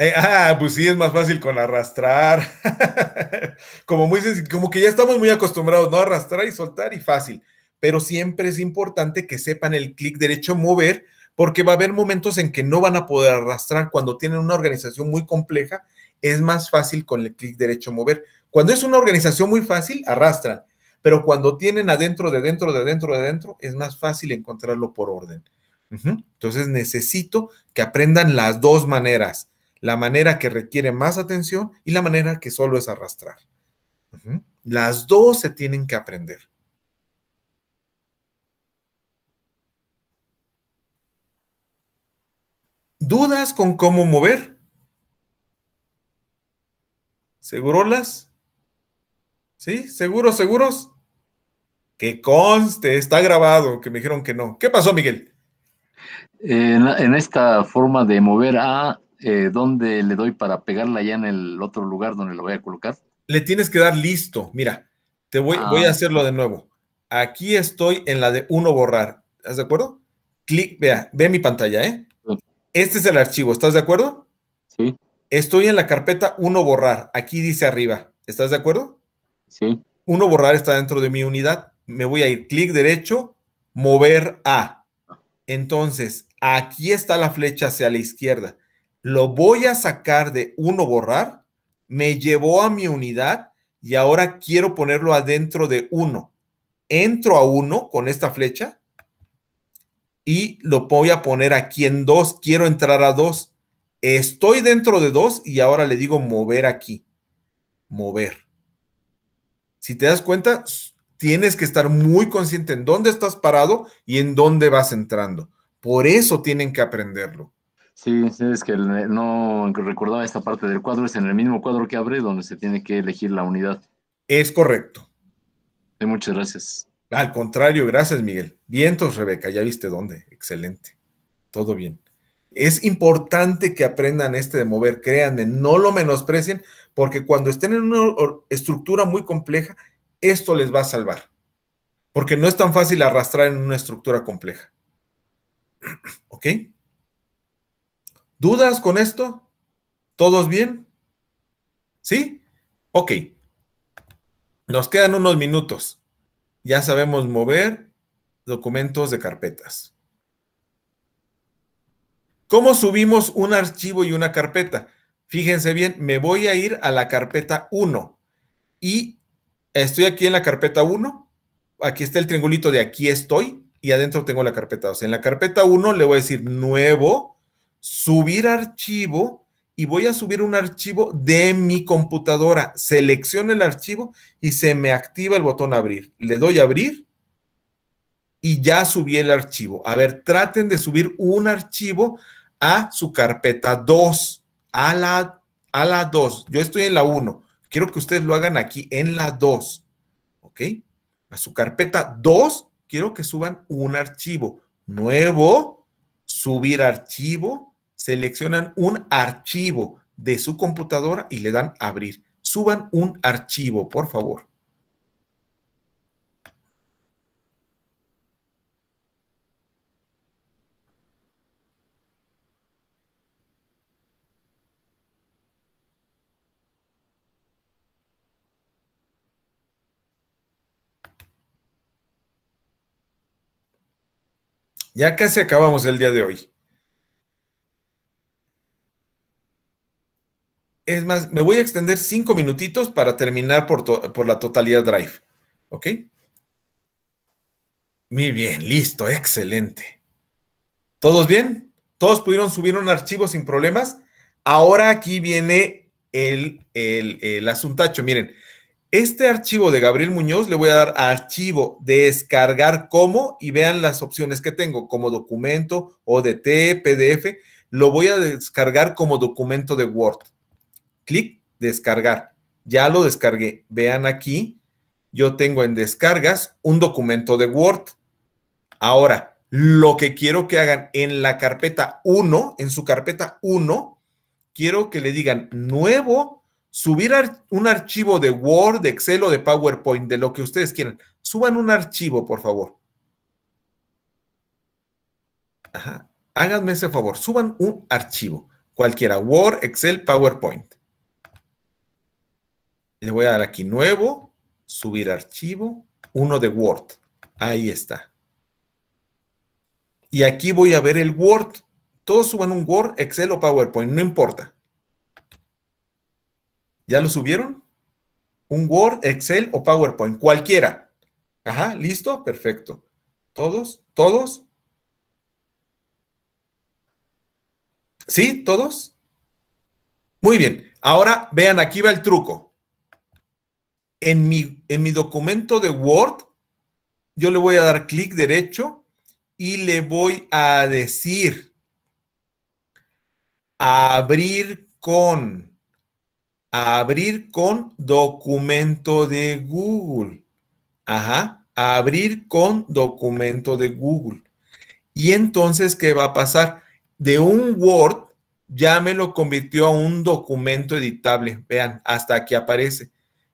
Eh, ah, pues sí, es más fácil con arrastrar. <laughs> como, muy, como que ya estamos muy acostumbrados, ¿no? Arrastrar y soltar y fácil. Pero siempre es importante que sepan el clic derecho mover, porque va a haber momentos en que no van a poder arrastrar. Cuando tienen una organización muy compleja, es más fácil con el clic derecho mover. Cuando es una organización muy fácil, arrastran. Pero cuando tienen adentro, de dentro, de dentro, de dentro, es más fácil encontrarlo por orden. Entonces necesito que aprendan las dos maneras la manera que requiere más atención y la manera que solo es arrastrar. Las dos se tienen que aprender. ¿Dudas con cómo mover? ¿Segurolas? ¿Sí? ¿Seguros, seguros? Que conste, está grabado, que me dijeron que no. ¿Qué pasó, Miguel? en esta forma de mover A, eh, dónde le doy para pegarla ya en el otro lugar donde lo voy a colocar? Le tienes que dar listo. Mira, te voy, ah. voy a hacerlo de nuevo. Aquí estoy en la de uno borrar. ¿Estás de acuerdo? Clic, vea, ve mi pantalla, ¿eh? Este es el archivo, ¿estás de acuerdo? Sí. Estoy en la carpeta uno borrar. Aquí dice arriba. ¿Estás de acuerdo? Sí. Uno borrar está dentro de mi unidad. Me voy a ir clic derecho, mover a. Entonces, aquí está la flecha hacia la izquierda lo voy a sacar de uno borrar, me llevó a mi unidad y ahora quiero ponerlo adentro de uno. Entro a uno con esta flecha y lo voy a poner aquí en dos. Quiero entrar a dos. Estoy dentro de dos y ahora le digo mover aquí. Mover. Si te das cuenta, tienes que estar muy consciente en dónde estás parado y en dónde vas entrando. Por eso tienen que aprenderlo. Sí, es que no recordaba esta parte del cuadro, es en el mismo cuadro que abre donde se tiene que elegir la unidad. Es correcto. muchas gracias. Al contrario, gracias Miguel. Vientos, Rebeca, ya viste dónde. Excelente. Todo bien. Es importante que aprendan este de mover, créanme, no lo menosprecien, porque cuando estén en una estructura muy compleja, esto les va a salvar. Porque no es tan fácil arrastrar en una estructura compleja. <clears throat> ¿Ok? ¿Dudas con esto? ¿Todos bien? ¿Sí? Ok. Nos quedan unos minutos. Ya sabemos mover documentos de carpetas. ¿Cómo subimos un archivo y una carpeta? Fíjense bien, me voy a ir a la carpeta 1 y estoy aquí en la carpeta 1. Aquí está el triangulito de aquí estoy y adentro tengo la carpeta 2. En la carpeta 1 le voy a decir nuevo subir archivo y voy a subir un archivo de mi computadora. Selecciono el archivo y se me activa el botón abrir. Le doy a abrir y ya subí el archivo. A ver, traten de subir un archivo a su carpeta 2, a la, a la 2. Yo estoy en la 1. Quiero que ustedes lo hagan aquí, en la 2. ¿Ok? A su carpeta 2, quiero que suban un archivo. Nuevo, subir archivo seleccionan un archivo de su computadora y le dan abrir. Suban un archivo, por favor. Ya casi acabamos el día de hoy. Es más, me voy a extender cinco minutitos para terminar por, la totalidad drive. ¿Ok? Muy bien, listo, excelente. ¿Todos bien? ¿Todos pudieron subir un archivo sin problemas? Ahora aquí viene el, asuntacho. Miren, este archivo de Gabriel Muñoz le voy a dar a archivo, descargar como y vean las opciones que tengo, como documento, ODT, PDF. Lo voy a descargar como documento de Word clic, descargar. Ya lo descargué. Vean aquí, yo tengo en descargas un documento de Word. Ahora, lo que quiero que hagan en la carpeta 1, en su carpeta 1, quiero que le digan nuevo, subir un archivo de Word, de Excel o de PowerPoint, de lo que ustedes quieran. Suban un archivo, por favor. Háganme ese favor, suban un archivo, cualquiera, Word, Excel, PowerPoint. Le voy a dar aquí nuevo, subir archivo, uno de Word. Ahí está. Y aquí voy a ver el Word. Todos suban un Word, Excel o PowerPoint, no importa. ¿Ya lo subieron? Un Word, Excel o PowerPoint, cualquiera. Ajá, listo, perfecto. ¿Todos? ¿Todos? ¿Sí? ¿Todos? Muy bien. Ahora vean, aquí va el truco en mi, en mi documento de Word, yo le voy a dar clic derecho y le voy a decir abrir con, abrir con documento de Google. Ajá, abrir con documento de Google. Y entonces, ¿qué va a pasar? De un Word ya me lo convirtió a un documento editable. Vean, hasta aquí aparece.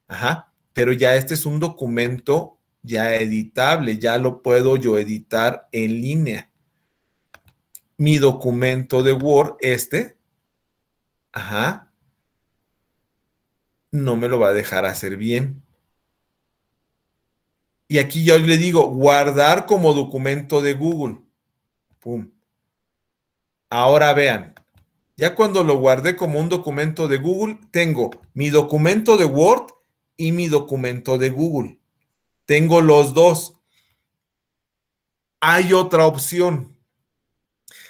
Ajá pero ya este es un documento ya editable, ya lo puedo yo editar en línea. Mi documento de Word, este, ajá, no me lo va a dejar hacer bien. Y aquí yo le digo, guardar como documento de Google. Pum. Ahora vean, ya cuando lo guardé como un documento de Google, tengo mi documento de Word y mi documento de Google. Tengo los dos. Hay otra opción.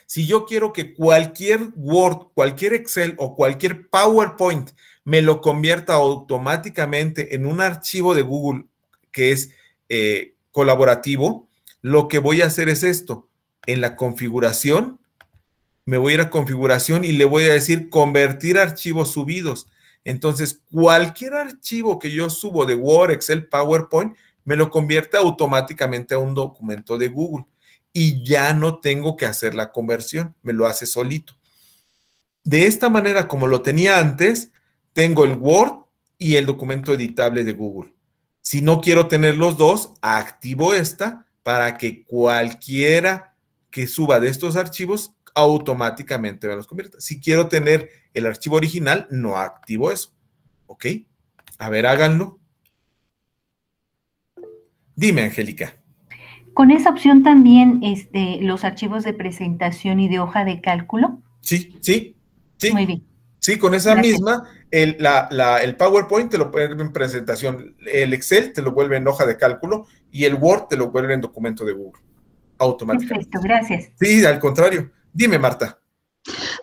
Si yo quiero que cualquier Word, cualquier Excel o cualquier PowerPoint me lo convierta automáticamente en un archivo de Google que es eh, colaborativo, lo que voy a hacer es esto. En la configuración, me voy a ir a configuración y le voy a decir convertir archivos subidos. Entonces, cualquier archivo que yo subo de Word, Excel, PowerPoint, me lo convierte automáticamente a un documento de Google y ya no tengo que hacer la conversión, me lo hace solito. De esta manera, como lo tenía antes, tengo el Word y el documento editable de Google. Si no quiero tener los dos, activo esta para que cualquiera que suba de estos archivos automáticamente me los convierte. Si quiero tener el archivo original, no activo eso. ¿Ok? A ver, háganlo. Dime, Angélica. ¿Con esa opción también este, los archivos de presentación y de hoja de cálculo? Sí, sí, sí. Muy bien. Sí, con esa misma, el, el, PowerPoint te lo vuelve en presentación, el Excel te lo vuelve en hoja de cálculo y el Word te lo vuelve en documento de Google automáticamente. Perfecto, gracias. Sí, al contrario. Dime, Marta.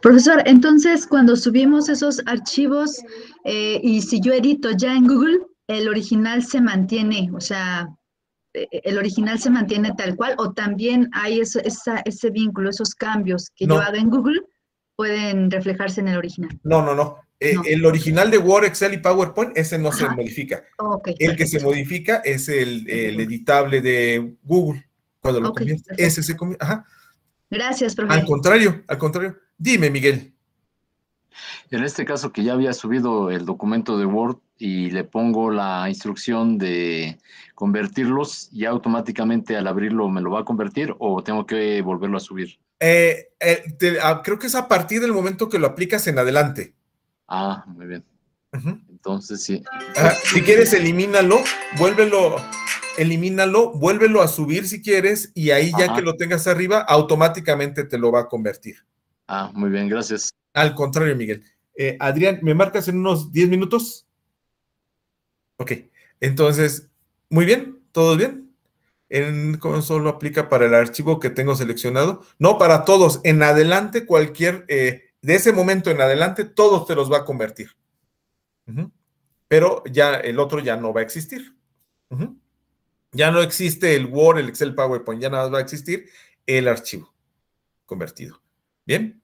Profesor, entonces cuando subimos esos archivos eh, y si yo edito ya en Google, el original se mantiene, o sea, eh, el original se mantiene tal cual o también hay ese vínculo, esos cambios que yo hago en Google pueden reflejarse en el original. No, no, eh, no. El original de Word, Excel y PowerPoint, ese no se modifica. el que se modifica es el, editable de Google. Cuando lo ese se Ajá. Gracias, profesor. Al contrario, al contrario. Dime, Miguel. En este caso que ya había subido el documento de Word y le pongo la instrucción de convertirlos, ¿ya automáticamente al abrirlo me lo va a convertir o tengo que volverlo a subir? Eh, eh, ah, creo que es a partir del momento que lo aplicas en adelante. Ah, muy bien. Entonces sí. Ah, si quieres, elimínalo, vuélvelo, elimínalo, vuélvelo a subir si quieres y ahí ya que lo tengas arriba, automáticamente te lo va a convertir. Ah, muy bien, gracias. Al contrario, Miguel. Eh, Adrián, ¿me marcas en unos 10 minutos? Ok, entonces, muy bien, ¿todo bien? En solo aplica para el archivo que tengo seleccionado. No, para todos. En adelante, cualquier, eh, de ese momento en adelante, todos te los va a convertir. Pero ya el otro ya no va a existir. Ya no existe el Word, el Excel, PowerPoint, ya nada más va a existir el archivo convertido. Bien,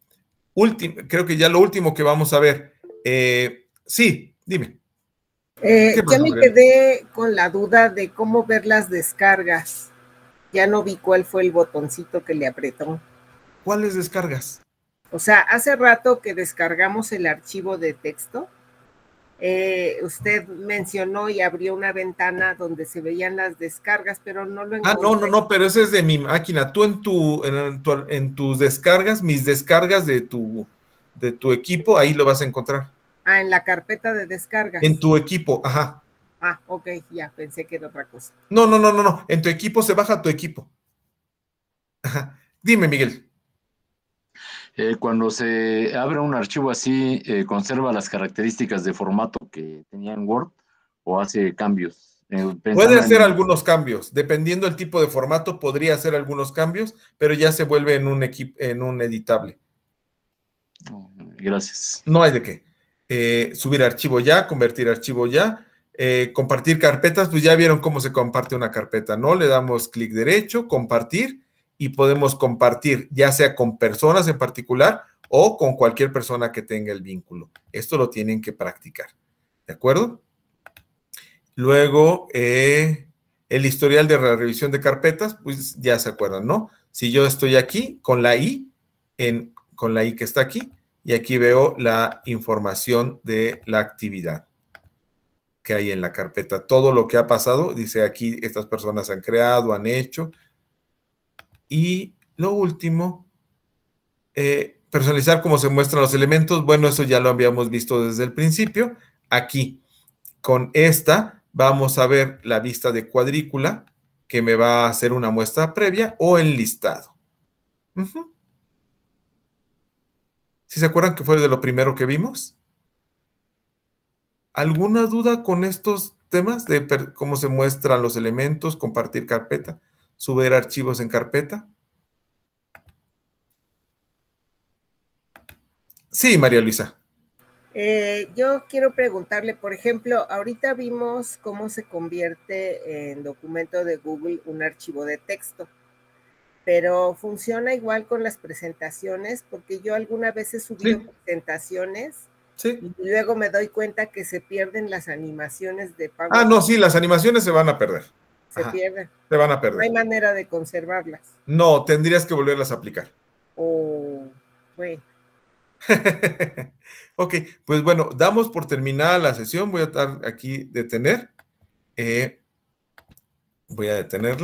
Último, creo que ya lo último que vamos a ver. Eh, sí, dime. Yo eh, ya me quedé con la duda de cómo ver las descargas. Ya no vi cuál fue el botoncito que le apretó. ¿Cuáles descargas? O sea, hace rato que descargamos el archivo de texto eh, usted mencionó y abrió una ventana donde se veían las descargas, pero no lo encontré. Ah, no, no, no, pero ese es de mi máquina. Tú en tu, en, tus descargas, mis descargas de tu, de tu equipo, ahí lo vas a encontrar. Ah, en la carpeta de descargas. En tu equipo, ajá. Ah, ok, ya pensé que era otra cosa. No, no, no, no, no. En tu equipo se baja tu equipo. Ajá. Dime, Miguel. Eh, cuando se abre un archivo así, eh, conserva las características de formato que tenía en Word o hace cambios. Eh, Puede hacer algunos cambios, dependiendo del tipo de formato, podría hacer algunos cambios, pero ya se vuelve en un en un editable. Oh, gracias. No hay de qué. subir archivo ya, convertir archivo ya, compartir carpetas, pues ya vieron cómo se comparte una carpeta, ¿no? Le damos clic derecho, compartir y podemos compartir, ya sea con personas en particular o con cualquier persona que tenga el vínculo. Esto lo tienen que practicar. ¿De acuerdo? Luego, eh, el historial de revisión de carpetas, pues ya se acuerdan, ¿no? Si yo estoy aquí con la I, en, con la I que está aquí, y aquí veo la información de la actividad que hay en la carpeta. Todo lo que ha pasado, dice aquí, estas personas han creado, han hecho, y lo último, eh, personalizar cómo se muestran los elementos. Bueno, eso ya lo habíamos visto desde el principio. Aquí, con esta, vamos a ver la vista de cuadrícula que me va a hacer una muestra previa o el listado ¿Sí se acuerdan que fue de lo primero que vimos? ¿Alguna duda con estos temas de cómo se muestran los elementos, compartir carpeta? subir archivos en carpeta? Sí, María Luisa. Eh, yo quiero preguntarle, por ejemplo, ahorita vimos cómo se convierte en documento de Google un archivo de texto, pero funciona igual con las presentaciones, porque yo alguna vez he subido presentaciones y luego me doy cuenta que se pierden las animaciones de PowerPoint. Ah, no, sí, las animaciones se van a perder se pierden. Se van a perder. No hay manera de conservarlas. No, tendrías que volverlas a aplicar. oh, bueno. <laughs> ok, pues bueno, damos por terminada la sesión. Voy a estar aquí detener. Eh, voy a detenerla.